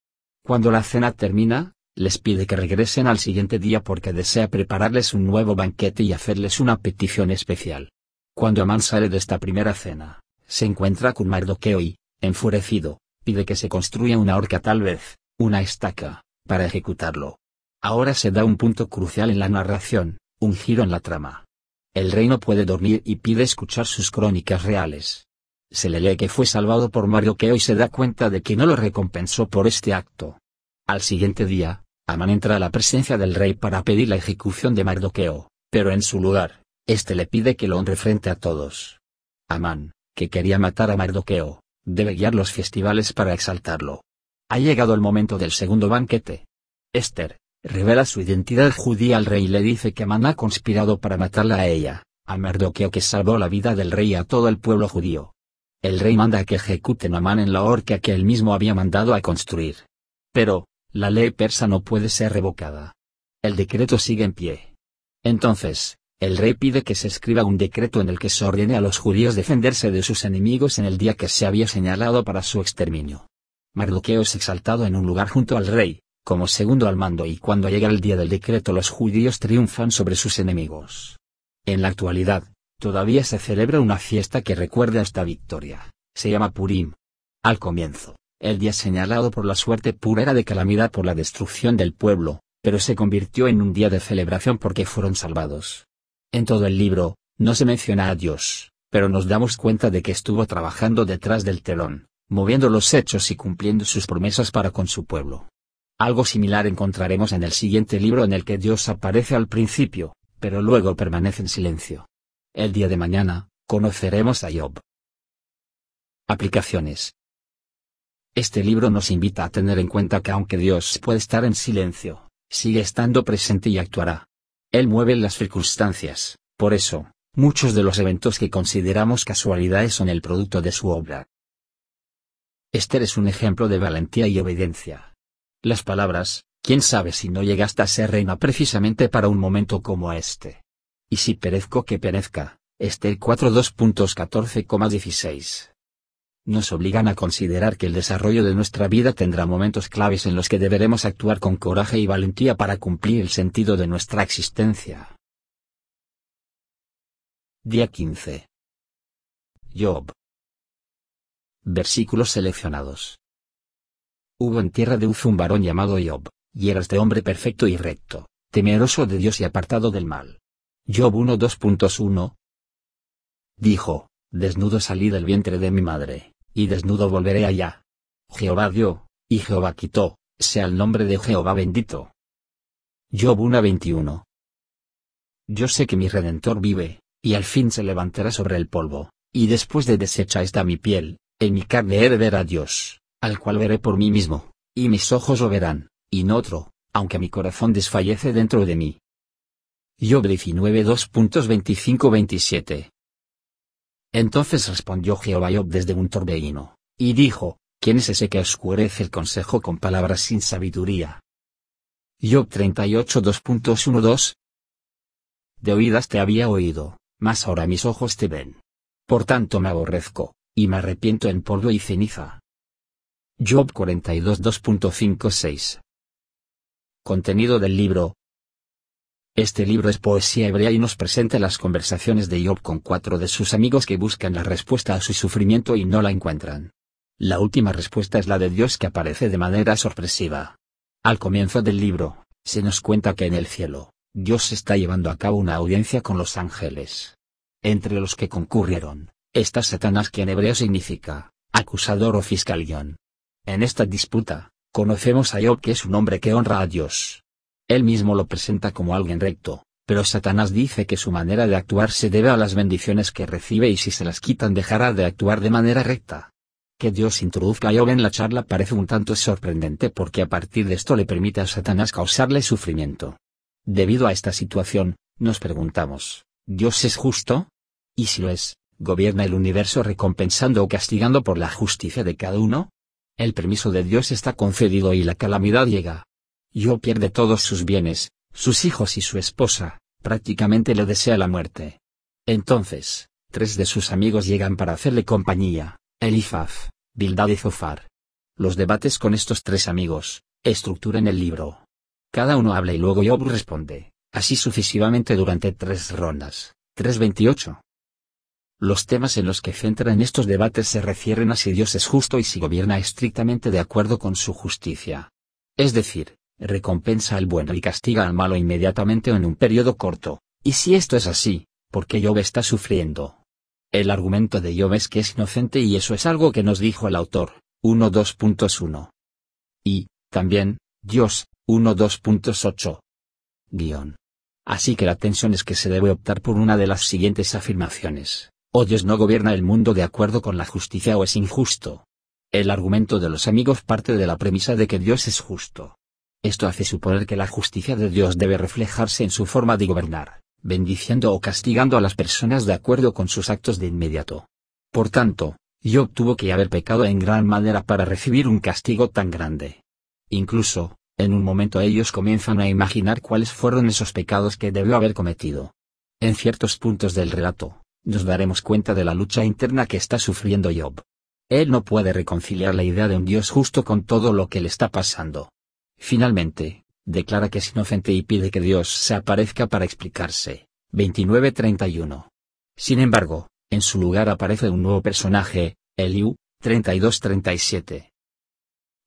Cuando la cena termina, les pide que regresen al siguiente día porque desea prepararles un nuevo banquete y hacerles una petición especial. Cuando Amán sale de esta primera cena, se encuentra con Mardoqueo y, enfurecido, pide que se construya una horca tal vez, una estaca, para ejecutarlo. Ahora se da un punto crucial en la narración, un giro en la trama. El rey no puede dormir y pide escuchar sus crónicas reales. Se le lee que fue salvado por Mardoqueo y se da cuenta de que no lo recompensó por este acto. Al siguiente día, Amán entra a la presencia del rey para pedir la ejecución de Mardoqueo, pero en su lugar, este le pide que lo honre frente a todos. Amán, que quería matar a Mardoqueo, debe guiar los festivales para exaltarlo. Ha llegado el momento del segundo banquete. Esther, revela su identidad judía al rey y le dice que Amán ha conspirado para matarla a ella, a Mardoqueo que salvó la vida del rey y a todo el pueblo judío. El rey manda que ejecuten a Amán en la horca que él mismo había mandado a construir. Pero, la ley persa no puede ser revocada. El decreto sigue en pie. Entonces, el rey pide que se escriba un decreto en el que se ordene a los judíos defenderse de sus enemigos en el día que se había señalado para su exterminio. Mardoqueo es exaltado en un lugar junto al rey, como segundo al mando y cuando llega el día del decreto los judíos triunfan sobre sus enemigos. En la actualidad, todavía se celebra una fiesta que recuerda esta victoria, se llama Purim. Al comienzo, el día señalado por la suerte pura era de calamidad por la destrucción del pueblo, pero se convirtió en un día de celebración porque fueron salvados. En todo el libro, no se menciona a Dios, pero nos damos cuenta de que estuvo trabajando detrás del telón, moviendo los hechos y cumpliendo sus promesas para con su pueblo. Algo similar encontraremos en el siguiente libro en el que Dios aparece al principio, pero luego permanece en silencio. El día de mañana, conoceremos a Job. Aplicaciones. Este libro nos invita a tener en cuenta que aunque Dios puede estar en silencio, sigue estando presente y actuará. Él mueve las circunstancias, por eso, muchos de los eventos que consideramos casualidades son el producto de su obra. Esther es un ejemplo de valentía y obediencia. Las palabras, quién sabe si no llegaste a ser reina precisamente para un momento como este. Y si perezco que perezca, Esther 4:2.14,16 nos obligan a considerar que el desarrollo de nuestra vida tendrá momentos claves en los que deberemos actuar con coraje y valentía para cumplir el sentido de nuestra existencia. Día 15. Job. Versículos seleccionados. Hubo en tierra de Uz un varón llamado Job, y era este hombre perfecto y recto, temeroso de Dios y apartado del mal. Job 1.2.1. Dijo, desnudo salí del vientre de mi madre, y desnudo volveré allá. Jehová dio, y Jehová quitó, sea el nombre de Jehová bendito. Job 1:21. Yo sé que mi Redentor vive, y al fin se levantará sobre el polvo, y después de deshecha está mi piel, en mi carne he a Dios, al cual veré por mí mismo, y mis ojos lo verán, y no otro, aunque mi corazón desfallece dentro de mí. Job 2.25 27 entonces respondió Jehová Job desde un torbellino, y dijo, ¿quién es ese que oscurece el consejo con palabras sin sabiduría? Job 38 De oídas te había oído, mas ahora mis ojos te ven. Por tanto me aborrezco, y me arrepiento en polvo y ceniza. Job 42 2.56 Contenido del libro, este libro es poesía hebrea y nos presenta las conversaciones de Job con cuatro de sus amigos que buscan la respuesta a su sufrimiento y no la encuentran. La última respuesta es la de Dios que aparece de manera sorpresiva. Al comienzo del libro, se nos cuenta que en el cielo, Dios está llevando a cabo una audiencia con los ángeles. Entre los que concurrieron, está Satanás que en hebreo significa, acusador o fiscal. En esta disputa, conocemos a Job que es un hombre que honra a Dios él mismo lo presenta como alguien recto, pero Satanás dice que su manera de actuar se debe a las bendiciones que recibe y si se las quitan dejará de actuar de manera recta. Que Dios introduzca a Job en la charla parece un tanto sorprendente porque a partir de esto le permite a Satanás causarle sufrimiento. Debido a esta situación, nos preguntamos, ¿Dios es justo? Y si lo es, ¿gobierna el universo recompensando o castigando por la justicia de cada uno? El permiso de Dios está concedido y la calamidad llega, yo pierde todos sus bienes, sus hijos y su esposa, prácticamente le desea la muerte. Entonces, tres de sus amigos llegan para hacerle compañía, Elifaz, Bildad y Zofar. Los debates con estos tres amigos, estructuran el libro. Cada uno habla y luego Job responde, así sucesivamente durante tres rondas. 328. Los temas en los que centran estos debates se refieren a si Dios es justo y si gobierna estrictamente de acuerdo con su justicia. Es decir, recompensa al bueno y castiga al malo inmediatamente o en un periodo corto, y si esto es así, ¿por qué Job está sufriendo? El argumento de Job es que es inocente y eso es algo que nos dijo el autor, 1.2.1. Y, también, Dios, 1.2.8. Guión. Así que la tensión es que se debe optar por una de las siguientes afirmaciones. O oh Dios no gobierna el mundo de acuerdo con la justicia o es injusto. El argumento de los amigos parte de la premisa de que Dios es justo. Esto hace suponer que la justicia de Dios debe reflejarse en su forma de gobernar, bendiciendo o castigando a las personas de acuerdo con sus actos de inmediato. Por tanto, Job tuvo que haber pecado en gran manera para recibir un castigo tan grande. Incluso, en un momento ellos comienzan a imaginar cuáles fueron esos pecados que debió haber cometido. En ciertos puntos del relato, nos daremos cuenta de la lucha interna que está sufriendo Job. Él no puede reconciliar la idea de un Dios justo con todo lo que le está pasando. Finalmente, declara que es inocente y pide que Dios se aparezca para explicarse. 29 Sin embargo, en su lugar aparece un nuevo personaje, Eliu, 32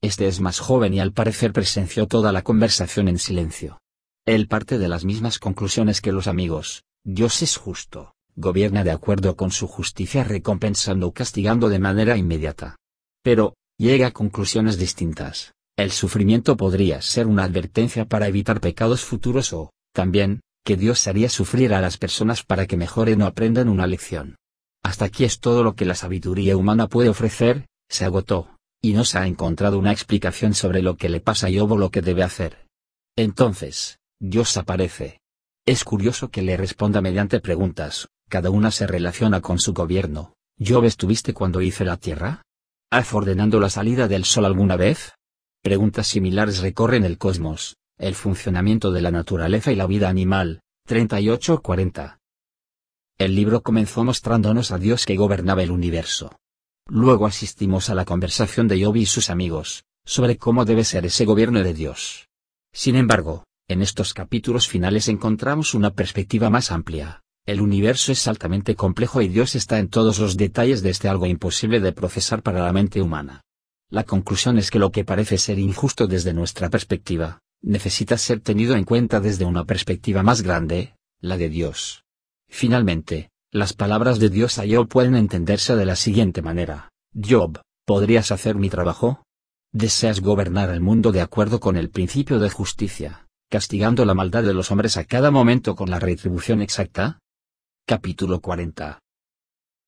Este es más joven y al parecer presenció toda la conversación en silencio. Él parte de las mismas conclusiones que los amigos, Dios es justo, gobierna de acuerdo con su justicia recompensando o castigando de manera inmediata. Pero, llega a conclusiones distintas. El sufrimiento podría ser una advertencia para evitar pecados futuros o, también, que Dios haría sufrir a las personas para que mejoren o aprendan una lección. Hasta aquí es todo lo que la sabiduría humana puede ofrecer, se agotó, y no se ha encontrado una explicación sobre lo que le pasa a Job o lo que debe hacer. Entonces, Dios aparece. Es curioso que le responda mediante preguntas, cada una se relaciona con su gobierno. ¿Job estuviste cuando hice la tierra? ¿Haz ordenando la salida del sol alguna vez? Preguntas similares recorren el cosmos, el funcionamiento de la naturaleza y la vida animal, 38-40. El libro comenzó mostrándonos a Dios que gobernaba el universo. Luego asistimos a la conversación de Job y sus amigos, sobre cómo debe ser ese gobierno de Dios. Sin embargo, en estos capítulos finales encontramos una perspectiva más amplia. El universo es altamente complejo y Dios está en todos los detalles de este algo imposible de procesar para la mente humana. La conclusión es que lo que parece ser injusto desde nuestra perspectiva, necesita ser tenido en cuenta desde una perspectiva más grande, la de Dios. Finalmente, las palabras de Dios a Job pueden entenderse de la siguiente manera. Job, ¿podrías hacer mi trabajo? Deseas gobernar el mundo de acuerdo con el principio de justicia, castigando la maldad de los hombres a cada momento con la retribución exacta? Capítulo 40.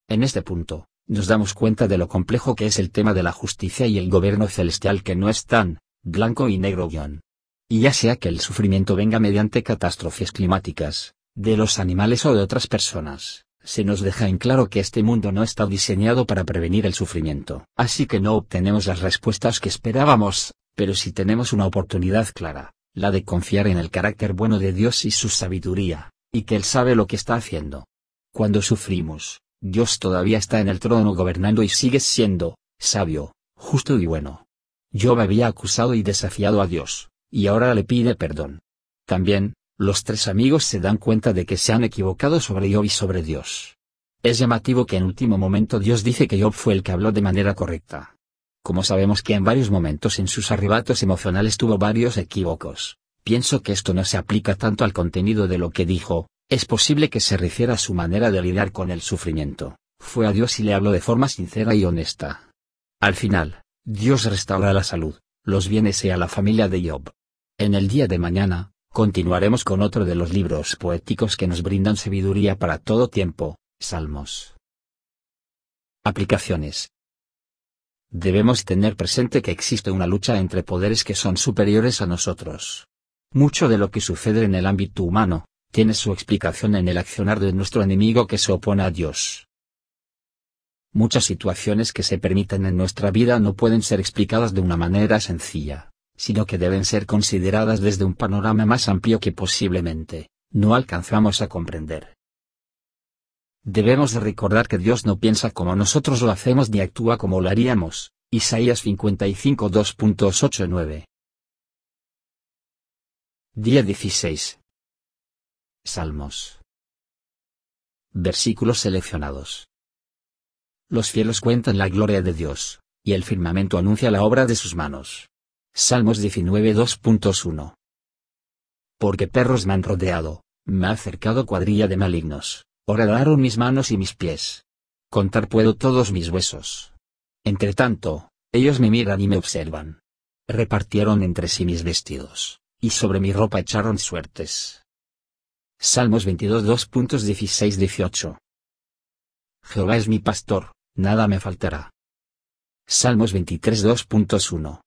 En este punto, nos damos cuenta de lo complejo que es el tema de la justicia y el gobierno celestial que no es tan, blanco y negro guión. Y ya sea que el sufrimiento venga mediante catástrofes climáticas, de los animales o de otras personas, se nos deja en claro que este mundo no está diseñado para prevenir el sufrimiento. Así que no obtenemos las respuestas que esperábamos, pero sí tenemos una oportunidad clara, la de confiar en el carácter bueno de Dios y su sabiduría, y que Él sabe lo que está haciendo. Cuando sufrimos, Dios todavía está en el trono gobernando y sigue siendo, sabio, justo y bueno. Job había acusado y desafiado a Dios, y ahora le pide perdón. También, los tres amigos se dan cuenta de que se han equivocado sobre Job y sobre Dios. Es llamativo que en último momento Dios dice que Job fue el que habló de manera correcta. Como sabemos que en varios momentos en sus arrebatos emocionales tuvo varios equívocos, pienso que esto no se aplica tanto al contenido de lo que dijo, es posible que se refiera a su manera de lidiar con el sufrimiento. Fue a Dios y le habló de forma sincera y honesta. Al final, Dios restaura la salud, los bienes y a la familia de Job. En el día de mañana, continuaremos con otro de los libros poéticos que nos brindan sabiduría para todo tiempo, Salmos. Aplicaciones. Debemos tener presente que existe una lucha entre poderes que son superiores a nosotros. Mucho de lo que sucede en el ámbito humano, tiene su explicación en el accionar de nuestro enemigo que se opone a Dios. Muchas situaciones que se permiten en nuestra vida no pueden ser explicadas de una manera sencilla, sino que deben ser consideradas desde un panorama más amplio que posiblemente no alcanzamos a comprender. Debemos recordar que Dios no piensa como nosotros lo hacemos ni actúa como lo haríamos. Isaías 55 2.89 Día 16 Salmos. Versículos seleccionados. Los cielos cuentan la gloria de Dios, y el firmamento anuncia la obra de sus manos. Salmos 19.2.1. Porque perros me han rodeado, me ha cercado cuadrilla de malignos, horadaron mis manos y mis pies. Contar puedo todos mis huesos. Entre tanto, ellos me miran y me observan. Repartieron entre sí mis vestidos, y sobre mi ropa echaron suertes. Salmos 22 2.16 18. Jehová es mi pastor, nada me faltará. Salmos 23 2.1.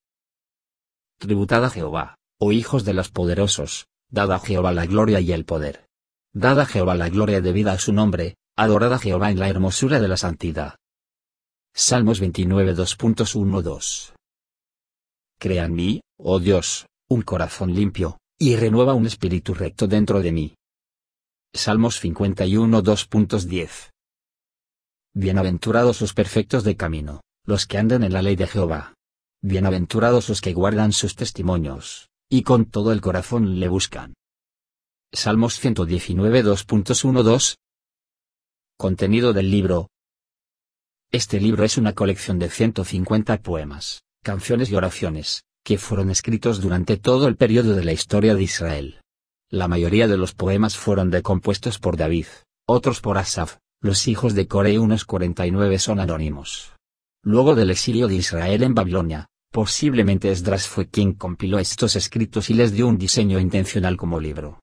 Tributad a Jehová, oh hijos de los poderosos, dada a Jehová la gloria y el poder. dada a Jehová la gloria debida a su nombre, adorada a Jehová en la hermosura de la santidad. Salmos 29 2 Crea en mí, oh Dios, un corazón limpio, y renueva un espíritu recto dentro de mí. Salmos 51 2.10. Bienaventurados los perfectos de camino, los que andan en la ley de Jehová. Bienaventurados los que guardan sus testimonios, y con todo el corazón le buscan. Salmos 119 2.12. Contenido del libro. Este libro es una colección de 150 poemas, canciones y oraciones, que fueron escritos durante todo el periodo de la historia de Israel. La mayoría de los poemas fueron decompuestos por David, otros por Asaf, los hijos de Coré y unos 49 son anónimos. Luego del exilio de Israel en Babilonia, posiblemente Esdras fue quien compiló estos escritos y les dio un diseño intencional como libro.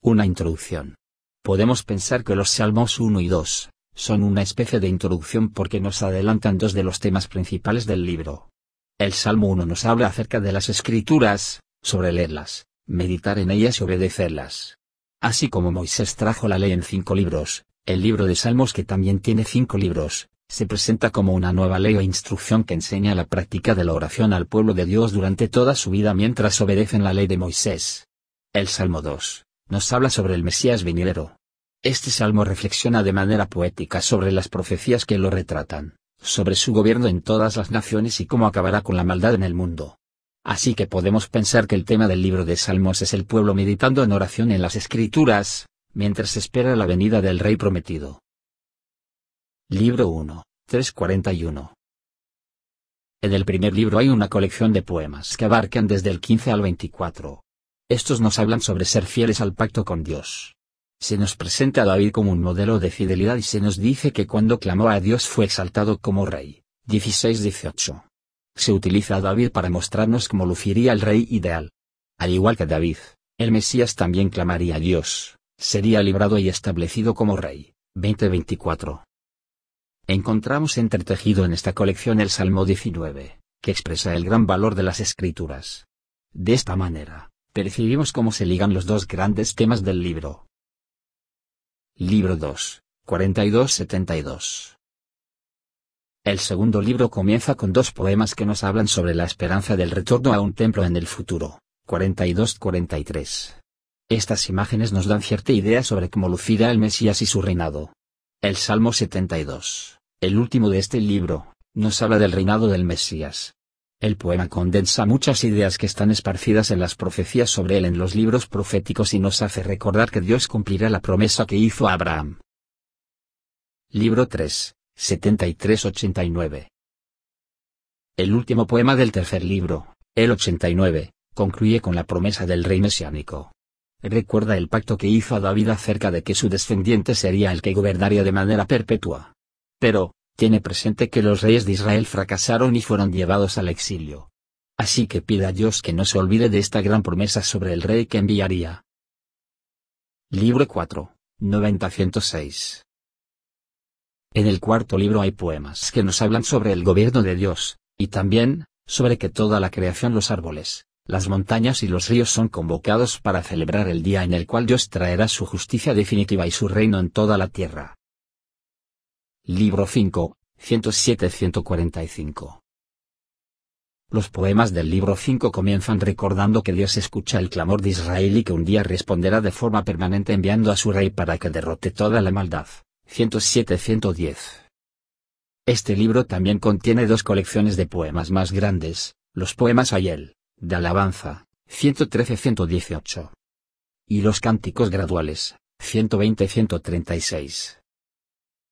Una introducción. Podemos pensar que los Salmos 1 y 2 son una especie de introducción porque nos adelantan dos de los temas principales del libro. El Salmo 1 nos habla acerca de las escrituras, sobre leerlas, meditar en ellas y obedecerlas. Así como Moisés trajo la ley en cinco libros, el libro de Salmos que también tiene cinco libros, se presenta como una nueva ley o instrucción que enseña la práctica de la oración al pueblo de Dios durante toda su vida mientras obedecen la ley de Moisés. El Salmo 2 nos habla sobre el Mesías vinilero. Este salmo reflexiona de manera poética sobre las profecías que lo retratan, sobre su gobierno en todas las naciones y cómo acabará con la maldad en el mundo. Así que podemos pensar que el tema del libro de Salmos es el pueblo meditando en oración en las Escrituras, mientras espera la venida del Rey prometido. Libro 1, 341. En el primer libro hay una colección de poemas que abarcan desde el 15 al 24. Estos nos hablan sobre ser fieles al pacto con Dios. Se nos presenta a David como un modelo de fidelidad y se nos dice que cuando clamó a Dios fue exaltado como rey. 16-18 se utiliza a David para mostrarnos cómo luciría el rey ideal. Al igual que David, el Mesías también clamaría a Dios, sería librado y establecido como rey. 2024. Encontramos entretejido en esta colección el Salmo 19, que expresa el gran valor de las escrituras. De esta manera, percibimos cómo se ligan los dos grandes temas del libro. Libro 2, 42-72. El segundo libro comienza con dos poemas que nos hablan sobre la esperanza del retorno a un templo en el futuro, 42-43. Estas imágenes nos dan cierta idea sobre cómo lucirá el Mesías y su reinado. El Salmo 72, el último de este libro, nos habla del reinado del Mesías. El poema condensa muchas ideas que están esparcidas en las profecías sobre él en los libros proféticos y nos hace recordar que Dios cumplirá la promesa que hizo a Abraham. Libro 3. 73-89. El último poema del tercer libro, el 89, concluye con la promesa del rey mesiánico. Recuerda el pacto que hizo a David acerca de que su descendiente sería el que gobernaría de manera perpetua. Pero, tiene presente que los reyes de Israel fracasaron y fueron llevados al exilio. Así que pida a Dios que no se olvide de esta gran promesa sobre el rey que enviaría. Libro 4, 90-106. En el cuarto libro hay poemas que nos hablan sobre el gobierno de Dios, y también, sobre que toda la creación los árboles, las montañas y los ríos son convocados para celebrar el día en el cual Dios traerá su justicia definitiva y su reino en toda la tierra. Libro 5, 107-145 Los poemas del libro 5 comienzan recordando que Dios escucha el clamor de Israel y que un día responderá de forma permanente enviando a su rey para que derrote toda la maldad. 107-110. Este libro también contiene dos colecciones de poemas más grandes, los poemas Ayel, de alabanza, 113-118. Y los cánticos graduales, 120-136.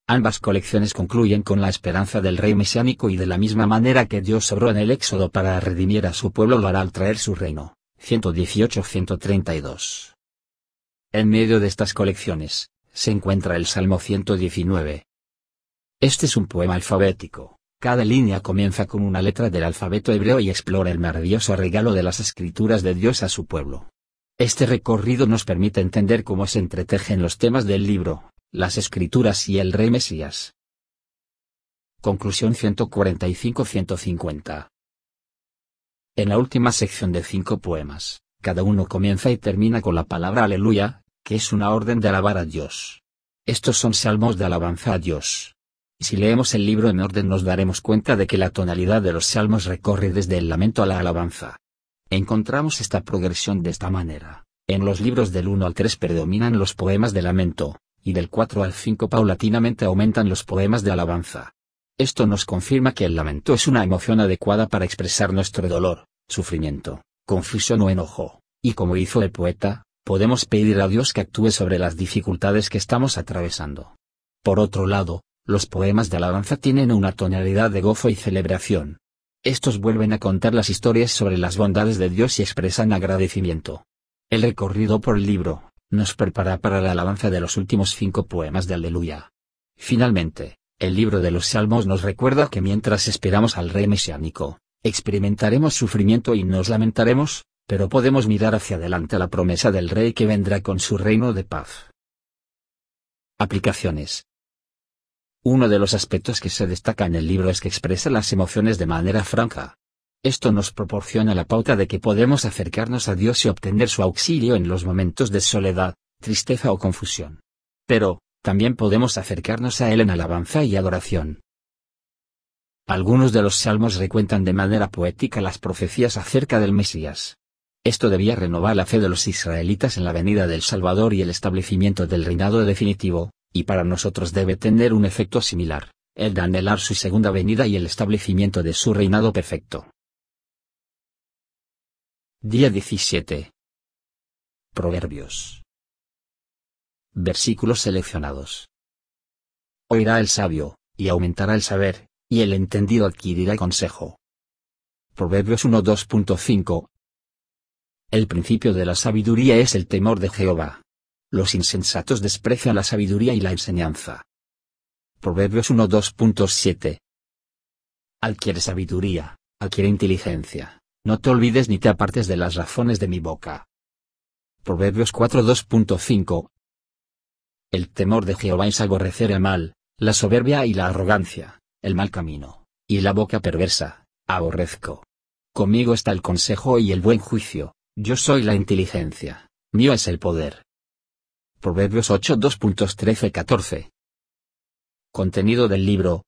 Ambas colecciones concluyen con la esperanza del rey mesiánico y de la misma manera que Dios obró en el Éxodo para redimir a su pueblo lo hará al traer su reino. 118-132. En medio de estas colecciones, se encuentra el Salmo 119. Este es un poema alfabético, cada línea comienza con una letra del alfabeto hebreo y explora el maravilloso regalo de las escrituras de Dios a su pueblo. Este recorrido nos permite entender cómo se entretejen los temas del libro, las escrituras y el rey Mesías. Conclusión 145-150 En la última sección de cinco poemas, cada uno comienza y termina con la palabra aleluya, que es una orden de alabar a Dios. Estos son salmos de alabanza a Dios. Si leemos el libro en orden nos daremos cuenta de que la tonalidad de los salmos recorre desde el lamento a la alabanza. Encontramos esta progresión de esta manera. En los libros del 1 al 3 predominan los poemas de lamento, y del 4 al 5 paulatinamente aumentan los poemas de alabanza. Esto nos confirma que el lamento es una emoción adecuada para expresar nuestro dolor, sufrimiento, confusión o enojo, y como hizo el poeta, podemos pedir a Dios que actúe sobre las dificultades que estamos atravesando. Por otro lado, los poemas de alabanza tienen una tonalidad de gozo y celebración. Estos vuelven a contar las historias sobre las bondades de Dios y expresan agradecimiento. El recorrido por el libro, nos prepara para la alabanza de los últimos cinco poemas de Aleluya. Finalmente, el libro de los Salmos nos recuerda que mientras esperamos al Rey Mesiánico, experimentaremos sufrimiento y nos lamentaremos, pero podemos mirar hacia adelante la promesa del Rey que vendrá con su reino de paz. Aplicaciones. Uno de los aspectos que se destaca en el libro es que expresa las emociones de manera franca. Esto nos proporciona la pauta de que podemos acercarnos a Dios y obtener su auxilio en los momentos de soledad, tristeza o confusión. Pero, también podemos acercarnos a Él en alabanza y adoración. Algunos de los salmos recuentan de manera poética las profecías acerca del Mesías. Esto debía renovar la fe de los israelitas en la venida del Salvador y el establecimiento del reinado definitivo, y para nosotros debe tener un efecto similar, el de anhelar su segunda venida y el establecimiento de su reinado perfecto. Día 17. Proverbios. Versículos seleccionados. Oirá el sabio, y aumentará el saber, y el entendido adquirirá consejo. Proverbios 1.2.5, el principio de la sabiduría es el temor de Jehová. Los insensatos desprecian la sabiduría y la enseñanza. Proverbios 1.2.7 Adquiere sabiduría, adquiere inteligencia, no te olvides ni te apartes de las razones de mi boca. Proverbios 4.2.5 El temor de Jehová es aborrecer el mal, la soberbia y la arrogancia, el mal camino, y la boca perversa, aborrezco. Conmigo está el consejo y el buen juicio, yo soy la inteligencia, mío es el poder. Proverbios 8 14 Contenido del libro.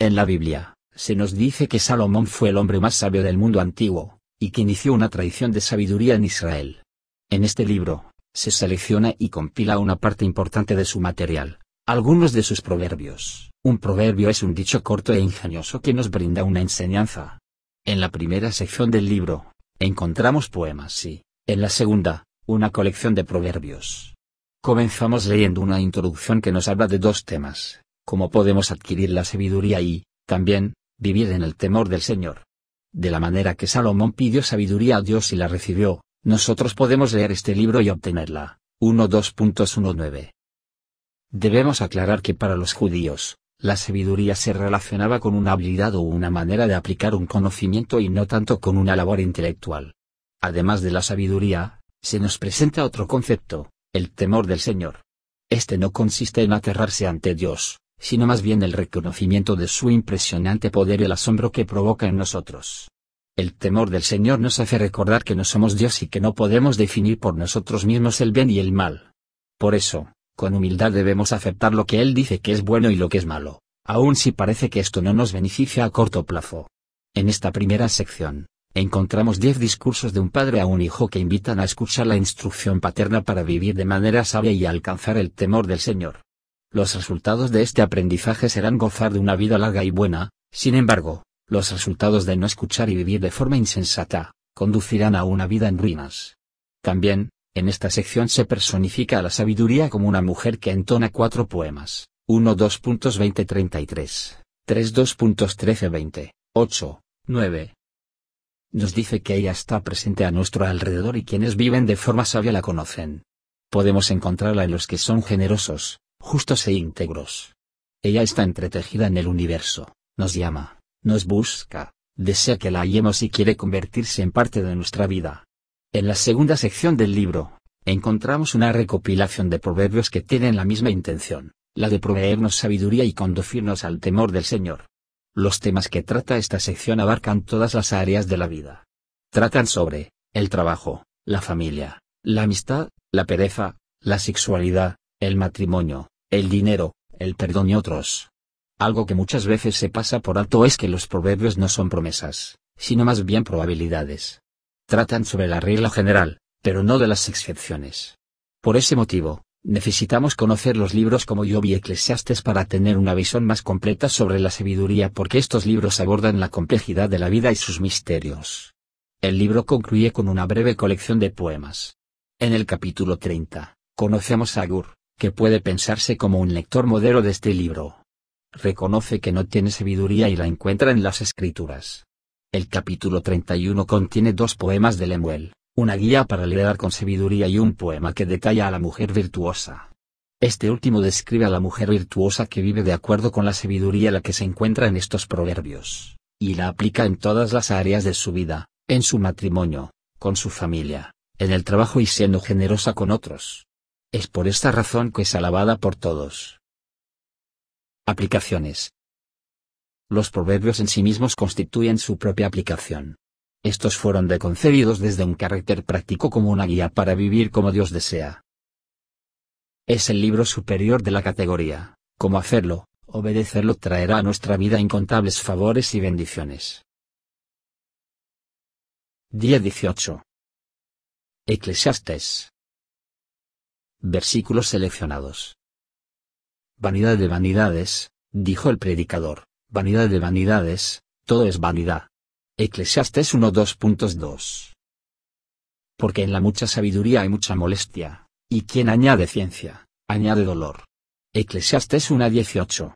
En la Biblia, se nos dice que Salomón fue el hombre más sabio del mundo antiguo, y que inició una tradición de sabiduría en Israel. En este libro, se selecciona y compila una parte importante de su material, algunos de sus proverbios. Un proverbio es un dicho corto e ingenioso que nos brinda una enseñanza. En la primera sección del libro, Encontramos poemas y, en la segunda, una colección de proverbios. Comenzamos leyendo una introducción que nos habla de dos temas, cómo podemos adquirir la sabiduría y, también, vivir en el temor del Señor. De la manera que Salomón pidió sabiduría a Dios y la recibió, nosotros podemos leer este libro y obtenerla. 2.19. Debemos aclarar que para los judíos, la sabiduría se relacionaba con una habilidad o una manera de aplicar un conocimiento y no tanto con una labor intelectual. Además de la sabiduría, se nos presenta otro concepto, el temor del Señor. Este no consiste en aterrarse ante Dios, sino más bien el reconocimiento de su impresionante poder y el asombro que provoca en nosotros. El temor del Señor nos hace recordar que no somos Dios y que no podemos definir por nosotros mismos el bien y el mal. Por eso, con humildad debemos aceptar lo que Él dice que es bueno y lo que es malo, aun si parece que esto no nos beneficia a corto plazo. En esta primera sección, encontramos 10 discursos de un padre a un hijo que invitan a escuchar la instrucción paterna para vivir de manera sabia y alcanzar el temor del Señor. Los resultados de este aprendizaje serán gozar de una vida larga y buena, sin embargo, los resultados de no escuchar y vivir de forma insensata, conducirán a una vida en ruinas. También, en esta sección se personifica a la sabiduría como una mujer que entona cuatro poemas, 1 33, 3 20, 8, 9. Nos dice que ella está presente a nuestro alrededor y quienes viven de forma sabia la conocen. Podemos encontrarla en los que son generosos, justos e íntegros. Ella está entretejida en el universo, nos llama, nos busca, desea que la hallemos y quiere convertirse en parte de nuestra vida. En la segunda sección del libro, encontramos una recopilación de proverbios que tienen la misma intención, la de proveernos sabiduría y conducirnos al temor del Señor. Los temas que trata esta sección abarcan todas las áreas de la vida. Tratan sobre, el trabajo, la familia, la amistad, la pereza, la sexualidad, el matrimonio, el dinero, el perdón y otros. Algo que muchas veces se pasa por alto es que los proverbios no son promesas, sino más bien probabilidades tratan sobre la regla general, pero no de las excepciones. Por ese motivo, necesitamos conocer los libros como Job y Eclesiastes para tener una visión más completa sobre la sabiduría porque estos libros abordan la complejidad de la vida y sus misterios. El libro concluye con una breve colección de poemas. En el capítulo 30, conocemos a Agur, que puede pensarse como un lector modelo de este libro. Reconoce que no tiene sabiduría y la encuentra en las escrituras. El capítulo 31 contiene dos poemas de Lemuel, una guía para liderar con sabiduría y un poema que detalla a la mujer virtuosa. Este último describe a la mujer virtuosa que vive de acuerdo con la sabiduría la que se encuentra en estos proverbios, y la aplica en todas las áreas de su vida, en su matrimonio, con su familia, en el trabajo y siendo generosa con otros. Es por esta razón que es alabada por todos. Aplicaciones. Los proverbios en sí mismos constituyen su propia aplicación. Estos fueron deconcebidos desde un carácter práctico como una guía para vivir como Dios desea. Es el libro superior de la categoría, cómo hacerlo, obedecerlo traerá a nuestra vida incontables favores y bendiciones. Día 18. Eclesiastes. Versículos seleccionados. Vanidad de vanidades, dijo el predicador. Vanidad de vanidades, todo es vanidad. Eclesiastes 1.2.2. Porque en la mucha sabiduría hay mucha molestia, y quien añade ciencia, añade dolor. Eclesiastes 1.18.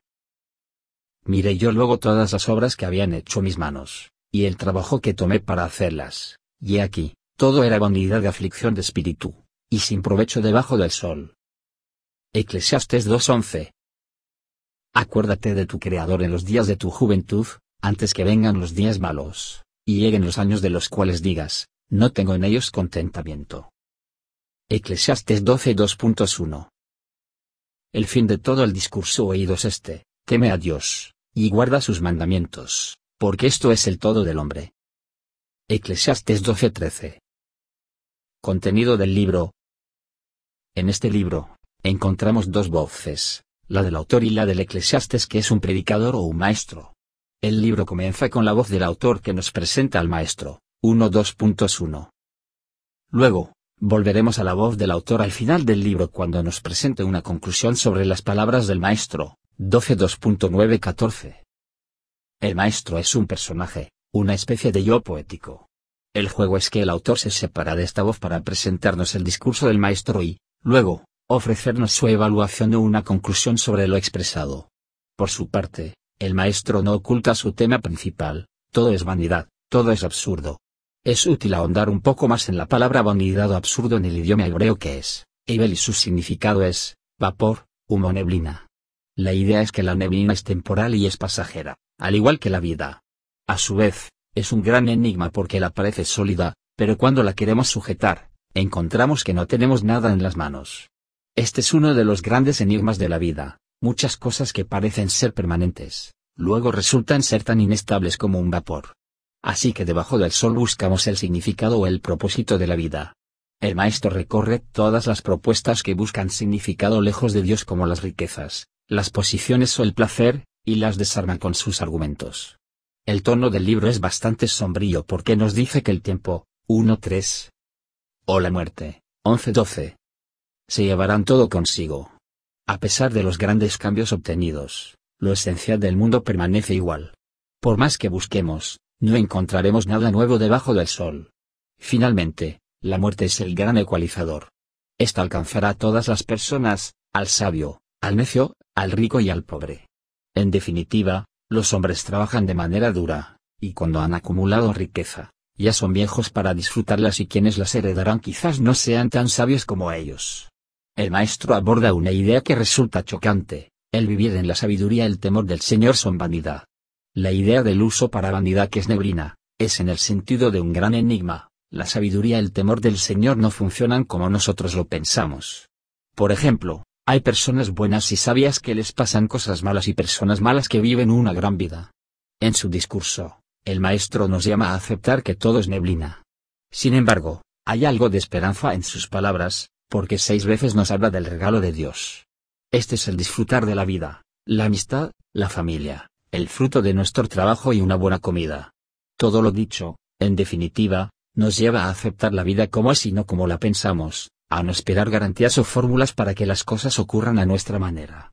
Miré yo luego todas las obras que habían hecho mis manos, y el trabajo que tomé para hacerlas, y he aquí, todo era vanidad de aflicción de espíritu, y sin provecho debajo del sol. Eclesiastes 2.11, Acuérdate de tu Creador en los días de tu juventud, antes que vengan los días malos, y lleguen los años de los cuales digas, no tengo en ellos contentamiento. Eclesiastes 12 2.1 El fin de todo el discurso oído es este, teme a Dios, y guarda sus mandamientos, porque esto es el todo del hombre. Eclesiastes 12:13 Contenido del libro. En este libro, encontramos dos voces, la del autor y la del eclesiastes que es un predicador o un maestro. El libro comienza con la voz del autor que nos presenta al maestro, 1.2.1. Luego, volveremos a la voz del autor al final del libro cuando nos presente una conclusión sobre las palabras del maestro, 12.2.9.14. El maestro es un personaje, una especie de yo poético. El juego es que el autor se separa de esta voz para presentarnos el discurso del maestro y, luego, ofrecernos su evaluación o una conclusión sobre lo expresado. Por su parte, el maestro no oculta su tema principal, todo es vanidad, todo es absurdo. Es útil ahondar un poco más en la palabra vanidad o absurdo en el idioma hebreo que es, Ebel y su significado es, vapor, humo neblina. La idea es que la neblina es temporal y es pasajera, al igual que la vida. A su vez, es un gran enigma porque la parece sólida, pero cuando la queremos sujetar, encontramos que no tenemos nada en las manos. Este es uno de los grandes enigmas de la vida, muchas cosas que parecen ser permanentes, luego resultan ser tan inestables como un vapor. Así que debajo del sol buscamos el significado o el propósito de la vida. El maestro recorre todas las propuestas que buscan significado lejos de Dios como las riquezas, las posiciones o el placer, y las desarma con sus argumentos. El tono del libro es bastante sombrío porque nos dice que el tiempo, 3. o la muerte, 11 12 se llevarán todo consigo. A pesar de los grandes cambios obtenidos, lo esencial del mundo permanece igual. Por más que busquemos, no encontraremos nada nuevo debajo del sol. Finalmente, la muerte es el gran ecualizador. Esta alcanzará a todas las personas, al sabio, al necio, al rico y al pobre. En definitiva, los hombres trabajan de manera dura, y cuando han acumulado riqueza, ya son viejos para disfrutarlas y quienes las heredarán quizás no sean tan sabios como ellos. El maestro aborda una idea que resulta chocante, el vivir en la sabiduría el temor del Señor son vanidad. La idea del uso para vanidad que es neblina, es en el sentido de un gran enigma, la sabiduría y el temor del Señor no funcionan como nosotros lo pensamos. Por ejemplo, hay personas buenas y sabias que les pasan cosas malas y personas malas que viven una gran vida. En su discurso, el maestro nos llama a aceptar que todo es neblina. Sin embargo, hay algo de esperanza en sus palabras, porque seis veces nos habla del regalo de Dios. Este es el disfrutar de la vida, la amistad, la familia, el fruto de nuestro trabajo y una buena comida. Todo lo dicho, en definitiva, nos lleva a aceptar la vida como es y no como la pensamos, a no esperar garantías o fórmulas para que las cosas ocurran a nuestra manera.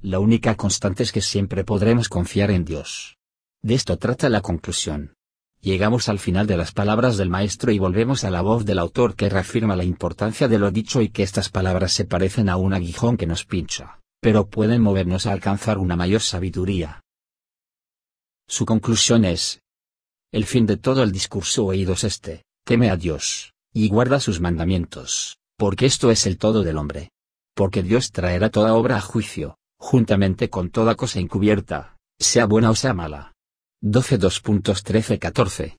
La única constante es que siempre podremos confiar en Dios. De esto trata la conclusión. Llegamos al final de las palabras del maestro y volvemos a la voz del autor que reafirma la importancia de lo dicho y que estas palabras se parecen a un aguijón que nos pincha, pero pueden movernos a alcanzar una mayor sabiduría. Su conclusión es, el fin de todo el discurso oído es este, teme a Dios, y guarda sus mandamientos, porque esto es el todo del hombre. Porque Dios traerá toda obra a juicio, juntamente con toda cosa encubierta, sea buena o sea mala. 12 2.13 14.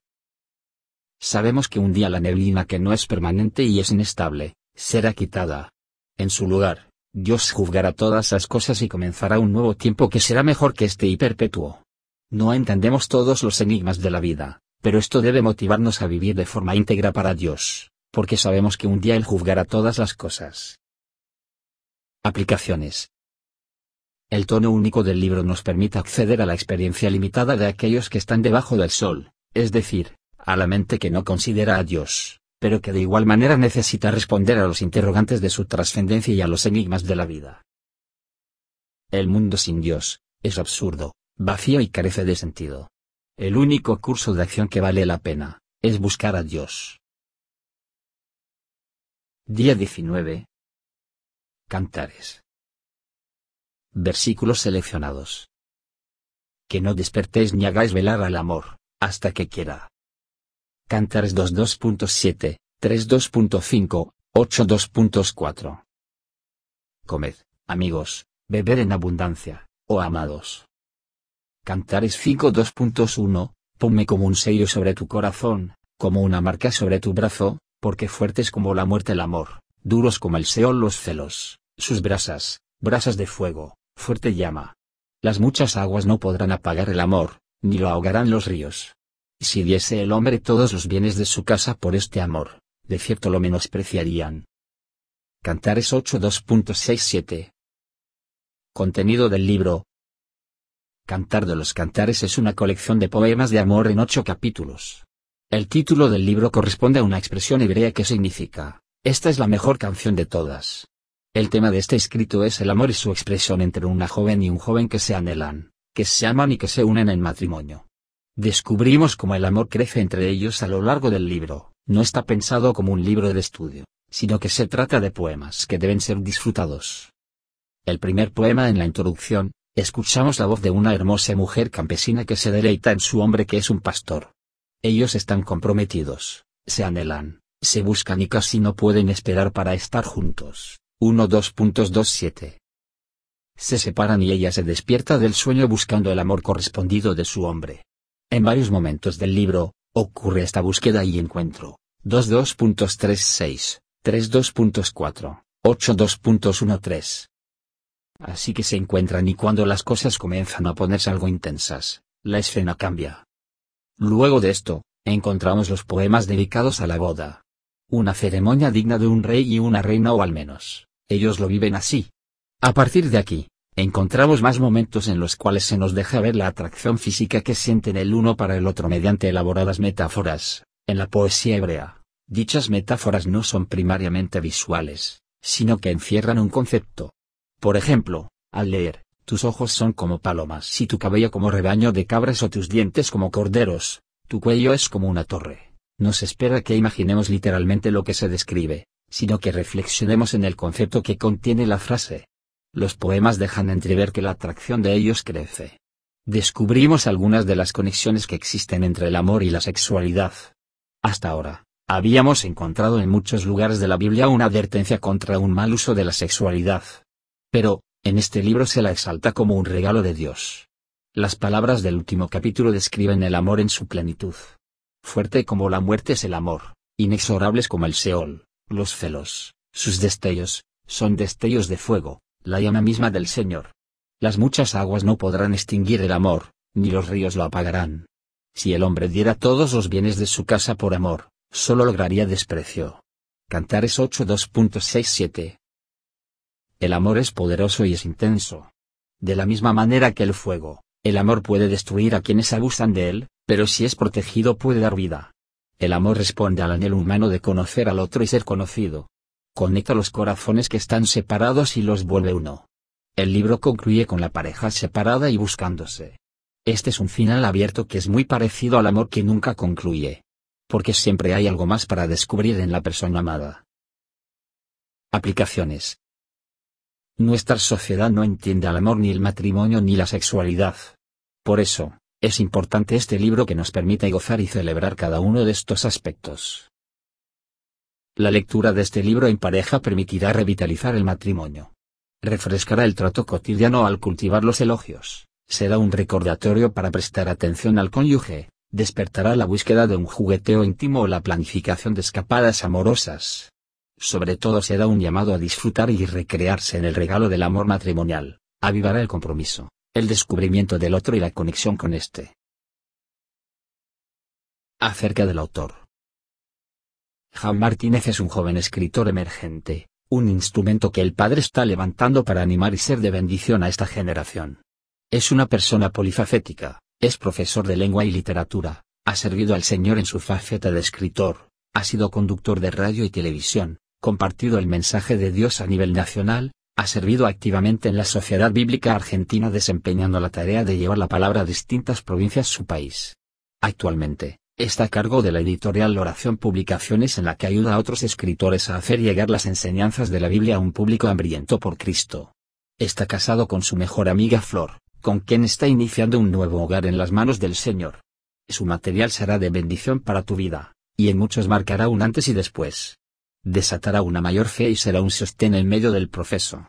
Sabemos que un día la neblina que no es permanente y es inestable, será quitada. En su lugar, Dios juzgará todas las cosas y comenzará un nuevo tiempo que será mejor que este y perpetuo. No entendemos todos los enigmas de la vida, pero esto debe motivarnos a vivir de forma íntegra para Dios, porque sabemos que un día Él juzgará todas las cosas. Aplicaciones. El tono único del libro nos permite acceder a la experiencia limitada de aquellos que están debajo del sol, es decir, a la mente que no considera a Dios, pero que de igual manera necesita responder a los interrogantes de su trascendencia y a los enigmas de la vida. El mundo sin Dios, es absurdo, vacío y carece de sentido. El único curso de acción que vale la pena, es buscar a Dios. Día 19. Cantares. Versículos seleccionados. Que no despertéis ni hagáis velar al amor, hasta que quiera. Cantares 2.2.7, 3.2.5, 8.2.4. Comed, amigos, beber en abundancia, oh amados. Cantares 5.2.1, ponme como un sello sobre tu corazón, como una marca sobre tu brazo, porque fuertes como la muerte el amor, duros como el seol los celos, sus brasas, brasas de fuego, fuerte llama. Las muchas aguas no podrán apagar el amor, ni lo ahogarán los ríos. si diese el hombre todos los bienes de su casa por este amor, de cierto lo menospreciarían. Cantares 8.2.67 Contenido del libro Cantar de los Cantares es una colección de poemas de amor en ocho capítulos. El título del libro corresponde a una expresión hebrea que significa, esta es la mejor canción de todas. El tema de este escrito es el amor y su expresión entre una joven y un joven que se anhelan, que se aman y que se unen en matrimonio. Descubrimos cómo el amor crece entre ellos a lo largo del libro, no está pensado como un libro de estudio, sino que se trata de poemas que deben ser disfrutados. El primer poema en la introducción, escuchamos la voz de una hermosa mujer campesina que se deleita en su hombre que es un pastor. Ellos están comprometidos, se anhelan, se buscan y casi no pueden esperar para estar juntos. 1.2.27. Se separan y ella se despierta del sueño buscando el amor correspondido de su hombre. En varios momentos del libro, ocurre esta búsqueda y encuentro. 2.2.36, 3.2.4, 8.2.13. Así que se encuentran y cuando las cosas comienzan a ponerse algo intensas, la escena cambia. Luego de esto, encontramos los poemas dedicados a la boda. Una ceremonia digna de un rey y una reina o al menos, ellos lo viven así. A partir de aquí, encontramos más momentos en los cuales se nos deja ver la atracción física que sienten el uno para el otro mediante elaboradas metáforas. En la poesía hebrea, dichas metáforas no son primariamente visuales, sino que encierran un concepto. Por ejemplo, al leer, tus ojos son como palomas y tu cabello como rebaño de cabras o tus dientes como corderos, tu cuello es como una torre. Nos espera que imaginemos literalmente lo que se describe sino que reflexionemos en el concepto que contiene la frase. Los poemas dejan entrever que la atracción de ellos crece. Descubrimos algunas de las conexiones que existen entre el amor y la sexualidad. Hasta ahora, habíamos encontrado en muchos lugares de la Biblia una advertencia contra un mal uso de la sexualidad. Pero, en este libro se la exalta como un regalo de Dios. Las palabras del último capítulo describen el amor en su plenitud. Fuerte como la muerte es el amor, inexorables como el Seol. Los celos, sus destellos, son destellos de fuego, la llama misma del Señor. Las muchas aguas no podrán extinguir el amor, ni los ríos lo apagarán. Si el hombre diera todos los bienes de su casa por amor, solo lograría desprecio. Cantares 8.2.67 El amor es poderoso y es intenso. De la misma manera que el fuego, el amor puede destruir a quienes abusan de él, pero si es protegido puede dar vida. El amor responde al anhelo humano de conocer al otro y ser conocido. Conecta los corazones que están separados y los vuelve uno. El libro concluye con la pareja separada y buscándose. Este es un final abierto que es muy parecido al amor que nunca concluye. Porque siempre hay algo más para descubrir en la persona amada. Aplicaciones. Nuestra sociedad no entiende al amor ni el matrimonio ni la sexualidad. Por eso, es importante este libro que nos permita gozar y celebrar cada uno de estos aspectos. La lectura de este libro en pareja permitirá revitalizar el matrimonio. Refrescará el trato cotidiano al cultivar los elogios, será un recordatorio para prestar atención al cónyuge, despertará la búsqueda de un jugueteo íntimo o la planificación de escapadas amorosas. Sobre todo será un llamado a disfrutar y recrearse en el regalo del amor matrimonial, avivará el compromiso, el descubrimiento del otro y la conexión con este. Acerca del autor. Juan Martínez es un joven escritor emergente, un instrumento que el Padre está levantando para animar y ser de bendición a esta generación. Es una persona polifacética, es profesor de lengua y literatura, ha servido al Señor en su faceta de escritor, ha sido conductor de radio y televisión, compartido el mensaje de Dios a nivel nacional, ha servido activamente en la sociedad bíblica argentina desempeñando la tarea de llevar la palabra a distintas provincias su país. Actualmente, está a cargo de la editorial Oración Publicaciones en la que ayuda a otros escritores a hacer llegar las enseñanzas de la Biblia a un público hambriento por Cristo. Está casado con su mejor amiga Flor, con quien está iniciando un nuevo hogar en las manos del Señor. Su material será de bendición para tu vida, y en muchos marcará un antes y después desatará una mayor fe y será un sostén en medio del proceso.